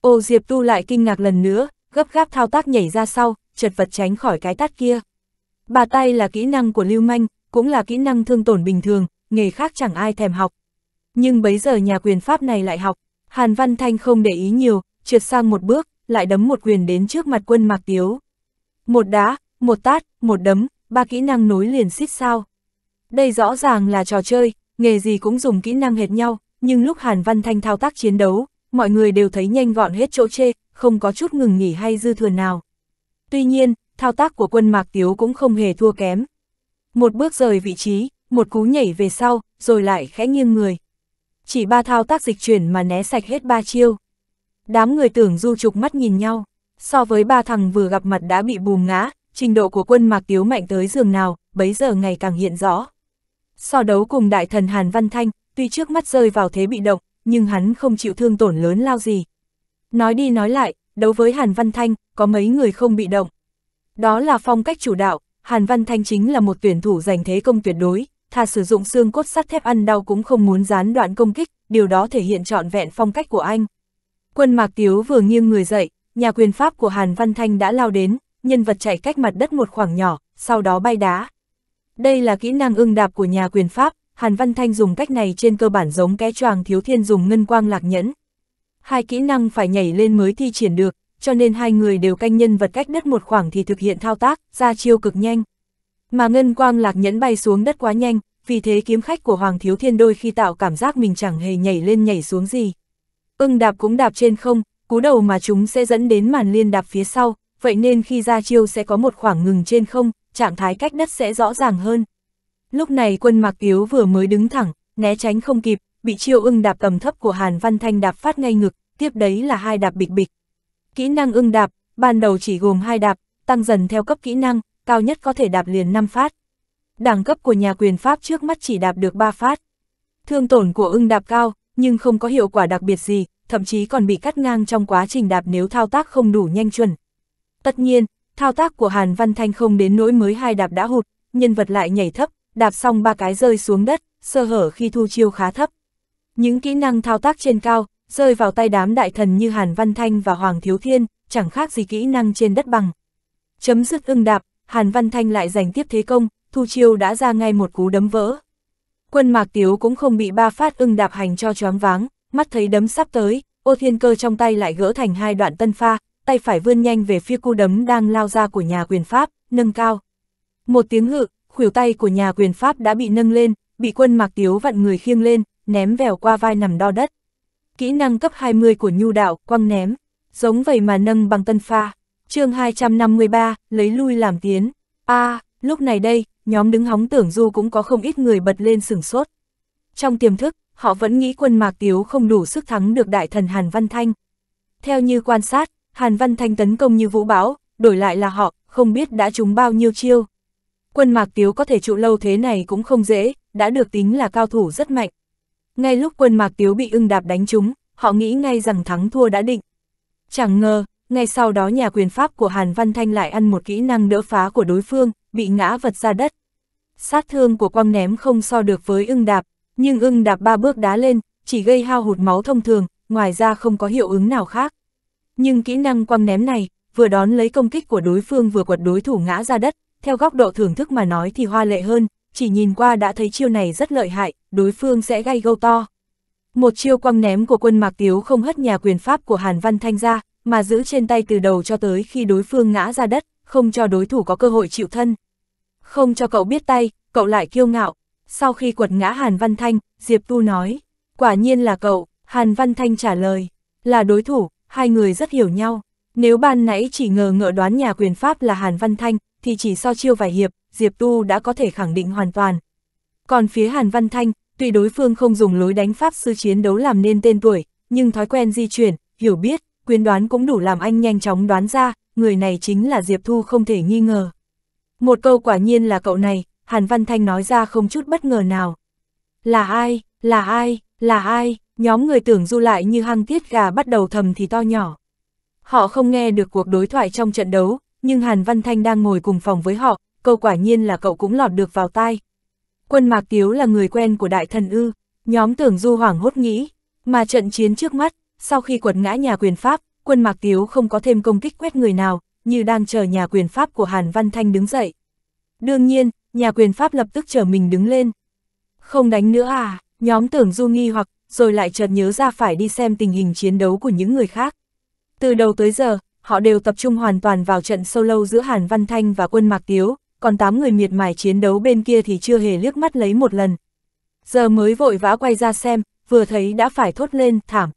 Ô Diệp Tu lại kinh ngạc lần nữa, gấp gáp thao tác nhảy ra sau, chật vật tránh khỏi cái tát kia. Bà tay là kỹ năng của Lưu Manh, cũng là kỹ năng thương tổn bình thường, nghề khác chẳng ai thèm học. Nhưng bấy giờ nhà quyền pháp này lại học, Hàn Văn Thanh không để ý nhiều, trượt sang một bước, lại đấm một quyền đến trước mặt quân Mạc Tiếu. Một đá, một tát, một đấm, ba kỹ năng nối liền xít sao. Đây rõ ràng là trò chơi, nghề gì cũng dùng kỹ năng hệt nhau, nhưng lúc Hàn Văn Thanh thao tác chiến đấu, mọi người đều thấy nhanh gọn hết chỗ chê, không có chút ngừng nghỉ hay dư thừa nào. Tuy nhiên, thao tác của quân Mạc Tiếu cũng không hề thua kém. Một bước rời vị trí, một cú nhảy về sau, rồi lại khẽ nghiêng người. Chỉ ba thao tác dịch chuyển mà né sạch hết ba chiêu. Đám người tưởng du trục mắt nhìn nhau, so với ba thằng vừa gặp mặt đã bị bùm ngã, trình độ của quân Mạc Tiếu mạnh tới giường nào, bấy giờ ngày càng hiện rõ. So đấu cùng đại thần Hàn Văn Thanh, tuy trước mắt rơi vào thế bị động, nhưng hắn không chịu thương tổn lớn lao gì. Nói đi nói lại, đấu với Hàn Văn Thanh, có mấy người không bị động. Đó là phong cách chủ đạo, Hàn Văn Thanh chính là một tuyển thủ giành thế công tuyệt đối, thà sử dụng xương cốt sắt thép ăn đau cũng không muốn gián đoạn công kích, điều đó thể hiện trọn vẹn phong cách của anh. Quân Mạc Tiếu vừa nghiêng người dậy, nhà quyền pháp của Hàn Văn Thanh đã lao đến, nhân vật chạy cách mặt đất một khoảng nhỏ, sau đó bay đá. Đây là kỹ năng ưng đạp của nhà quyền Pháp, Hàn Văn Thanh dùng cách này trên cơ bản giống cái choàng thiếu thiên dùng ngân quang lạc nhẫn. Hai kỹ năng phải nhảy lên mới thi triển được, cho nên hai người đều canh nhân vật cách đất một khoảng thì thực hiện thao tác, ra chiêu cực nhanh. Mà ngân quang lạc nhẫn bay xuống đất quá nhanh, vì thế kiếm khách của Hoàng Thiếu Thiên đôi khi tạo cảm giác mình chẳng hề nhảy lên nhảy xuống gì. Ưng đạp cũng đạp trên không, cú đầu mà chúng sẽ dẫn đến màn liên đạp phía sau, vậy nên khi ra chiêu sẽ có một khoảng ngừng trên không, trạng thái cách đất sẽ rõ ràng hơn. Lúc này quân mặc yếu vừa mới đứng thẳng, né tránh không kịp, bị chiêu ưng đạp tầm thấp của Hàn Văn Thanh đạp phát ngay ngực, tiếp đấy là hai đạp bịch bịch. Kỹ năng ưng đạp, ban đầu chỉ gồm hai đạp, tăng dần theo cấp kỹ năng, cao nhất có thể đạp liền 5 phát. Đẳng cấp của nhà quyền Pháp trước mắt chỉ đạp được 3 phát. Thương tổn của ưng đạp cao, nhưng không có hiệu quả đặc biệt gì, thậm chí còn bị cắt ngang trong quá trình đạp nếu thao tác không đủ nhanh chuẩn, Tất nhiên, thao tác của Hàn Văn Thanh không đến nỗi mới hai đạp đã hụt, nhân vật lại nhảy thấp, đạp xong ba cái rơi xuống đất, sơ hở khi thu chiêu khá thấp. Những kỹ năng thao tác trên cao, rơi vào tay đám đại thần như Hàn Văn Thanh và Hoàng Thiếu Thiên, chẳng khác gì kỹ năng trên đất bằng. Chấm dứt ưng đạp, Hàn Văn Thanh lại giành tiếp thế công, thu chiêu đã ra ngay một cú đấm vỡ. Quân Mạc Tiếu cũng không bị ba phát ưng đạp hành cho choáng váng, mắt thấy đấm sắp tới, ô thiên cơ trong tay lại gỡ thành hai đoạn tân pha, tay phải vươn nhanh về phía cu đấm đang lao ra của nhà quyền Pháp, nâng cao. Một tiếng ngự, khuỷu tay của nhà quyền Pháp đã bị nâng lên, bị quân mạc tiếu vặn người khiêng lên, ném vèo qua vai nằm đo đất. Kỹ năng cấp 20 của nhu đạo, quăng ném, giống vậy mà nâng bằng tân pha. chương 253, lấy lui làm tiến. a à, lúc này đây, nhóm đứng hóng tưởng du cũng có không ít người bật lên sửng sốt. Trong tiềm thức, họ vẫn nghĩ quân mạc tiếu không đủ sức thắng được đại thần Hàn Văn Thanh. Theo như quan sát, Hàn Văn Thanh tấn công như vũ bão, đổi lại là họ, không biết đã trúng bao nhiêu chiêu. Quân Mạc Tiếu có thể trụ lâu thế này cũng không dễ, đã được tính là cao thủ rất mạnh. Ngay lúc quân Mạc Tiếu bị ưng đạp đánh trúng, họ nghĩ ngay rằng thắng thua đã định. Chẳng ngờ, ngay sau đó nhà quyền pháp của Hàn Văn Thanh lại ăn một kỹ năng đỡ phá của đối phương, bị ngã vật ra đất. Sát thương của quang ném không so được với ưng đạp, nhưng ưng đạp ba bước đá lên, chỉ gây hao hụt máu thông thường, ngoài ra không có hiệu ứng nào khác. Nhưng kỹ năng quăng ném này, vừa đón lấy công kích của đối phương vừa quật đối thủ ngã ra đất, theo góc độ thưởng thức mà nói thì hoa lệ hơn, chỉ nhìn qua đã thấy chiêu này rất lợi hại, đối phương sẽ gây gâu to. Một chiêu quăng ném của quân Mạc Tiếu không hất nhà quyền pháp của Hàn Văn Thanh ra, mà giữ trên tay từ đầu cho tới khi đối phương ngã ra đất, không cho đối thủ có cơ hội chịu thân. Không cho cậu biết tay, cậu lại kiêu ngạo. Sau khi quật ngã Hàn Văn Thanh, Diệp Tu nói, quả nhiên là cậu, Hàn Văn Thanh trả lời, là đối thủ, hai người rất hiểu nhau. Nếu ban nãy chỉ ngờ ngợ đoán nhà quyền Pháp là Hàn Văn Thanh, thì chỉ so chiêu vài hiệp, Diệp Tu đã có thể khẳng định hoàn toàn. Còn phía Hàn Văn Thanh, tuy đối phương không dùng lối đánh Pháp sư chiến đấu làm nên tên tuổi, nhưng thói quen di chuyển, hiểu biết, quyến đoán cũng đủ làm anh nhanh chóng đoán ra, người này chính là Diệp Thu không thể nghi ngờ. Một câu quả nhiên là cậu này, Hàn Văn Thanh nói ra không chút bất ngờ nào. Là ai, là ai, là ai? nhóm người tưởng du lại như hăng tiết gà bắt đầu thầm thì to nhỏ. Họ không nghe được cuộc đối thoại trong trận đấu, nhưng Hàn Văn Thanh đang ngồi cùng phòng với họ, câu quả nhiên là cậu cũng lọt được vào tai. Quân Mạc Tiếu là người quen của đại thần ư, nhóm tưởng du hoảng hốt nghĩ, mà trận chiến trước mắt, sau khi quật ngã nhà quyền Pháp, quân Mạc Tiếu không có thêm công kích quét người nào, như đang chờ nhà quyền Pháp của Hàn Văn Thanh đứng dậy. Đương nhiên, nhà quyền Pháp lập tức trở mình đứng lên. Không đánh nữa à, nhóm tưởng du nghi hoặc rồi lại chợt nhớ ra phải đi xem tình hình chiến đấu của những người khác. Từ đầu tới giờ, họ đều tập trung hoàn toàn vào trận solo giữa Hàn Văn Thanh và quân Mạc Tiếu, còn 8 người miệt mài chiến đấu bên kia thì chưa hề liếc mắt lấy một lần. Giờ mới vội vã quay ra xem, vừa thấy đã phải thốt lên, thảm.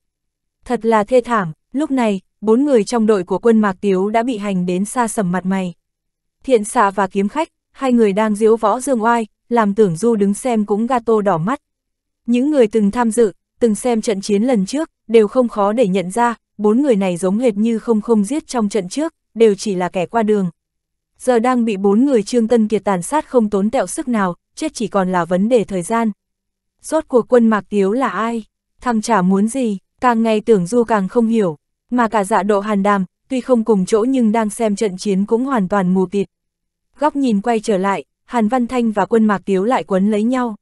Thật là thê thảm, lúc này, bốn người trong đội của quân Mạc Tiếu đã bị hành đến xa sầm mặt mày. Thiện xạ và kiếm khách, hai người đang diễu võ dương oai, làm tưởng du đứng xem cũng gato đỏ mắt. Những người từng tham dự, từng xem trận chiến lần trước, đều không khó để nhận ra, bốn người này giống hệt như không không giết trong trận trước, đều chỉ là kẻ qua đường. Giờ đang bị bốn người Trương Tân Kiệt tàn sát không tốn tẹo sức nào, chết chỉ còn là vấn đề thời gian. Rốt cuộc quân Mạc Tiếu là ai? Thằng chả muốn gì, càng ngày tưởng du càng không hiểu, mà cả dạ độ hàn đàm, tuy không cùng chỗ nhưng đang xem trận chiến cũng hoàn toàn mù tịt. Góc nhìn quay trở lại, Hàn Văn Thanh và quân Mạc Tiếu lại quấn lấy nhau.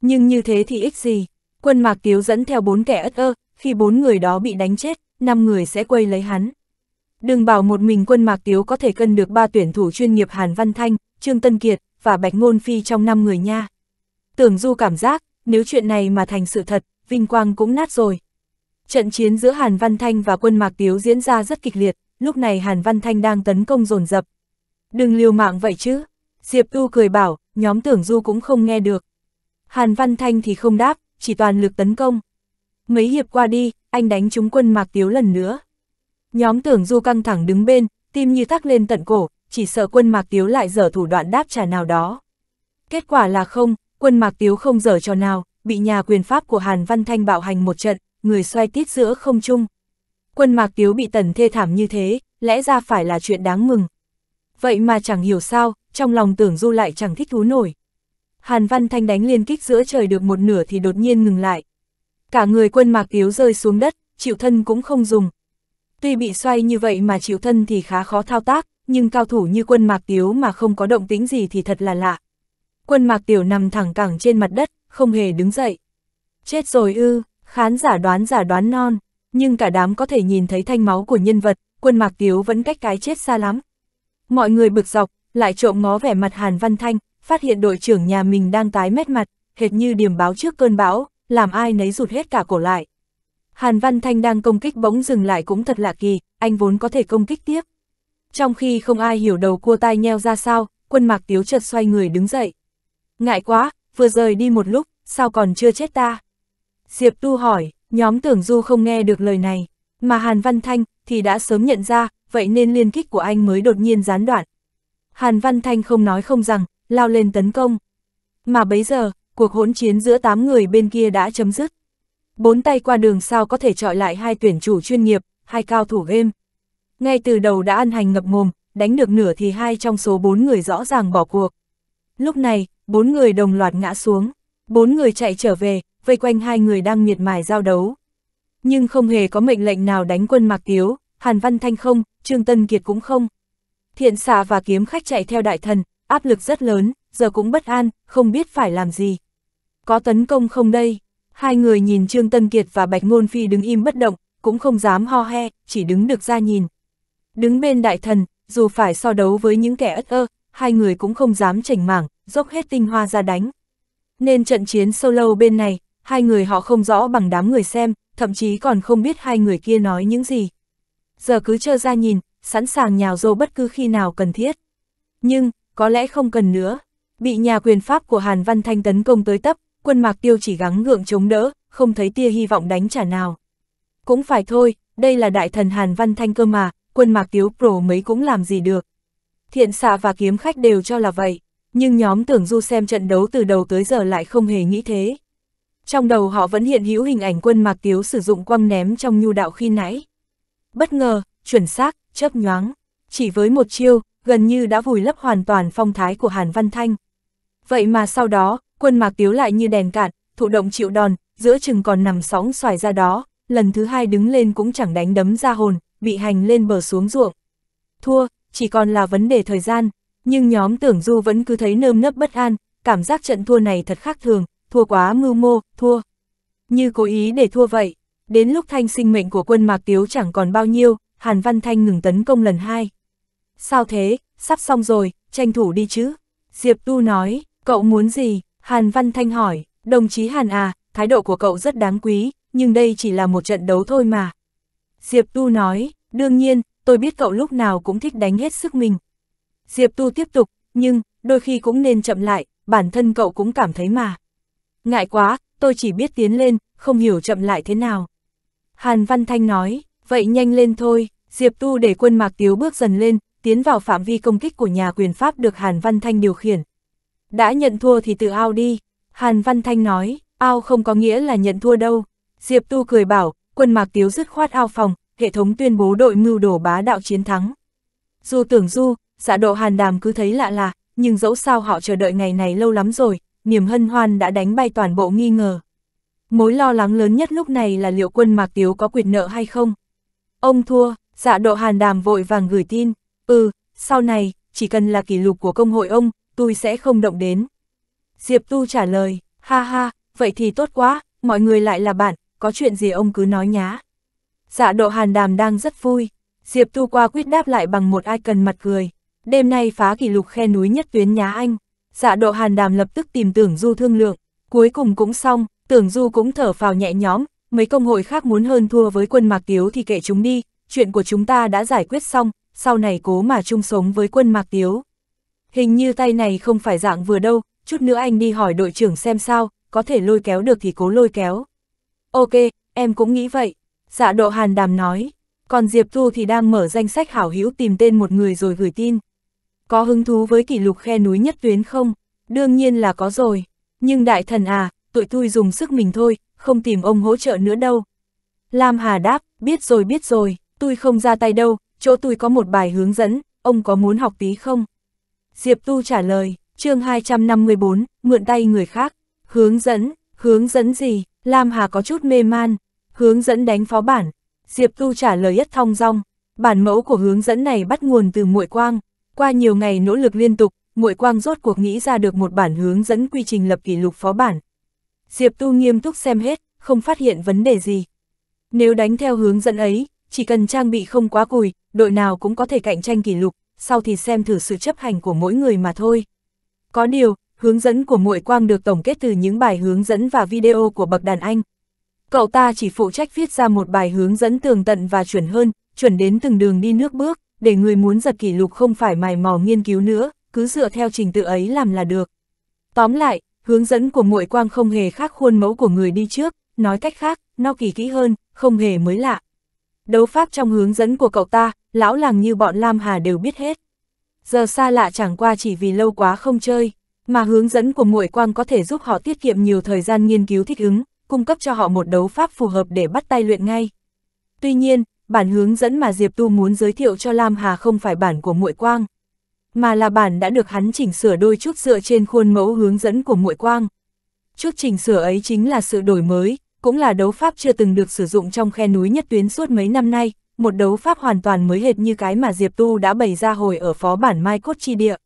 Nhưng như thế thì ích gì, Quân Mạc Tiếu dẫn theo bốn kẻ ất ơ, khi bốn người đó bị đánh chết, năm người sẽ quay lấy hắn. Đừng bảo một mình quân Mạc Tiếu có thể cân được ba tuyển thủ chuyên nghiệp Hàn Văn Thanh, Trương Tân Kiệt và Bạch Ngôn Phi trong năm người nha. Tưởng Du cảm giác, nếu chuyện này mà thành sự thật, vinh quang cũng nát rồi. Trận chiến giữa Hàn Văn Thanh và quân Mạc Tiếu diễn ra rất kịch liệt, lúc này Hàn Văn Thanh đang tấn công dồn dập. Đừng liều mạng vậy chứ. Diệp Tu cười bảo, nhóm Tưởng Du cũng không nghe được. Hàn Văn Thanh thì không đáp, chỉ toàn lực tấn công. Mấy hiệp qua đi, anh đánh trúng quân Mạc Tiếu lần nữa. Nhóm tưởng du căng thẳng đứng bên, tim như thắt lên tận cổ, chỉ sợ quân Mạc Tiếu lại dở thủ đoạn đáp trả nào đó. Kết quả là không, quân Mạc Tiếu không dở trò nào, bị nhà quyền pháp của Hàn Văn Thanh bạo hành một trận, người xoay tít giữa không chung. Quân Mạc Tiếu bị tần thê thảm như thế, lẽ ra phải là chuyện đáng mừng. Vậy mà chẳng hiểu sao, trong lòng tưởng du lại chẳng thích thú nổi. Hàn Văn Thanh đánh liên kích giữa trời được một nửa thì đột nhiên ngừng lại. Cả người quân mạc yếu rơi xuống đất, chịu thân cũng không dùng. Tuy bị xoay như vậy mà chịu thân thì khá khó thao tác, nhưng cao thủ như quân mạc tiếu mà không có động tính gì thì thật là lạ. Quân mạc tiểu nằm thẳng cẳng trên mặt đất, không hề đứng dậy. Chết rồi ư, khán giả đoán giả đoán non, nhưng cả đám có thể nhìn thấy thanh máu của nhân vật, quân mạc tiếu vẫn cách cái chết xa lắm. Mọi người bực dọc, lại trộm ngó vẻ mặt Hàn Văn Thanh, phát hiện đội trưởng nhà mình đang tái mét mặt, hệt như điểm báo trước cơn bão, làm ai nấy rụt hết cả cổ lại. Hàn Văn Thanh đang công kích bỗng dừng lại cũng thật lạ kỳ, anh vốn có thể công kích tiếp. Trong khi không ai hiểu đầu cua tai nheo ra sao, quân mạc tiếu chợt xoay người đứng dậy. Ngại quá, vừa rời đi một lúc, sao còn chưa chết ta? Diệp Tu hỏi, nhóm tưởng Du không nghe được lời này, mà Hàn Văn Thanh thì đã sớm nhận ra, vậy nên liên kích của anh mới đột nhiên gián đoạn. Hàn Văn Thanh không nói không rằng, lao lên tấn công. Mà bấy giờ, cuộc hỗn chiến giữa 8 người bên kia đã chấm dứt. Bốn tay qua đường sao có thể trọi lại hai tuyển chủ chuyên nghiệp, hai cao thủ game. Ngay từ đầu đã ăn hành ngập mồm, đánh được nửa thì hai trong số bốn người rõ ràng bỏ cuộc. Lúc này, bốn người đồng loạt ngã xuống, bốn người chạy trở về, vây quanh hai người đang miệt mài giao đấu. Nhưng không hề có mệnh lệnh nào đánh quân Mạc Tiếu, Hàn Văn Thanh không, Trương Tân Kiệt cũng không. Thiện xạ và kiếm khách chạy theo đại thần, áp lực rất lớn, giờ cũng bất an, không biết phải làm gì. Có tấn công không đây? Hai người nhìn Trương Tân Kiệt và Bạch Ngôn Phi đứng im bất động, cũng không dám ho he, chỉ đứng được ra nhìn. Đứng bên đại thần, dù phải so đấu với những kẻ ất ơ, hai người cũng không dám chảnh mảng, dốc hết tinh hoa ra đánh. Nên trận chiến solo bên này, hai người họ không rõ bằng đám người xem, thậm chí còn không biết hai người kia nói những gì. Giờ cứ chờ ra nhìn, sẵn sàng nhào dô bất cứ khi nào cần thiết. Nhưng, có lẽ không cần nữa. Bị nhà quyền pháp của Hàn Văn Thanh tấn công tới tấp, quân mạc tiêu chỉ gắng gượng chống đỡ, không thấy tia hy vọng đánh trả nào. Cũng phải thôi, đây là đại thần Hàn Văn Thanh cơ mà, quân mạc tiếu pro mấy cũng làm gì được. Thiện xạ và kiếm khách đều cho là vậy, nhưng nhóm tưởng du xem trận đấu từ đầu tới giờ lại không hề nghĩ thế. Trong đầu họ vẫn hiện hữu hình ảnh quân mạc tiếu sử dụng quăng ném trong nhu đạo khi nãy. Bất ngờ, chuẩn xác, chớp nhoáng. Chỉ với một chiêu, gần như đã vùi lấp hoàn toàn phong thái của Hàn Văn Thanh. Vậy mà sau đó, quân mạc tiếu lại như đèn cạn, thụ động chịu đòn, giữa chừng còn nằm sóng xoài ra đó, lần thứ hai đứng lên cũng chẳng đánh đấm ra hồn, bị hành lên bờ xuống ruộng. Thua, chỉ còn là vấn đề thời gian, nhưng nhóm tưởng du vẫn cứ thấy nơm nấp bất an, cảm giác trận thua này thật khác thường, thua quá mưu mô, thua. Như cố ý để thua vậy, đến lúc thanh sinh mệnh của quân Mạc Tiếu chẳng còn bao nhiêu, Hàn Văn Thanh ngừng tấn công lần hai sao thế, sắp xong rồi, tranh thủ đi chứ. Diệp Tu nói, cậu muốn gì? Hàn Văn Thanh hỏi, đồng chí Hàn à, thái độ của cậu rất đáng quý, nhưng đây chỉ là một trận đấu thôi mà. Diệp Tu nói, đương nhiên, tôi biết cậu lúc nào cũng thích đánh hết sức mình. Diệp Tu tiếp tục, nhưng, đôi khi cũng nên chậm lại, bản thân cậu cũng cảm thấy mà. Ngại quá, tôi chỉ biết tiến lên, không hiểu chậm lại thế nào. Hàn Văn Thanh nói, vậy nhanh lên thôi, Diệp Tu để quân Mạc Tiếu bước dần lên, tiến vào phạm vi công kích của nhà quyền Pháp được Hàn Văn Thanh điều khiển. Đã nhận thua thì tự ao đi, Hàn Văn Thanh nói, ao không có nghĩa là nhận thua đâu. Diệp Tu cười bảo, quân mạc tiếu dứt khoát ao phòng, hệ thống tuyên bố đội mưu đổ bá đạo chiến thắng. Dù tưởng du, dạ độ hàn đàm cứ thấy lạ lạ, nhưng dẫu sao họ chờ đợi ngày này lâu lắm rồi, niềm hân hoan đã đánh bay toàn bộ nghi ngờ. Mối lo lắng lớn nhất lúc này là liệu quân Mạc Tiếu có quyệt nợ hay không? Ông thua, dạ độ hàn đàm vội vàng gửi tin, Ừ, sau này, chỉ cần là kỷ lục của công hội ông, tôi sẽ không động đến. Diệp Tu trả lời, ha ha, vậy thì tốt quá, mọi người lại là bạn, có chuyện gì ông cứ nói nhá. Dạ độ hàn đàm đang rất vui, Diệp Tu qua quyết đáp lại bằng một ai cần mặt cười. Đêm nay phá kỷ lục khe núi nhất tuyến nhá anh. Dạ độ hàn đàm lập tức tìm tưởng du thương lượng, cuối cùng cũng xong, tưởng du cũng thở phào nhẹ nhõm, mấy công hội khác muốn hơn thua với quân mạc tiếu thì kệ chúng đi, chuyện của chúng ta đã giải quyết xong, sau này cố mà chung sống với quân Mạc Tiếu. Hình như tay này không phải dạng vừa đâu, chút nữa anh đi hỏi đội trưởng xem sao, có thể lôi kéo được thì cố lôi kéo. Ok, em cũng nghĩ vậy. Dạ độ hàn đàm nói. Còn Diệp Thu thì đang mở danh sách hảo hữu tìm tên một người rồi gửi tin. Có hứng thú với kỷ lục khe núi nhất tuyến không? Đương nhiên là có rồi. Nhưng đại thần à, tụi tôi dùng sức mình thôi, không tìm ông hỗ trợ nữa đâu. Lam Hà đáp, biết rồi biết rồi, tôi không ra tay đâu, chỗ tôi có một bài hướng dẫn, ông có muốn học tí không? Diệp Tu trả lời, chương 254, mượn tay người khác, hướng dẫn, hướng dẫn gì, Lam Hà có chút mê man, hướng dẫn đánh phó bản, Diệp Tu trả lời rất thong dong, bản mẫu của hướng dẫn này bắt nguồn từ muội quang, qua nhiều ngày nỗ lực liên tục, muội quang rốt cuộc nghĩ ra được một bản hướng dẫn quy trình lập kỷ lục phó bản. Diệp Tu nghiêm túc xem hết, không phát hiện vấn đề gì. Nếu đánh theo hướng dẫn ấy, chỉ cần trang bị không quá cùi, đội nào cũng có thể cạnh tranh kỷ lục, sau thì xem thử sự chấp hành của mỗi người mà thôi. Có điều, hướng dẫn của Muội Quang được tổng kết từ những bài hướng dẫn và video của bậc đàn anh. Cậu ta chỉ phụ trách viết ra một bài hướng dẫn tường tận và chuẩn hơn, chuẩn đến từng đường đi nước bước, để người muốn giật kỷ lục không phải mài mò nghiên cứu nữa, cứ dựa theo trình tự ấy làm là được. Tóm lại, hướng dẫn của Muội Quang không hề khác khuôn mẫu của người đi trước, nói cách khác, nó kỳ kỹ hơn, không hề mới lạ. Đấu pháp trong hướng dẫn của cậu ta, lão làng như bọn Lam Hà đều biết hết. Giờ xa lạ chẳng qua chỉ vì lâu quá không chơi, mà hướng dẫn của muội quang có thể giúp họ tiết kiệm nhiều thời gian nghiên cứu thích ứng, cung cấp cho họ một đấu pháp phù hợp để bắt tay luyện ngay. Tuy nhiên, bản hướng dẫn mà Diệp Tu muốn giới thiệu cho Lam Hà không phải bản của muội quang, mà là bản đã được hắn chỉnh sửa đôi chút dựa trên khuôn mẫu hướng dẫn của muội quang. Chút chỉnh sửa ấy chính là sự đổi mới, cũng là đấu pháp chưa từng được sử dụng trong khe núi nhất tuyến suốt mấy năm nay, một đấu pháp hoàn toàn mới hệt như cái mà Diệp Tu đã bày ra hồi ở phó bản Mai Cốt Chi Địa.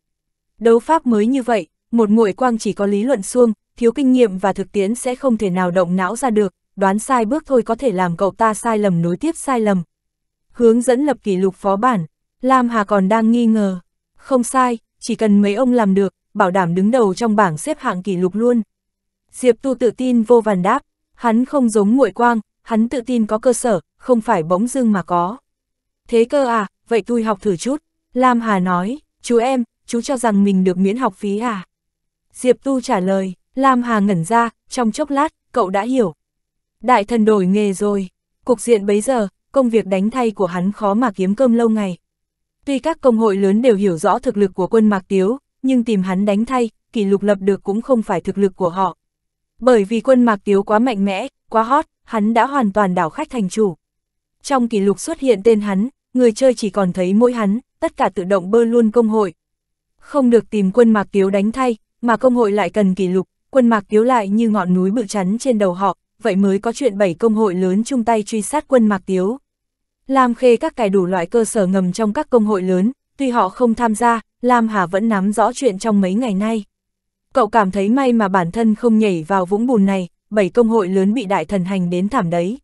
Đấu pháp mới như vậy, một nguội quang chỉ có lý luận xuông, thiếu kinh nghiệm và thực tiễn sẽ không thể nào động não ra được, đoán sai bước thôi có thể làm cậu ta sai lầm nối tiếp sai lầm. Hướng dẫn lập kỷ lục phó bản, Lam Hà còn đang nghi ngờ. Không sai, chỉ cần mấy ông làm được, bảo đảm đứng đầu trong bảng xếp hạng kỷ lục luôn. Diệp Tu tự tin vô vàn đáp, hắn không giống nguội quang, hắn tự tin có cơ sở, không phải bỗng dưng mà có. Thế cơ à, vậy tôi học thử chút. Lam Hà nói, chú em, chú cho rằng mình được miễn học phí à? Diệp Tu trả lời, Lam Hà ngẩn ra, trong chốc lát, cậu đã hiểu. Đại thần đổi nghề rồi, cục diện bấy giờ, công việc đánh thay của hắn khó mà kiếm cơm lâu ngày. Tuy các công hội lớn đều hiểu rõ thực lực của quân Mạc Tiếu, nhưng tìm hắn đánh thay, kỷ lục lập được cũng không phải thực lực của họ. Bởi vì quân Mạc Tiếu quá mạnh mẽ, quá hot, hắn đã hoàn toàn đảo khách thành chủ. Trong kỷ lục xuất hiện tên hắn, người chơi chỉ còn thấy mỗi hắn, tất cả tự động bơ luôn công hội. Không được tìm quân Mạc Tiếu đánh thay, mà công hội lại cần kỷ lục, quân Mạc Tiếu lại như ngọn núi bự chắn trên đầu họ, vậy mới có chuyện bảy công hội lớn chung tay truy sát quân Mạc Tiếu. Lam Khê các cài đủ loại cơ sở ngầm trong các công hội lớn, tuy họ không tham gia, Lam Hà vẫn nắm rõ chuyện trong mấy ngày nay. Cậu cảm thấy may mà bản thân không nhảy vào vũng bùn này, bảy công hội lớn bị đại thần hành đến thảm đấy.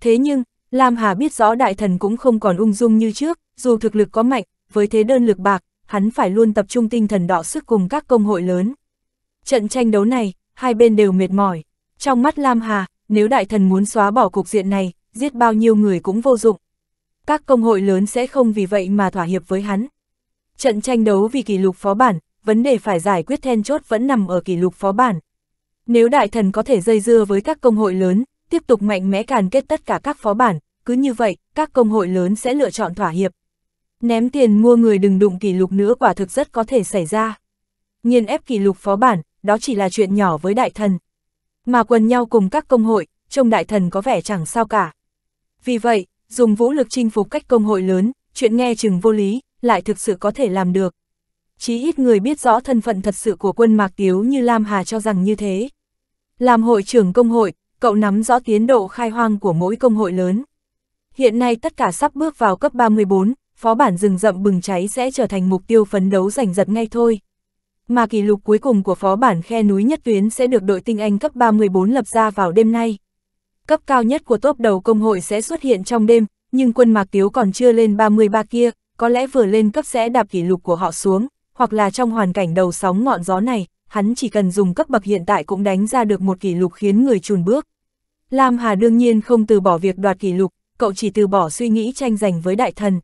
Thế nhưng, Lam Hà biết rõ đại thần cũng không còn ung dung như trước, dù thực lực có mạnh, với thế đơn lực bạc, hắn phải luôn tập trung tinh thần đọ sức cùng các công hội lớn. Trận tranh đấu này, hai bên đều mệt mỏi. Trong mắt Lam Hà, nếu đại thần muốn xóa bỏ cục diện này, giết bao nhiêu người cũng vô dụng. Các công hội lớn sẽ không vì vậy mà thỏa hiệp với hắn. Trận tranh đấu vì kỷ lục phó bản, vấn đề phải giải quyết then chốt vẫn nằm ở kỷ lục phó bản, nếu đại thần có thể dây dưa với các công hội lớn, tiếp tục mạnh mẽ càn kết tất cả các phó bản, cứ như vậy, các công hội lớn sẽ lựa chọn thỏa hiệp. Ném tiền mua người đừng đụng kỷ lục nữa quả thực rất có thể xảy ra. Nhiên ép kỷ lục phó bản, đó chỉ là chuyện nhỏ với đại thần. Mà quần nhau cùng các công hội, trông đại thần có vẻ chẳng sao cả. Vì vậy, dùng vũ lực chinh phục cách công hội lớn, chuyện nghe chừng vô lý, lại thực sự có thể làm được. chỉ ít người biết rõ thân phận thật sự của quân Mạc Tiếu như Lam Hà cho rằng như thế. Làm hội trưởng công hội, cậu nắm rõ tiến độ khai hoang của mỗi công hội lớn. Hiện nay tất cả sắp bước vào cấp 34, phó bản rừng rậm bừng cháy sẽ trở thành mục tiêu phấn đấu giành giật ngay thôi. Mà kỷ lục cuối cùng của phó bản khe núi nhất tuyến sẽ được đội tinh anh cấp 34 lập ra vào đêm nay. Cấp cao nhất của tốp đầu công hội sẽ xuất hiện trong đêm, nhưng quân Mạc Tiếu còn chưa lên 33 kia, có lẽ vừa lên cấp sẽ đạp kỷ lục của họ xuống, hoặc là trong hoàn cảnh đầu sóng ngọn gió này, hắn chỉ cần dùng cấp bậc hiện tại cũng đánh ra được một kỷ lục khiến người chùn bước. Lam Hà đương nhiên không từ bỏ việc đoạt kỷ lục, cậu chỉ từ bỏ suy nghĩ tranh giành với đại thần.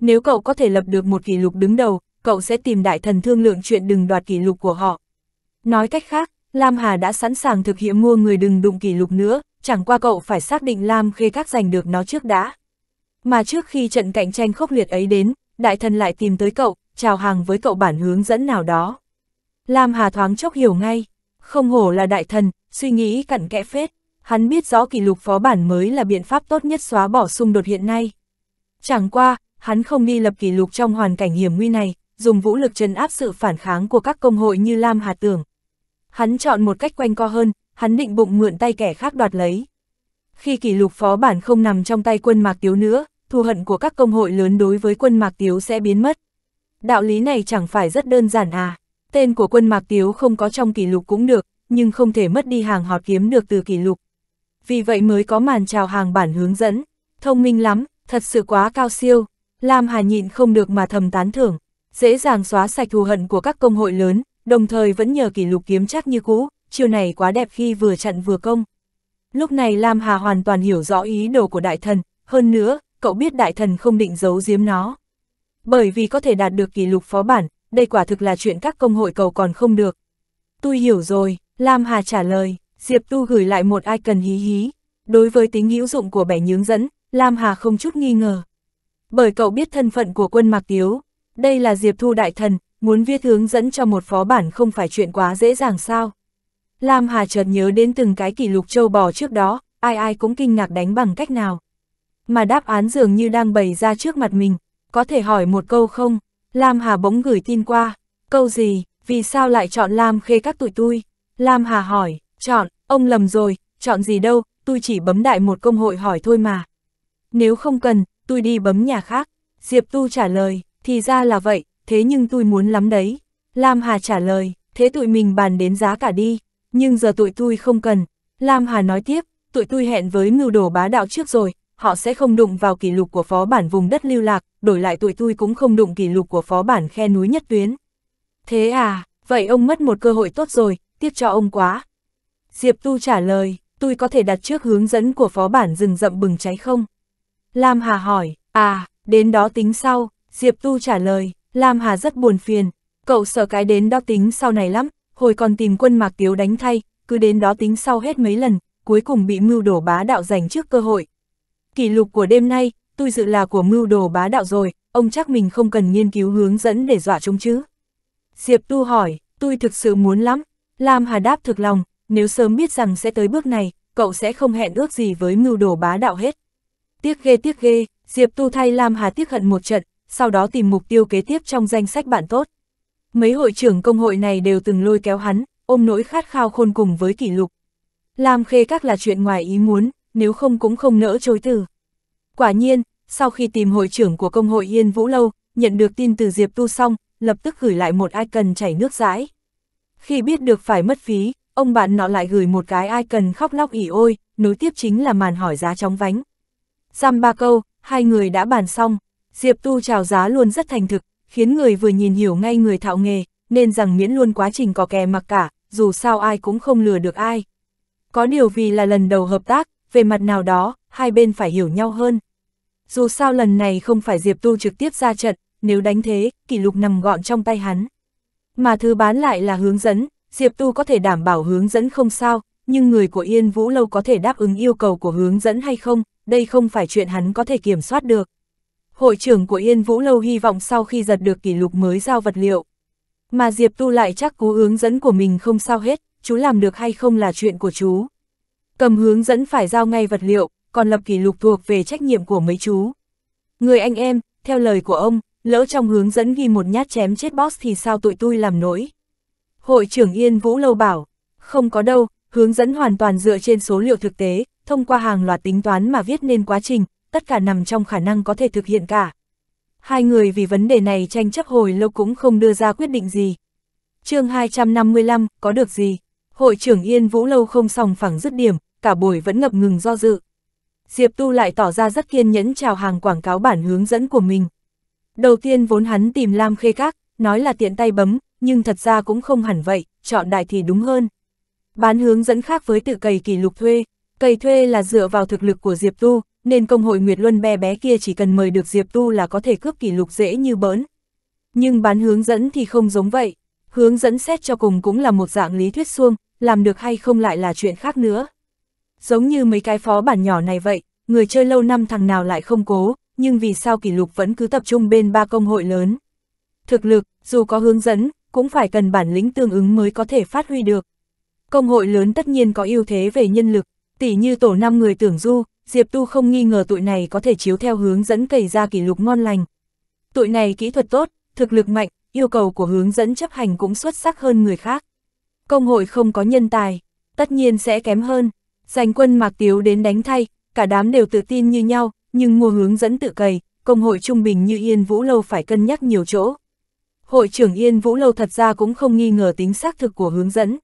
Nếu cậu có thể lập được một kỷ lục đứng đầu, cậu sẽ tìm đại thần thương lượng chuyện đừng đoạt kỷ lục của họ. Nói cách khác, Lam Hà đã sẵn sàng thực hiện mua người đừng đụng kỷ lục nữa, chẳng qua cậu phải xác định Lam Khê Các giành được nó trước đã. Mà trước khi trận cạnh tranh khốc liệt ấy đến, đại thần lại tìm tới cậu, chào hàng với cậu bản hướng dẫn nào đó. Lam Hà thoáng chốc hiểu ngay, không hổ là đại thần, suy nghĩ cặn kẽ phết, hắn biết rõ kỷ lục phó bản mới là biện pháp tốt nhất xóa bỏ xung đột hiện nay. Chẳng qua, hắn không đi lập kỷ lục trong hoàn cảnh hiểm nguy này, dùng vũ lực trấn áp sự phản kháng của các công hội như Lam Hà tưởng. Hắn chọn một cách quanh co hơn, hắn định bụng mượn tay kẻ khác đoạt lấy. Khi kỷ lục phó bản không nằm trong tay quân Mạc Tiếu nữa, thù hận của các công hội lớn đối với quân Mạc Tiếu sẽ biến mất. Đạo lý này chẳng phải rất đơn giản à. Tên của quân Mạc Tiếu không có trong kỷ lục cũng được, nhưng không thể mất đi hàng họt kiếm được từ kỷ lục. Vì vậy mới có màn chào hàng bản hướng dẫn. Thông minh lắm, thật sự quá cao siêu. Lam Hà nhịn không được mà thầm tán thưởng. Dễ dàng xóa sạch thù hận của các công hội lớn, đồng thời vẫn nhờ kỷ lục kiếm chắc như cũ, chiêu này quá đẹp khi vừa chặn vừa công. Lúc này Lam Hà hoàn toàn hiểu rõ ý đồ của đại thần, hơn nữa, cậu biết đại thần không định giấu giếm nó. Bởi vì có thể đạt được kỷ lục phó bản, đây quả thực là chuyện các công hội cầu còn không được. Tôi hiểu rồi, Lam Hà trả lời, Diệp Tu gửi lại một icon hí hí. Đối với tính hữu dụng của bẻ nhướng dẫn, Lam Hà không chút nghi ngờ. Bởi cậu biết thân phận của quân Mạc Tiếu, đây là Diệp Thu Đại Thần, muốn viết hướng dẫn cho một phó bản không phải chuyện quá dễ dàng sao. Lam Hà chợt nhớ đến từng cái kỷ lục châu bò trước đó, ai ai cũng kinh ngạc đánh bằng cách nào. Mà đáp án dường như đang bày ra trước mặt mình, có thể hỏi một câu không? Lam Hà bỗng gửi tin qua, câu gì, vì sao lại chọn Lam Khê các tụi tôi? Lam Hà hỏi, chọn, ông lầm rồi, chọn gì đâu, tôi chỉ bấm đại một công hội hỏi thôi mà. Nếu không cần, tôi đi bấm nhà khác. Diệp Tu trả lời, thì ra là vậy, thế nhưng tôi muốn lắm đấy. Lam Hà trả lời, thế tụi mình bàn đến giá cả đi, nhưng giờ tụi tôi không cần. Lam Hà nói tiếp, tụi tôi hẹn với ngưu đồ bá đạo trước rồi, họ sẽ không đụng vào kỷ lục của phó bản vùng đất lưu lạc, đổi lại tụi tôi cũng không đụng kỷ lục của phó bản khe núi nhất tuyến. Thế à, vậy ông mất một cơ hội tốt rồi, tiếc cho ông quá. Diệp Tu trả lời, tôi có thể đặt trước hướng dẫn của phó bản rừng rậm bừng cháy không? Lam Hà hỏi, à, đến đó tính sau, Diệp Tu trả lời, Lam Hà rất buồn phiền, cậu sợ cái đến đó tính sau này lắm, hồi còn tìm quân mạc tiếu đánh thay, cứ đến đó tính sau hết mấy lần, cuối cùng bị mưu đổ bá đạo giành trước cơ hội, kỷ lục của đêm nay, tôi dự là của mưu đồ bá đạo rồi, ông chắc mình không cần nghiên cứu hướng dẫn để dọa chúng chứ. Diệp Tu hỏi, tôi thực sự muốn lắm. Lam Hà đáp thực lòng, nếu sớm biết rằng sẽ tới bước này, cậu sẽ không hẹn ước gì với mưu đồ bá đạo hết. Tiếc ghê tiếc ghê, Diệp Tu thay Lam Hà tiếc hận một trận, sau đó tìm mục tiêu kế tiếp trong danh sách bạn tốt. Mấy hội trưởng công hội này đều từng lôi kéo hắn, ôm nỗi khát khao khôn cùng với kỷ lục. Lam Khê các là chuyện ngoài ý muốn, nếu không cũng không nỡ chối từ. Quả nhiên, sau khi tìm hội trưởng của công hội Yên Vũ Lâu, nhận được tin từ Diệp Tu xong, lập tức gửi lại một icon chảy nước rãi. Khi biết được phải mất phí, ông bạn nọ lại gửi một cái icon khóc lóc ỉ ôi, nối tiếp chính là màn hỏi giá chóng vánh. Giam ba câu, hai người đã bàn xong, Diệp Tu chào giá luôn rất thành thực, khiến người vừa nhìn hiểu ngay người thạo nghề, nên rằng miễn luôn quá trình có kè mặc cả, dù sao ai cũng không lừa được ai. Có điều vì là lần đầu hợp tác, về mặt nào đó, hai bên phải hiểu nhau hơn. Dù sao lần này không phải Diệp Tu trực tiếp ra trận, nếu đánh thế, kỷ lục nằm gọn trong tay hắn. Mà thứ bán lại là hướng dẫn, Diệp Tu có thể đảm bảo hướng dẫn không sao, nhưng người của Yên Vũ Lâu có thể đáp ứng yêu cầu của hướng dẫn hay không, đây không phải chuyện hắn có thể kiểm soát được. Hội trưởng của Yên Vũ Lâu hy vọng sau khi giật được kỷ lục mới giao vật liệu. Mà Diệp Tu lại chắc cú hướng dẫn của mình không sao hết, chú làm được hay không là chuyện của chú. Cầm hướng dẫn phải giao ngay vật liệu, còn lập kỷ lục thuộc về trách nhiệm của mấy chú. Người anh em, theo lời của ông, lỡ trong hướng dẫn ghi một nhát chém chết boss thì sao tụi tôi làm nổi. Hội trưởng Yên Vũ Lâu bảo, không có đâu, hướng dẫn hoàn toàn dựa trên số liệu thực tế, thông qua hàng loạt tính toán mà viết nên quá trình, tất cả nằm trong khả năng có thể thực hiện cả. Hai người vì vấn đề này tranh chấp hồi lâu cũng không đưa ra quyết định gì. chương 255, có được gì? Hội trưởng Yên Vũ Lâu không xong phẳng dứt điểm, cả buổi vẫn ngập ngừng do dự. Diệp Tu lại tỏ ra rất kiên nhẫn chào hàng quảng cáo bản hướng dẫn của mình. Đầu tiên vốn hắn tìm Lam Khê Các, nói là tiện tay bấm, nhưng thật ra cũng không hẳn vậy, chọn đại thì đúng hơn. Bán hướng dẫn khác với tự cày kỷ lục thuê, cày thuê là dựa vào thực lực của Diệp Tu, nên công hội Nguyệt Luân bé bé kia chỉ cần mời được Diệp Tu là có thể cướp kỷ lục dễ như bỡn. Nhưng bán hướng dẫn thì không giống vậy, hướng dẫn xét cho cùng cũng là một dạng lý thuyết suông, làm được hay không lại là chuyện khác nữa. Giống như mấy cái phó bản nhỏ này vậy, người chơi lâu năm thằng nào lại không cố, nhưng vì sao kỷ lục vẫn cứ tập trung bên ba công hội lớn. Thực lực, dù có hướng dẫn, cũng phải cần bản lĩnh tương ứng mới có thể phát huy được. Công hội lớn tất nhiên có ưu thế về nhân lực, tỉ như tổ 5 người tưởng du, Diệp Tu không nghi ngờ tụi này có thể chiếu theo hướng dẫn cày ra kỷ lục ngon lành. Tụi này kỹ thuật tốt, thực lực mạnh, yêu cầu của hướng dẫn chấp hành cũng xuất sắc hơn người khác. Công hội không có nhân tài, tất nhiên sẽ kém hơn, Giành quân Mạc Tiếu đến đánh thay, cả đám đều tự tin như nhau, nhưng mua hướng dẫn tự cầy, công hội trung bình như Yên Vũ Lâu phải cân nhắc nhiều chỗ. Hội trưởng Yên Vũ Lâu thật ra cũng không nghi ngờ tính xác thực của hướng dẫn.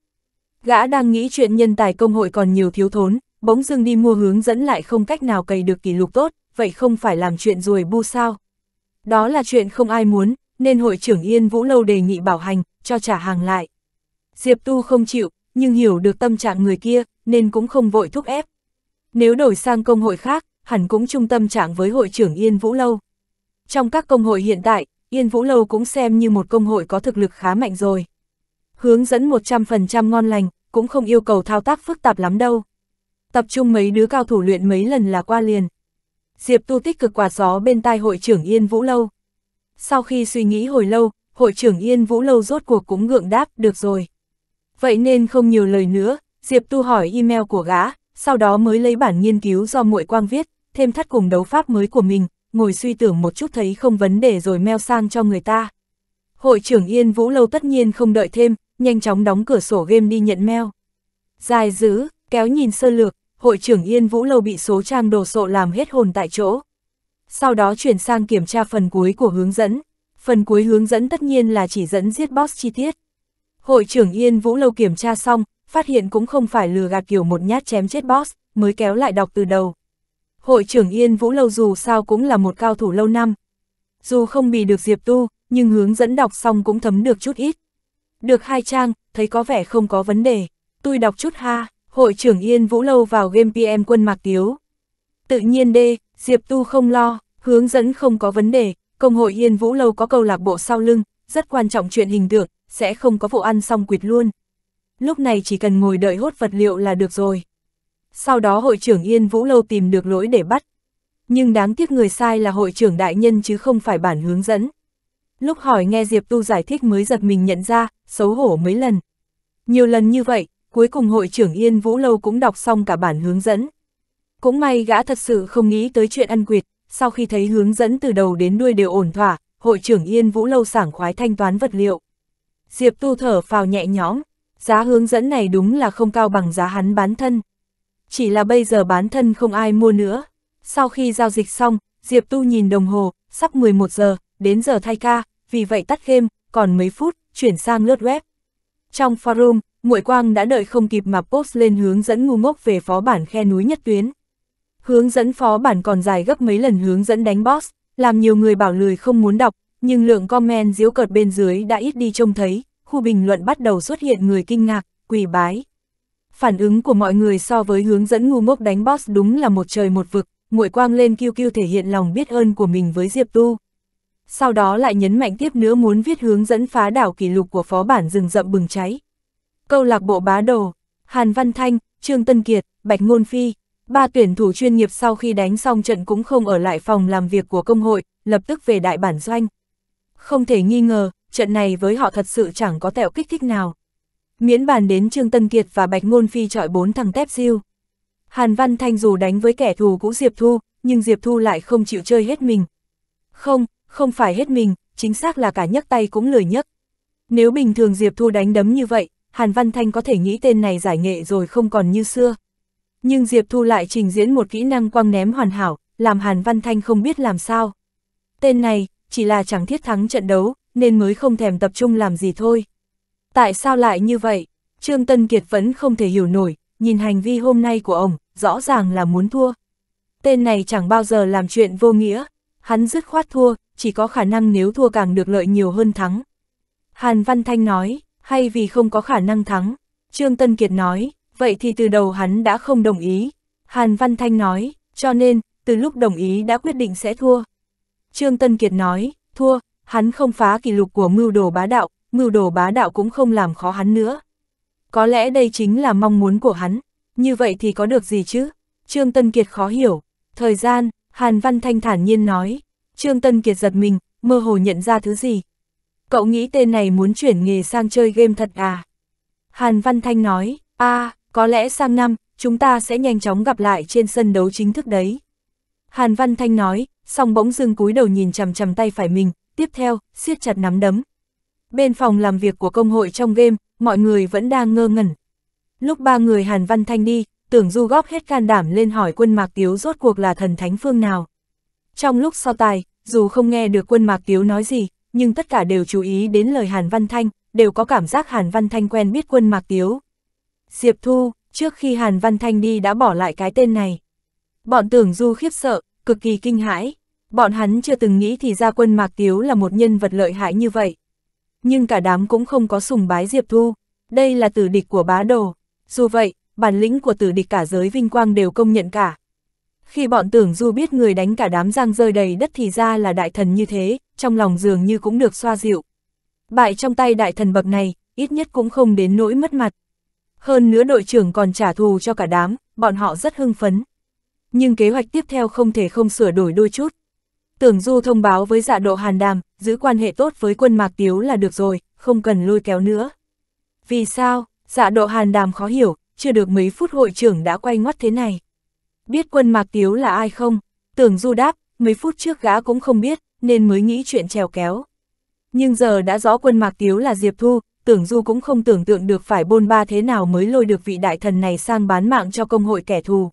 Gã đang nghĩ chuyện nhân tài công hội còn nhiều thiếu thốn, bỗng dưng đi mua hướng dẫn lại không cách nào cầy được kỷ lục tốt, vậy không phải làm chuyện rồi bu sao. Đó là chuyện không ai muốn, nên hội trưởng Yên Vũ Lâu đề nghị bảo hành, cho trả hàng lại. Diệp Tu không chịu, nhưng hiểu được tâm trạng người kia, nên cũng không vội thúc ép. Nếu đổi sang công hội khác, hẳn cũng trung tâm trạng với hội trưởng Yên Vũ Lâu. Trong các công hội hiện tại, Yên Vũ Lâu cũng xem như một công hội có thực lực khá mạnh rồi. Hướng dẫn 100% ngon lành, cũng không yêu cầu thao tác phức tạp lắm đâu. Tập trung mấy đứa cao thủ luyện mấy lần là qua liền. Diệp Tu tích cực quả gió bên tai hội trưởng Yên Vũ Lâu. Sau khi suy nghĩ hồi lâu, hội trưởng Yên Vũ Lâu rốt cuộc cũng gượng đáp, được rồi. Vậy nên không nhiều lời nữa, Diệp Tu hỏi email của gã, sau đó mới lấy bản nghiên cứu do muội quang viết, thêm thắt cùng đấu pháp mới của mình, ngồi suy tưởng một chút thấy không vấn đề rồi mail sang cho người ta. Hội trưởng Yên Vũ Lâu tất nhiên không đợi thêm, nhanh chóng đóng cửa sổ game đi nhận mail. Dài dữ, kéo nhìn sơ lược, hội trưởng Yên Vũ Lâu bị số trang đồ sộ làm hết hồn tại chỗ. Sau đó chuyển sang kiểm tra phần cuối của hướng dẫn. Phần cuối hướng dẫn tất nhiên là chỉ dẫn giết boss chi tiết. Hội trưởng Yên Vũ Lâu kiểm tra xong, phát hiện cũng không phải lừa gạt kiểu một nhát chém chết boss, mới kéo lại đọc từ đầu. Hội trưởng Yên Vũ Lâu dù sao cũng là một cao thủ lâu năm. Dù không bị được Diệp Tu, nhưng hướng dẫn đọc xong cũng thấm được chút ít. Được hai trang, thấy có vẻ không có vấn đề. Tôi đọc chút ha, hội trưởng Yên Vũ Lâu vào game PM quân Mạc Tiếu. Tự nhiên đê, Diệp Tu không lo, hướng dẫn không có vấn đề, công hội Yên Vũ Lâu có câu lạc bộ sau lưng, rất quan trọng chuyện hình tượng, sẽ không có vụ ăn xong quỵt luôn lúc này chỉ cần ngồi đợi hốt vật liệu là được rồi. Sau đó hội trưởng Yên Vũ Lâu tìm được lỗi để bắt. Nhưng đáng tiếc người sai là hội trưởng đại nhân chứ không phải bản hướng dẫn. Lúc hỏi nghe Diệp Tu giải thích mới giật mình nhận ra, xấu hổ mấy lần. Nhiều lần như vậy, cuối cùng hội trưởng Yên Vũ Lâu cũng đọc xong cả bản hướng dẫn. Cũng may gã thật sự không nghĩ tới chuyện ăn quyệt, sau khi thấy hướng dẫn từ đầu đến đuôi đều ổn thỏa, hội trưởng Yên Vũ Lâu sảng khoái thanh toán vật liệu. Diệp Tu thở phào nhẹ nhõm, giá hướng dẫn này đúng là không cao bằng giá hắn bán thân. Chỉ là bây giờ bán thân không ai mua nữa. Sau khi giao dịch xong, Diệp Tu nhìn đồng hồ, sắp 11 giờ, đến giờ thay ca, vì vậy tắt game, còn mấy phút, chuyển sang lướt web. Trong forum, Muội Quang đã đợi không kịp mà post lên hướng dẫn ngu ngốc về phó bản khe núi nhất tuyến. Hướng dẫn phó bản còn dài gấp mấy lần hướng dẫn đánh boss, làm nhiều người bảo lười không muốn đọc, nhưng lượng comment diếu cợt bên dưới đã ít đi trông thấy, khu bình luận bắt đầu xuất hiện người kinh ngạc, quỳ bái. Phản ứng của mọi người so với hướng dẫn ngu ngốc đánh boss đúng là một trời một vực, muội quang lên QQ thể hiện lòng biết ơn của mình với Diệp Tu. Sau đó lại nhấn mạnh tiếp nữa muốn viết hướng dẫn phá đảo kỷ lục của phó bản rừng rậm bừng cháy. Câu lạc bộ bá đồ, Hàn Văn Thanh, Trương Tân Kiệt, Bạch Ngôn Phi, ba tuyển thủ chuyên nghiệp sau khi đánh xong trận cũng không ở lại phòng làm việc của công hội, lập tức về đại bản doanh. Không thể nghi ngờ, trận này với họ thật sự chẳng có tẹo kích thích nào. Miễn bàn đến Trương Tân Kiệt và Bạch Ngôn Phi chọi bốn thằng tép siêu. Hàn Văn Thanh dù đánh với kẻ thù cũ Diệp Thu, nhưng Diệp Thu lại không chịu chơi hết mình. Không, không phải hết mình, chính xác là cả nhấc tay cũng lười nhấc. Nếu bình thường Diệp Thu đánh đấm như vậy, Hàn Văn Thanh có thể nghĩ tên này giải nghệ rồi không còn như xưa. Nhưng Diệp Thu lại trình diễn một kỹ năng quăng ném hoàn hảo, làm Hàn Văn Thanh không biết làm sao. Tên này, chỉ là chẳng thiết thắng trận đấu, nên mới không thèm tập trung làm gì thôi. Tại sao lại như vậy? Trương Tân Kiệt vẫn không thể hiểu nổi, nhìn hành vi hôm nay của ông, rõ ràng là muốn thua. Tên này chẳng bao giờ làm chuyện vô nghĩa, hắn dứt khoát thua, chỉ có khả năng nếu thua càng được lợi nhiều hơn thắng. Hàn Văn Thanh nói, hay vì không có khả năng thắng, Trương Tân Kiệt nói, vậy thì từ đầu hắn đã không đồng ý. Hàn Văn Thanh nói, cho nên, từ lúc đồng ý đã quyết định sẽ thua. Trương Tân Kiệt nói, thua, hắn không phá kỷ lục của mưu đồ bá đạo, mưu đồ bá đạo cũng không làm khó hắn nữa. Có lẽ đây chính là mong muốn của hắn, như vậy thì có được gì chứ? Trương Tân Kiệt khó hiểu. Thời gian, Hàn Văn Thanh thản nhiên nói. Trương Tân Kiệt giật mình, mơ hồ nhận ra thứ gì. Cậu nghĩ tên này muốn chuyển nghề sang chơi game thật à? Hàn Văn Thanh nói, a à, có lẽ sang năm, chúng ta sẽ nhanh chóng gặp lại trên sân đấu chính thức đấy. Hàn Văn Thanh nói, xong bỗng dưng cúi đầu nhìn chằm chằm tay phải mình, tiếp theo, siết chặt nắm đấm. Bên phòng làm việc của công hội trong game, mọi người vẫn đang ngơ ngẩn. Lúc ba người Hàn Văn Thanh đi, tưởng du góp hết can đảm lên hỏi quân Mạc Tiếu rốt cuộc là thần thánh phương nào. Trong lúc so tài, dù không nghe được quân Mạc Tiếu nói gì, nhưng tất cả đều chú ý đến lời Hàn Văn Thanh, đều có cảm giác Hàn Văn Thanh quen biết quân Mạc Tiếu. Diệp Thu, trước khi Hàn Văn Thanh đi đã bỏ lại cái tên này. Bọn tưởng du khiếp sợ, cực kỳ kinh hãi. Bọn hắn chưa từng nghĩ thì ra quân Mạc Tiếu là một nhân vật lợi hại như vậy. Nhưng cả đám cũng không có sùng bái Diệp Thu. Đây là tử địch của bá đồ. Dù vậy, bản lĩnh của tử địch cả giới vinh quang đều công nhận cả. Khi bọn tưởng du biết người đánh cả đám giang rơi đầy đất thì ra là đại thần như thế, trong lòng dường như cũng được xoa dịu. Bại trong tay đại thần bậc này, ít nhất cũng không đến nỗi mất mặt. Hơn nữa đội trưởng còn trả thù cho cả đám, bọn họ rất hưng phấn. Nhưng kế hoạch tiếp theo không thể không sửa đổi đôi chút. Tưởng Du thông báo với dạ độ hàn đàm, giữ quan hệ tốt với quân Mạc Tiếu là được rồi, không cần lôi kéo nữa. Vì sao, dạ độ hàn đàm khó hiểu, chưa được mấy phút hội trưởng đã quay ngoắt thế này. Biết quân Mạc Tiếu là ai không? Tưởng Du đáp, mấy phút trước gã cũng không biết, nên mới nghĩ chuyện trèo kéo. Nhưng giờ đã rõ quân Mạc Tiếu là Diệp Thu, tưởng Du cũng không tưởng tượng được phải bôn ba thế nào mới lôi được vị đại thần này sang bán mạng cho công hội kẻ thù.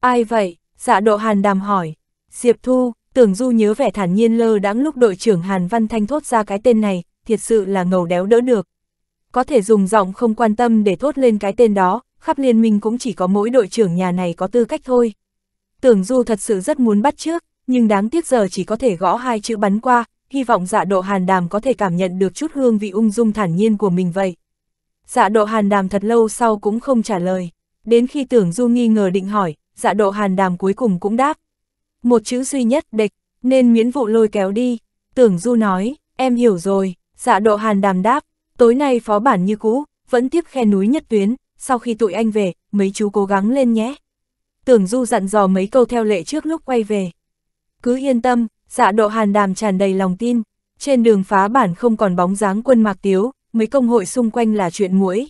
Ai vậy? Dạ độ hàn đàm hỏi. Diệp Thu, Tưởng Du nhớ vẻ thản nhiên lơ đãng lúc đội trưởng Hàn Văn Thanh thốt ra cái tên này, thiệt sự là ngầu đéo đỡ được. Có thể dùng giọng không quan tâm để thốt lên cái tên đó, khắp liên minh cũng chỉ có mỗi đội trưởng nhà này có tư cách thôi. Tưởng Du thật sự rất muốn bắt trước, nhưng đáng tiếc giờ chỉ có thể gõ hai chữ bắn qua, hy vọng dạ độ hàn đàm có thể cảm nhận được chút hương vị ung dung thản nhiên của mình vậy. Dạ độ hàn đàm thật lâu sau cũng không trả lời, đến khi tưởng Du nghi ngờ định hỏi, dạ độ hàn đàm cuối cùng cũng đáp, một chữ duy nhất địch, nên miễn vụ lôi kéo đi. Tưởng Du nói, em hiểu rồi, dạ độ hàn đàm đáp, tối nay phó bản như cũ, vẫn tiếp khe núi nhất tuyến, sau khi tụi anh về, mấy chú cố gắng lên nhé. Tưởng Du dặn dò mấy câu theo lệ trước lúc quay về. Cứ yên tâm, dạ độ hàn đàm tràn đầy lòng tin, trên đường phá bản không còn bóng dáng quân mạc tiếu, mấy công hội xung quanh là chuyện muỗi.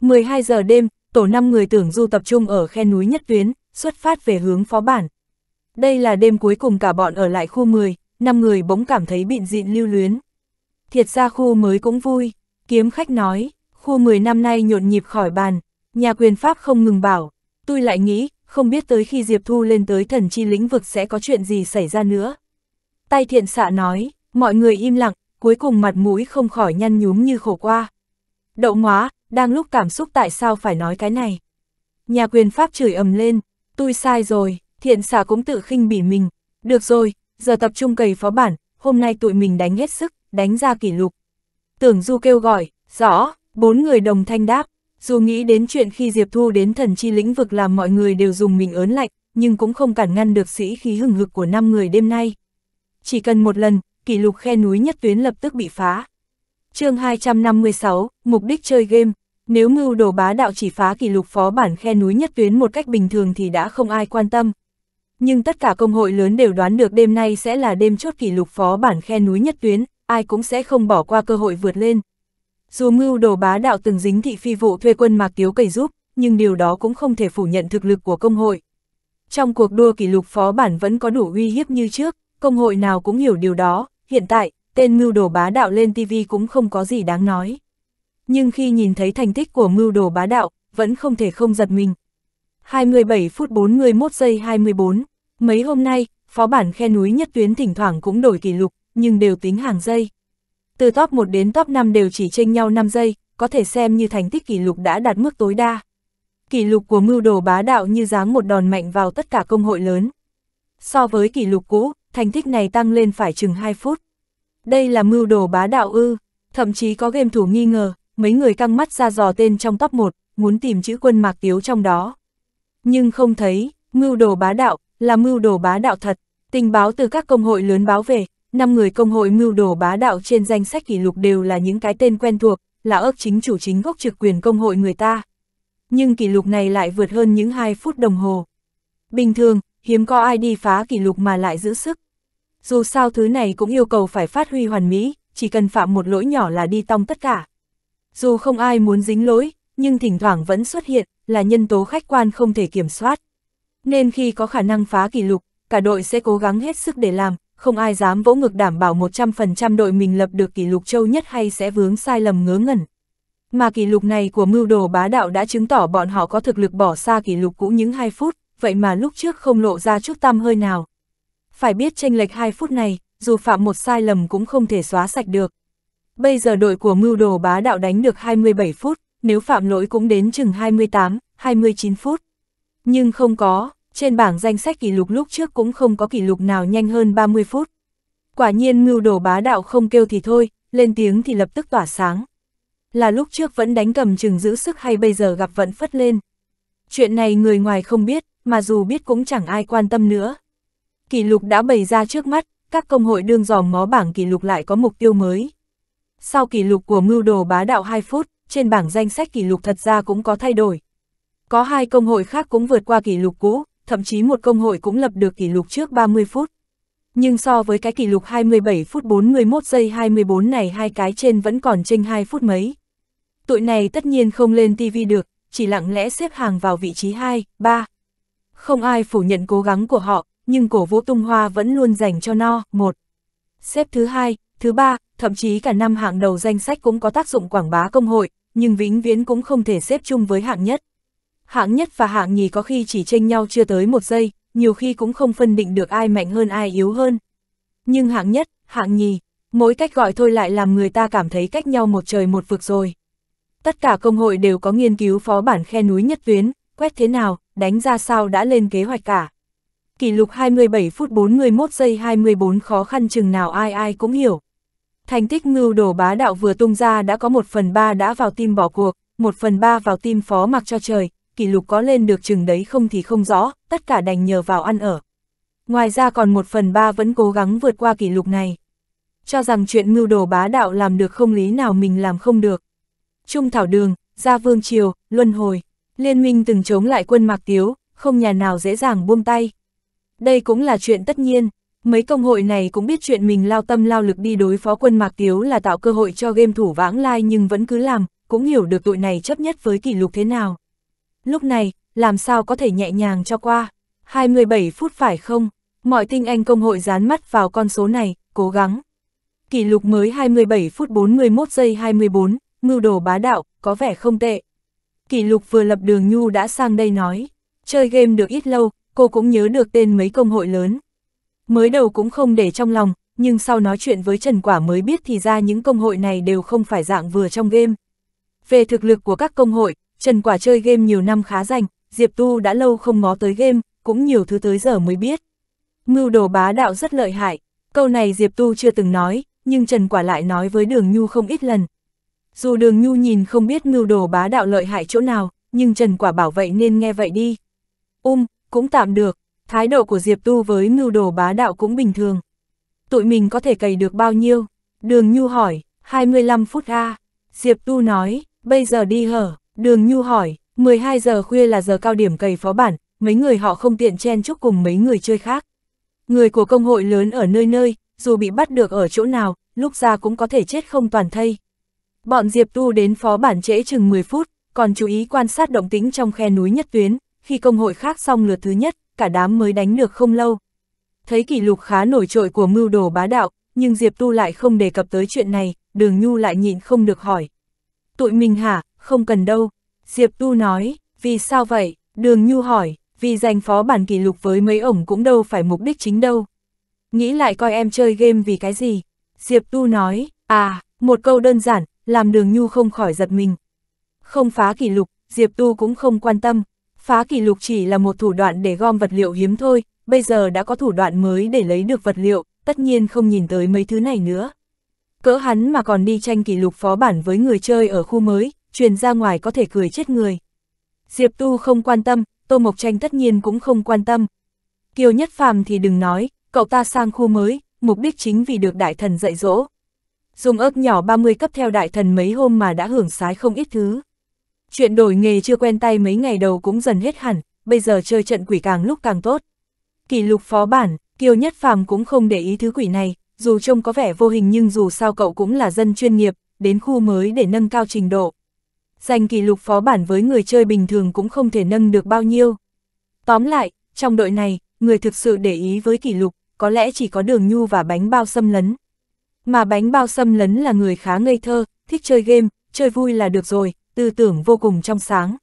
12 giờ đêm, tổ 5 người tưởng du tập trung ở khe núi nhất tuyến, xuất phát về hướng phó bản, đây là đêm cuối cùng cả bọn ở lại khu 10, năm người bỗng cảm thấy bịn dịn lưu luyến. Thiệt ra khu mới cũng vui, kiếm khách nói, khu 10 năm nay nhộn nhịp khỏi bàn, nhà quyền pháp không ngừng bảo. Tôi lại nghĩ, không biết tới khi Diệp Thu lên tới thần chi lĩnh vực sẽ có chuyện gì xảy ra nữa. Tay thiện xạ nói, mọi người im lặng, cuối cùng mặt mũi không khỏi nhăn nhúm như khổ qua. Đậu hóa, đang lúc cảm xúc tại sao phải nói cái này. Nhà quyền pháp chửi ầm lên, tôi sai rồi, thiện xà cũng tự khinh bỉ mình. Được rồi, giờ tập trung cầy phó bản, hôm nay tụi mình đánh hết sức, đánh ra kỷ lục. Tưởng Du kêu gọi, rõ, bốn người đồng thanh đáp. Dù nghĩ đến chuyện khi Diệp Thu đến thần chi lĩnh vực làm mọi người đều dùng mình ớn lạnh, nhưng cũng không cản ngăn được sĩ khí hừng hực của năm người đêm nay. Chỉ cần một lần, kỷ lục khe núi nhất tuyến lập tức bị phá. chương 256, mục đích chơi game. Nếu mưu đồ bá đạo chỉ phá kỷ lục phó bản khe núi nhất tuyến một cách bình thường thì đã không ai quan tâm, nhưng tất cả công hội lớn đều đoán được đêm nay sẽ là đêm chốt kỷ lục phó bản khe núi nhất tuyến, ai cũng sẽ không bỏ qua cơ hội vượt lên. Dù mưu đồ bá đạo từng dính thị phi vụ thuê quân Mạc Tiếu cầy giúp, nhưng điều đó cũng không thể phủ nhận thực lực của công hội. Trong cuộc đua kỷ lục phó bản vẫn có đủ uy hiếp như trước, công hội nào cũng hiểu điều đó, hiện tại, tên mưu đồ bá đạo lên TV cũng không có gì đáng nói. Nhưng khi nhìn thấy thành tích của mưu đồ bá đạo, vẫn không thể không giật mình. 27 phút 41 giây 24 Mấy hôm nay, phó bản khe núi nhất tuyến thỉnh thoảng cũng đổi kỷ lục, nhưng đều tính hàng giây. Từ top 1 đến top 5 đều chỉ tranh nhau 5 giây, có thể xem như thành tích kỷ lục đã đạt mức tối đa. Kỷ lục của mưu đồ bá đạo như giáng một đòn mạnh vào tất cả công hội lớn. So với kỷ lục cũ, thành tích này tăng lên phải chừng 2 phút. Đây là mưu đồ bá đạo ư, thậm chí có game thủ nghi ngờ, mấy người căng mắt ra dò tên trong top 1, muốn tìm chữ quân mạc tiếu trong đó. Nhưng không thấy, mưu đồ bá đạo, là mưu đồ bá đạo thật. Tình báo từ các công hội lớn báo về, 5 người công hội mưu đồ bá đạo trên danh sách kỷ lục đều là những cái tên quen thuộc, là ước chính chủ chính gốc trực quyền công hội người ta. Nhưng kỷ lục này lại vượt hơn những 2 phút đồng hồ. Bình thường, hiếm có ai đi phá kỷ lục mà lại giữ sức. Dù sao thứ này cũng yêu cầu phải phát huy hoàn mỹ, chỉ cần phạm một lỗi nhỏ là đi tong tất cả. Dù không ai muốn dính lỗi, nhưng thỉnh thoảng vẫn xuất hiện, là nhân tố khách quan không thể kiểm soát. Nên khi có khả năng phá kỷ lục, cả đội sẽ cố gắng hết sức để làm, không ai dám vỗ ngực đảm bảo 100% đội mình lập được kỷ lục châu nhất hay sẽ vướng sai lầm ngớ ngẩn. Mà kỷ lục này của mưu đồ bá đạo đã chứng tỏ bọn họ có thực lực bỏ xa kỷ lục cũ những 2 phút, vậy mà lúc trước không lộ ra chút tăm hơi nào. Phải biết tranh lệch 2 phút này, dù phạm một sai lầm cũng không thể xóa sạch được. Bây giờ đội của mưu đồ bá đạo đánh được 27 phút, nếu phạm lỗi cũng đến chừng 28, 29 phút. Nhưng không có, trên bảng danh sách kỷ lục lúc trước cũng không có kỷ lục nào nhanh hơn 30 phút. Quả nhiên mưu đồ bá đạo không kêu thì thôi, lên tiếng thì lập tức tỏa sáng. Là lúc trước vẫn đánh cầm chừng giữ sức hay bây giờ gặp vận phất lên. Chuyện này người ngoài không biết, mà dù biết cũng chẳng ai quan tâm nữa. Kỷ lục đã bày ra trước mắt, các công hội đương dòm ngó bảng kỷ lục lại có mục tiêu mới. Sau kỷ lục của mưu đồ bá đạo 2 phút, trên bảng danh sách kỷ lục thật ra cũng có thay đổi. Có hai công hội khác cũng vượt qua kỷ lục cũ, thậm chí một công hội cũng lập được kỷ lục trước 30 phút. Nhưng so với cái kỷ lục 27 phút 41 giây 24 này hai cái trên vẫn còn chênh 2 phút mấy. Tụi này tất nhiên không lên TV được, chỉ lặng lẽ xếp hàng vào vị trí 2, 3. Không ai phủ nhận cố gắng của họ, nhưng cổ vũ tung hoa vẫn luôn dành cho no, 1. Xếp thứ hai, thứ ba, thậm chí cả năm hạng đầu danh sách cũng có tác dụng quảng bá công hội, nhưng vĩnh viễn cũng không thể xếp chung với hạng nhất hạng nhất và hạng nhì có khi chỉ tranh nhau chưa tới một giây, nhiều khi cũng không phân định được ai mạnh hơn ai yếu hơn. Nhưng hạng nhất, hạng nhì, mỗi cách gọi thôi lại làm người ta cảm thấy cách nhau một trời một vực rồi. Tất cả công hội đều có nghiên cứu phó bản khe núi nhất tuyến, quét thế nào, đánh ra sao đã lên kế hoạch cả. Kỷ lục 27 phút 41 giây 24 khó khăn chừng nào ai ai cũng hiểu. Thành tích ngưu đồ bá đạo vừa tung ra đã có 1 phần 3 đã vào tim bỏ cuộc, 1 phần 3 vào tim phó mặc cho trời, kỷ lục có lên được chừng đấy không thì không rõ, tất cả đành nhờ vào ăn ở. Ngoài ra còn một phần ba vẫn cố gắng vượt qua kỷ lục này. Cho rằng chuyện mưu đồ bá đạo làm được không lý nào mình làm không được. Trung Thảo Đường, Gia Vương Triều, Luân Hồi, Liên minh từng chống lại quân Mạc Tiếu, không nhà nào dễ dàng buông tay. Đây cũng là chuyện tất nhiên, mấy công hội này cũng biết chuyện mình lao tâm lao lực đi đối phó quân Mạc Tiếu là tạo cơ hội cho game thủ vãng lai nhưng vẫn cứ làm, cũng hiểu được tụi này chấp nhất với kỷ lục thế nào. Lúc này, làm sao có thể nhẹ nhàng cho qua? 27 phút phải không? Mọi tinh anh công hội dán mắt vào con số này, cố gắng. Kỷ lục mới 27 phút 41 giây 24, mưu đồ bá đạo, có vẻ không tệ. Kỷ lục vừa lập đường Nhu đã sang đây nói, chơi game được ít lâu, cô cũng nhớ được tên mấy công hội lớn. Mới đầu cũng không để trong lòng, nhưng sau nói chuyện với Trần Quả mới biết thì ra những công hội này đều không phải dạng vừa trong game. Về thực lực của các công hội, Trần Quả chơi game nhiều năm khá rành, Diệp Tu đã lâu không ngó tới game, cũng nhiều thứ tới giờ mới biết. Mưu đồ bá đạo rất lợi hại, câu này Diệp Tu chưa từng nói, nhưng Trần Quả lại nói với Đường Nhu không ít lần. Dù Đường Nhu nhìn không biết mưu đồ bá đạo lợi hại chỗ nào, nhưng Trần Quả bảo vậy nên nghe vậy đi. Um, cũng tạm được, thái độ của Diệp Tu với mưu đồ bá đạo cũng bình thường. Tụi mình có thể cày được bao nhiêu? Đường Nhu hỏi, 25 phút a Diệp Tu nói, bây giờ đi hở. Đường Nhu hỏi, 12 giờ khuya là giờ cao điểm cày phó bản, mấy người họ không tiện chen chúc cùng mấy người chơi khác. Người của công hội lớn ở nơi nơi, dù bị bắt được ở chỗ nào, lúc ra cũng có thể chết không toàn thây. Bọn Diệp Tu đến phó bản trễ chừng 10 phút, còn chú ý quan sát động tĩnh trong khe núi nhất tuyến, khi công hội khác xong lượt thứ nhất, cả đám mới đánh được không lâu. Thấy kỷ lục khá nổi trội của mưu đồ bá đạo, nhưng Diệp Tu lại không đề cập tới chuyện này, đường Nhu lại nhịn không được hỏi. Tụi mình hả, không cần đâu, Diệp Tu nói, vì sao vậy, Đường Nhu hỏi, vì giành phó bản kỷ lục với mấy ổng cũng đâu phải mục đích chính đâu. Nghĩ lại coi em chơi game vì cái gì, Diệp Tu nói, à, một câu đơn giản, làm Đường Nhu không khỏi giật mình. Không phá kỷ lục, Diệp Tu cũng không quan tâm, phá kỷ lục chỉ là một thủ đoạn để gom vật liệu hiếm thôi, bây giờ đã có thủ đoạn mới để lấy được vật liệu, tất nhiên không nhìn tới mấy thứ này nữa. Cỡ hắn mà còn đi tranh kỷ lục phó bản với người chơi ở khu mới, truyền ra ngoài có thể cười chết người. Diệp Tu không quan tâm, Tô Mộc Tranh tất nhiên cũng không quan tâm. Kiều Nhất Phàm thì đừng nói, cậu ta sang khu mới, mục đích chính vì được đại thần dạy dỗ. Dùng ớt nhỏ 30 cấp theo đại thần mấy hôm mà đã hưởng sái không ít thứ. Chuyện đổi nghề chưa quen tay mấy ngày đầu cũng dần hết hẳn, bây giờ chơi trận quỷ càng lúc càng tốt. Kỷ lục phó bản, Kiều Nhất Phàm cũng không để ý thứ quỷ này, dù trông có vẻ vô hình nhưng dù sao cậu cũng là dân chuyên nghiệp, đến khu mới để nâng cao trình độ giành kỷ lục phó bản với người chơi bình thường cũng không thể nâng được bao nhiêu. Tóm lại, trong đội này, người thực sự để ý với kỷ lục, có lẽ chỉ có đường nhu và bánh bao xâm lấn. Mà bánh bao xâm lấn là người khá ngây thơ, thích chơi game, chơi vui là được rồi, tư tưởng vô cùng trong sáng.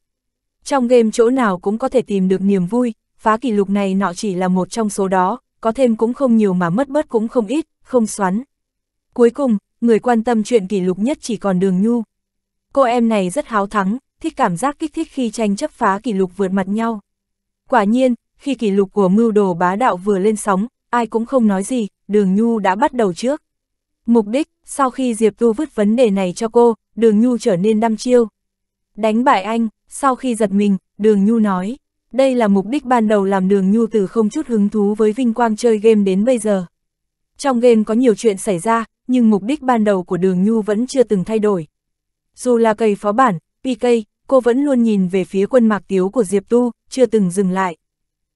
Trong game chỗ nào cũng có thể tìm được niềm vui, phá kỷ lục này nọ chỉ là một trong số đó, có thêm cũng không nhiều mà mất bớt cũng không ít, không xoắn. Cuối cùng, người quan tâm chuyện kỷ lục nhất chỉ còn đường nhu, Cô em này rất háo thắng, thích cảm giác kích thích khi tranh chấp phá kỷ lục vượt mặt nhau. Quả nhiên, khi kỷ lục của mưu đồ bá đạo vừa lên sóng, ai cũng không nói gì, đường Nhu đã bắt đầu trước. Mục đích, sau khi Diệp Tu vứt vấn đề này cho cô, đường Nhu trở nên đăm chiêu. Đánh bại anh, sau khi giật mình, đường Nhu nói, đây là mục đích ban đầu làm đường Nhu từ không chút hứng thú với vinh quang chơi game đến bây giờ. Trong game có nhiều chuyện xảy ra, nhưng mục đích ban đầu của đường Nhu vẫn chưa từng thay đổi, dù là cây phó bản, PK, cô vẫn luôn nhìn về phía quân mạc tiếu của Diệp Tu, chưa từng dừng lại.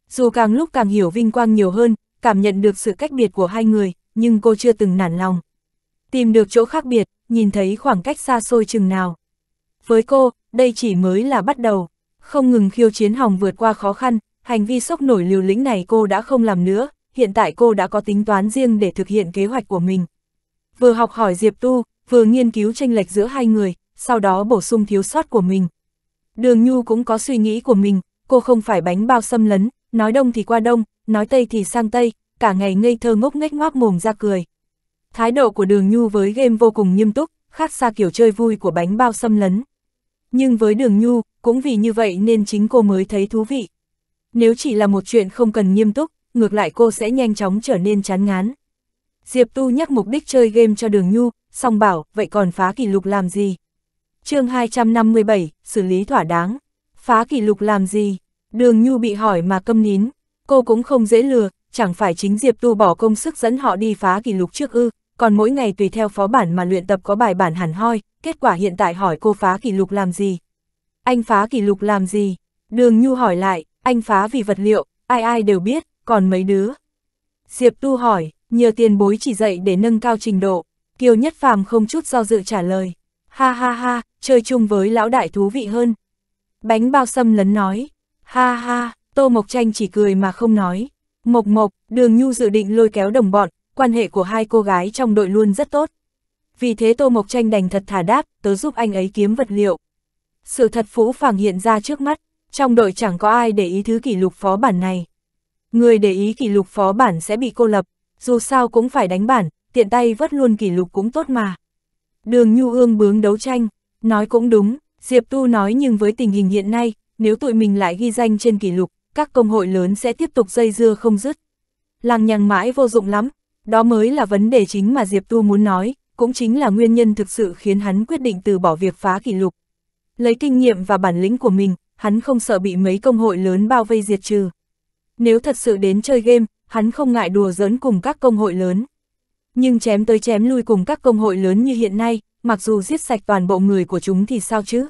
Dù càng lúc càng hiểu vinh quang nhiều hơn, cảm nhận được sự cách biệt của hai người, nhưng cô chưa từng nản lòng. Tìm được chỗ khác biệt, nhìn thấy khoảng cách xa xôi chừng nào. Với cô, đây chỉ mới là bắt đầu. Không ngừng khiêu chiến hòng vượt qua khó khăn, hành vi sốc nổi liều lĩnh này cô đã không làm nữa, hiện tại cô đã có tính toán riêng để thực hiện kế hoạch của mình. Vừa học hỏi Diệp Tu, vừa nghiên cứu tranh lệch giữa hai người, sau đó bổ sung thiếu sót của mình. Đường Nhu cũng có suy nghĩ của mình, cô không phải bánh bao xâm lấn, nói đông thì qua đông, nói tây thì sang tây, cả ngày ngây thơ ngốc nghếch ngoác mồm ra cười. Thái độ của Đường Nhu với game vô cùng nghiêm túc, khác xa kiểu chơi vui của bánh bao xâm lấn. Nhưng với Đường Nhu, cũng vì như vậy nên chính cô mới thấy thú vị. Nếu chỉ là một chuyện không cần nghiêm túc, ngược lại cô sẽ nhanh chóng trở nên chán ngán. Diệp Tu nhắc mục đích chơi game cho Đường Nhu, song bảo, vậy còn phá kỷ lục làm gì? chương 257, xử lý thỏa đáng. Phá kỷ lục làm gì? Đường Nhu bị hỏi mà câm nín. Cô cũng không dễ lừa, chẳng phải chính Diệp Tu bỏ công sức dẫn họ đi phá kỷ lục trước ư, còn mỗi ngày tùy theo phó bản mà luyện tập có bài bản hẳn hoi, kết quả hiện tại hỏi cô phá kỷ lục làm gì? Anh phá kỷ lục làm gì? Đường Nhu hỏi lại, anh phá vì vật liệu, ai ai đều biết, còn mấy đứa. Diệp Tu hỏi, nhờ tiền bối chỉ dạy để nâng cao trình độ, Kiều Nhất Phàm không chút do dự trả lời. Ha ha ha, chơi chung với lão đại thú vị hơn. Bánh bao xâm lấn nói. Ha ha, Tô Mộc Tranh chỉ cười mà không nói. Mộc Mộc, Đường Nhu dự định lôi kéo đồng bọn, quan hệ của hai cô gái trong đội luôn rất tốt. Vì thế Tô Mộc Tranh đành thật thả đáp, tớ giúp anh ấy kiếm vật liệu. Sự thật phũ phàng hiện ra trước mắt, trong đội chẳng có ai để ý thứ kỷ lục phó bản này. Người để ý kỷ lục phó bản sẽ bị cô lập, dù sao cũng phải đánh bản, tiện tay vớt luôn kỷ lục cũng tốt mà. Đường Nhu Ương bướng đấu tranh, nói cũng đúng, Diệp Tu nói nhưng với tình hình hiện nay, nếu tụi mình lại ghi danh trên kỷ lục, các công hội lớn sẽ tiếp tục dây dưa không dứt. Làng nhằng mãi vô dụng lắm, đó mới là vấn đề chính mà Diệp Tu muốn nói, cũng chính là nguyên nhân thực sự khiến hắn quyết định từ bỏ việc phá kỷ lục. Lấy kinh nghiệm và bản lĩnh của mình, hắn không sợ bị mấy công hội lớn bao vây diệt trừ. Nếu thật sự đến chơi game, hắn không ngại đùa giỡn cùng các công hội lớn. Nhưng chém tới chém lui cùng các công hội lớn như hiện nay, mặc dù giết sạch toàn bộ người của chúng thì sao chứ?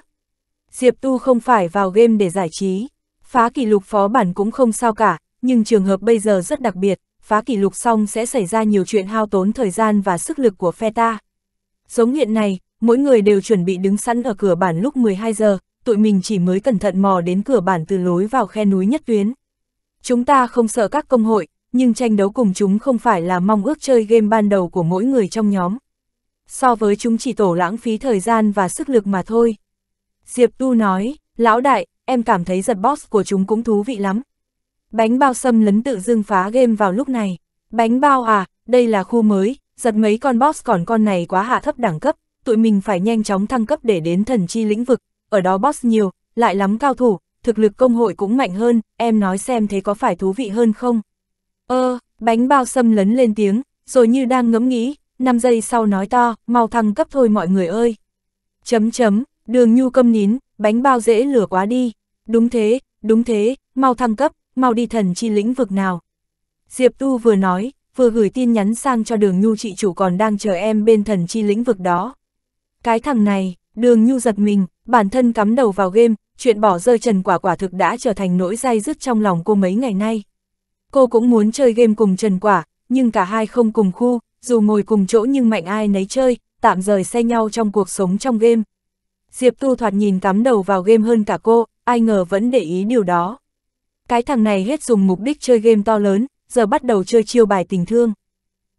Diệp Tu không phải vào game để giải trí, phá kỷ lục phó bản cũng không sao cả, nhưng trường hợp bây giờ rất đặc biệt, phá kỷ lục xong sẽ xảy ra nhiều chuyện hao tốn thời gian và sức lực của phe ta. Giống hiện này, mỗi người đều chuẩn bị đứng sẵn ở cửa bản lúc 12 giờ, tụi mình chỉ mới cẩn thận mò đến cửa bản từ lối vào khe núi nhất tuyến. Chúng ta không sợ các công hội, nhưng tranh đấu cùng chúng không phải là mong ước chơi game ban đầu của mỗi người trong nhóm. So với chúng chỉ tổ lãng phí thời gian và sức lực mà thôi. Diệp Tu nói, lão đại, em cảm thấy giật boss của chúng cũng thú vị lắm. Bánh bao xâm lấn tự dưng phá game vào lúc này. Bánh bao à, đây là khu mới, giật mấy con boss còn con này quá hạ thấp đẳng cấp, tụi mình phải nhanh chóng thăng cấp để đến thần chi lĩnh vực, ở đó boss nhiều, lại lắm cao thủ, thực lực công hội cũng mạnh hơn, em nói xem thế có phải thú vị hơn không? Ơ, ờ, bánh bao sâm lấn lên tiếng, rồi như đang ngẫm nghĩ, 5 giây sau nói to, mau thăng cấp thôi mọi người ơi. Chấm chấm, đường nhu câm nín, bánh bao dễ lửa quá đi. Đúng thế, đúng thế, mau thăng cấp, mau đi thần chi lĩnh vực nào. Diệp Tu vừa nói, vừa gửi tin nhắn sang cho đường nhu chị chủ còn đang chờ em bên thần chi lĩnh vực đó. Cái thằng này, đường nhu giật mình, bản thân cắm đầu vào game, chuyện bỏ rơi trần quả quả thực đã trở thành nỗi dai dứt trong lòng cô mấy ngày nay. Cô cũng muốn chơi game cùng Trần Quả, nhưng cả hai không cùng khu, dù ngồi cùng chỗ nhưng mạnh ai nấy chơi, tạm rời xe nhau trong cuộc sống trong game. Diệp Tu thoạt nhìn cắm đầu vào game hơn cả cô, ai ngờ vẫn để ý điều đó. Cái thằng này hết dùng mục đích chơi game to lớn, giờ bắt đầu chơi chiêu bài tình thương.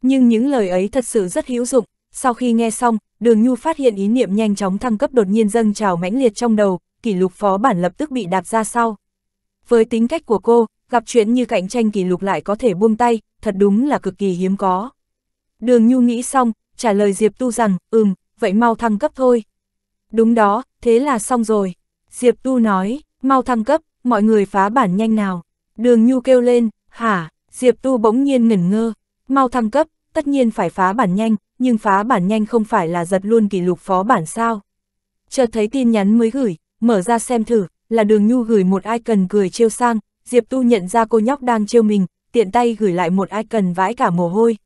Nhưng những lời ấy thật sự rất hữu dụng, sau khi nghe xong, Đường Nhu phát hiện ý niệm nhanh chóng thăng cấp đột nhiên dâng trào mãnh liệt trong đầu, kỷ lục phó bản lập tức bị đạp ra sau. Với tính cách của cô, Gặp chuyện như cạnh tranh kỷ lục lại có thể buông tay, thật đúng là cực kỳ hiếm có. Đường Nhu nghĩ xong, trả lời Diệp Tu rằng, ừm, vậy mau thăng cấp thôi. Đúng đó, thế là xong rồi. Diệp Tu nói, mau thăng cấp, mọi người phá bản nhanh nào. Đường Nhu kêu lên, hả, Diệp Tu bỗng nhiên ngẩn ngơ, mau thăng cấp, tất nhiên phải phá bản nhanh, nhưng phá bản nhanh không phải là giật luôn kỷ lục phó bản sao. Chợt thấy tin nhắn mới gửi, mở ra xem thử, là đường Nhu gửi một ai cần cười trêu sang, Diệp Tu nhận ra cô nhóc đang trêu mình, tiện tay gửi lại một icon vãi cả mồ hôi.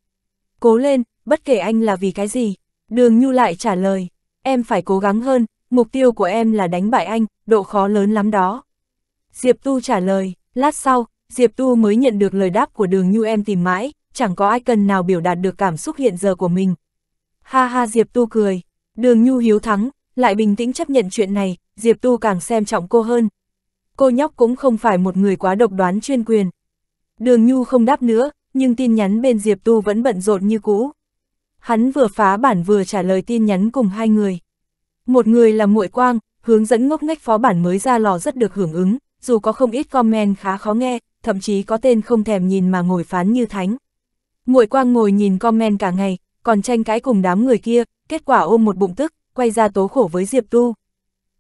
Cố lên, bất kể anh là vì cái gì. Đường Nhu lại trả lời, em phải cố gắng hơn, mục tiêu của em là đánh bại anh, độ khó lớn lắm đó. Diệp Tu trả lời, lát sau, Diệp Tu mới nhận được lời đáp của đường Nhu em tìm mãi, chẳng có icon nào biểu đạt được cảm xúc hiện giờ của mình. Ha ha Diệp Tu cười, đường Nhu hiếu thắng, lại bình tĩnh chấp nhận chuyện này, Diệp Tu càng xem trọng cô hơn cô nhóc cũng không phải một người quá độc đoán chuyên quyền. Đường Nhu không đáp nữa, nhưng tin nhắn bên Diệp Tu vẫn bận rộn như cũ. Hắn vừa phá bản vừa trả lời tin nhắn cùng hai người. Một người là Muội Quang, hướng dẫn ngốc nghếch phó bản mới ra lò rất được hưởng ứng, dù có không ít comment khá khó nghe, thậm chí có tên không thèm nhìn mà ngồi phán như thánh. Muội Quang ngồi nhìn comment cả ngày, còn tranh cãi cùng đám người kia, kết quả ôm một bụng tức, quay ra tố khổ với Diệp Tu.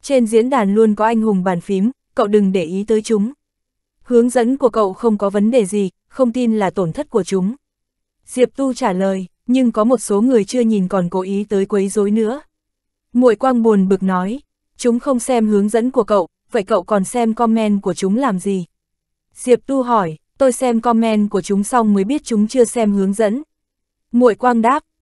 Trên diễn đàn luôn có anh hùng bàn phím, cậu đừng để ý tới chúng. Hướng dẫn của cậu không có vấn đề gì, không tin là tổn thất của chúng. Diệp Tu trả lời, nhưng có một số người chưa nhìn còn cố ý tới quấy rối nữa. Muội Quang buồn bực nói, chúng không xem hướng dẫn của cậu, vậy cậu còn xem comment của chúng làm gì? Diệp Tu hỏi, tôi xem comment của chúng xong mới biết chúng chưa xem hướng dẫn. Muội Quang đáp,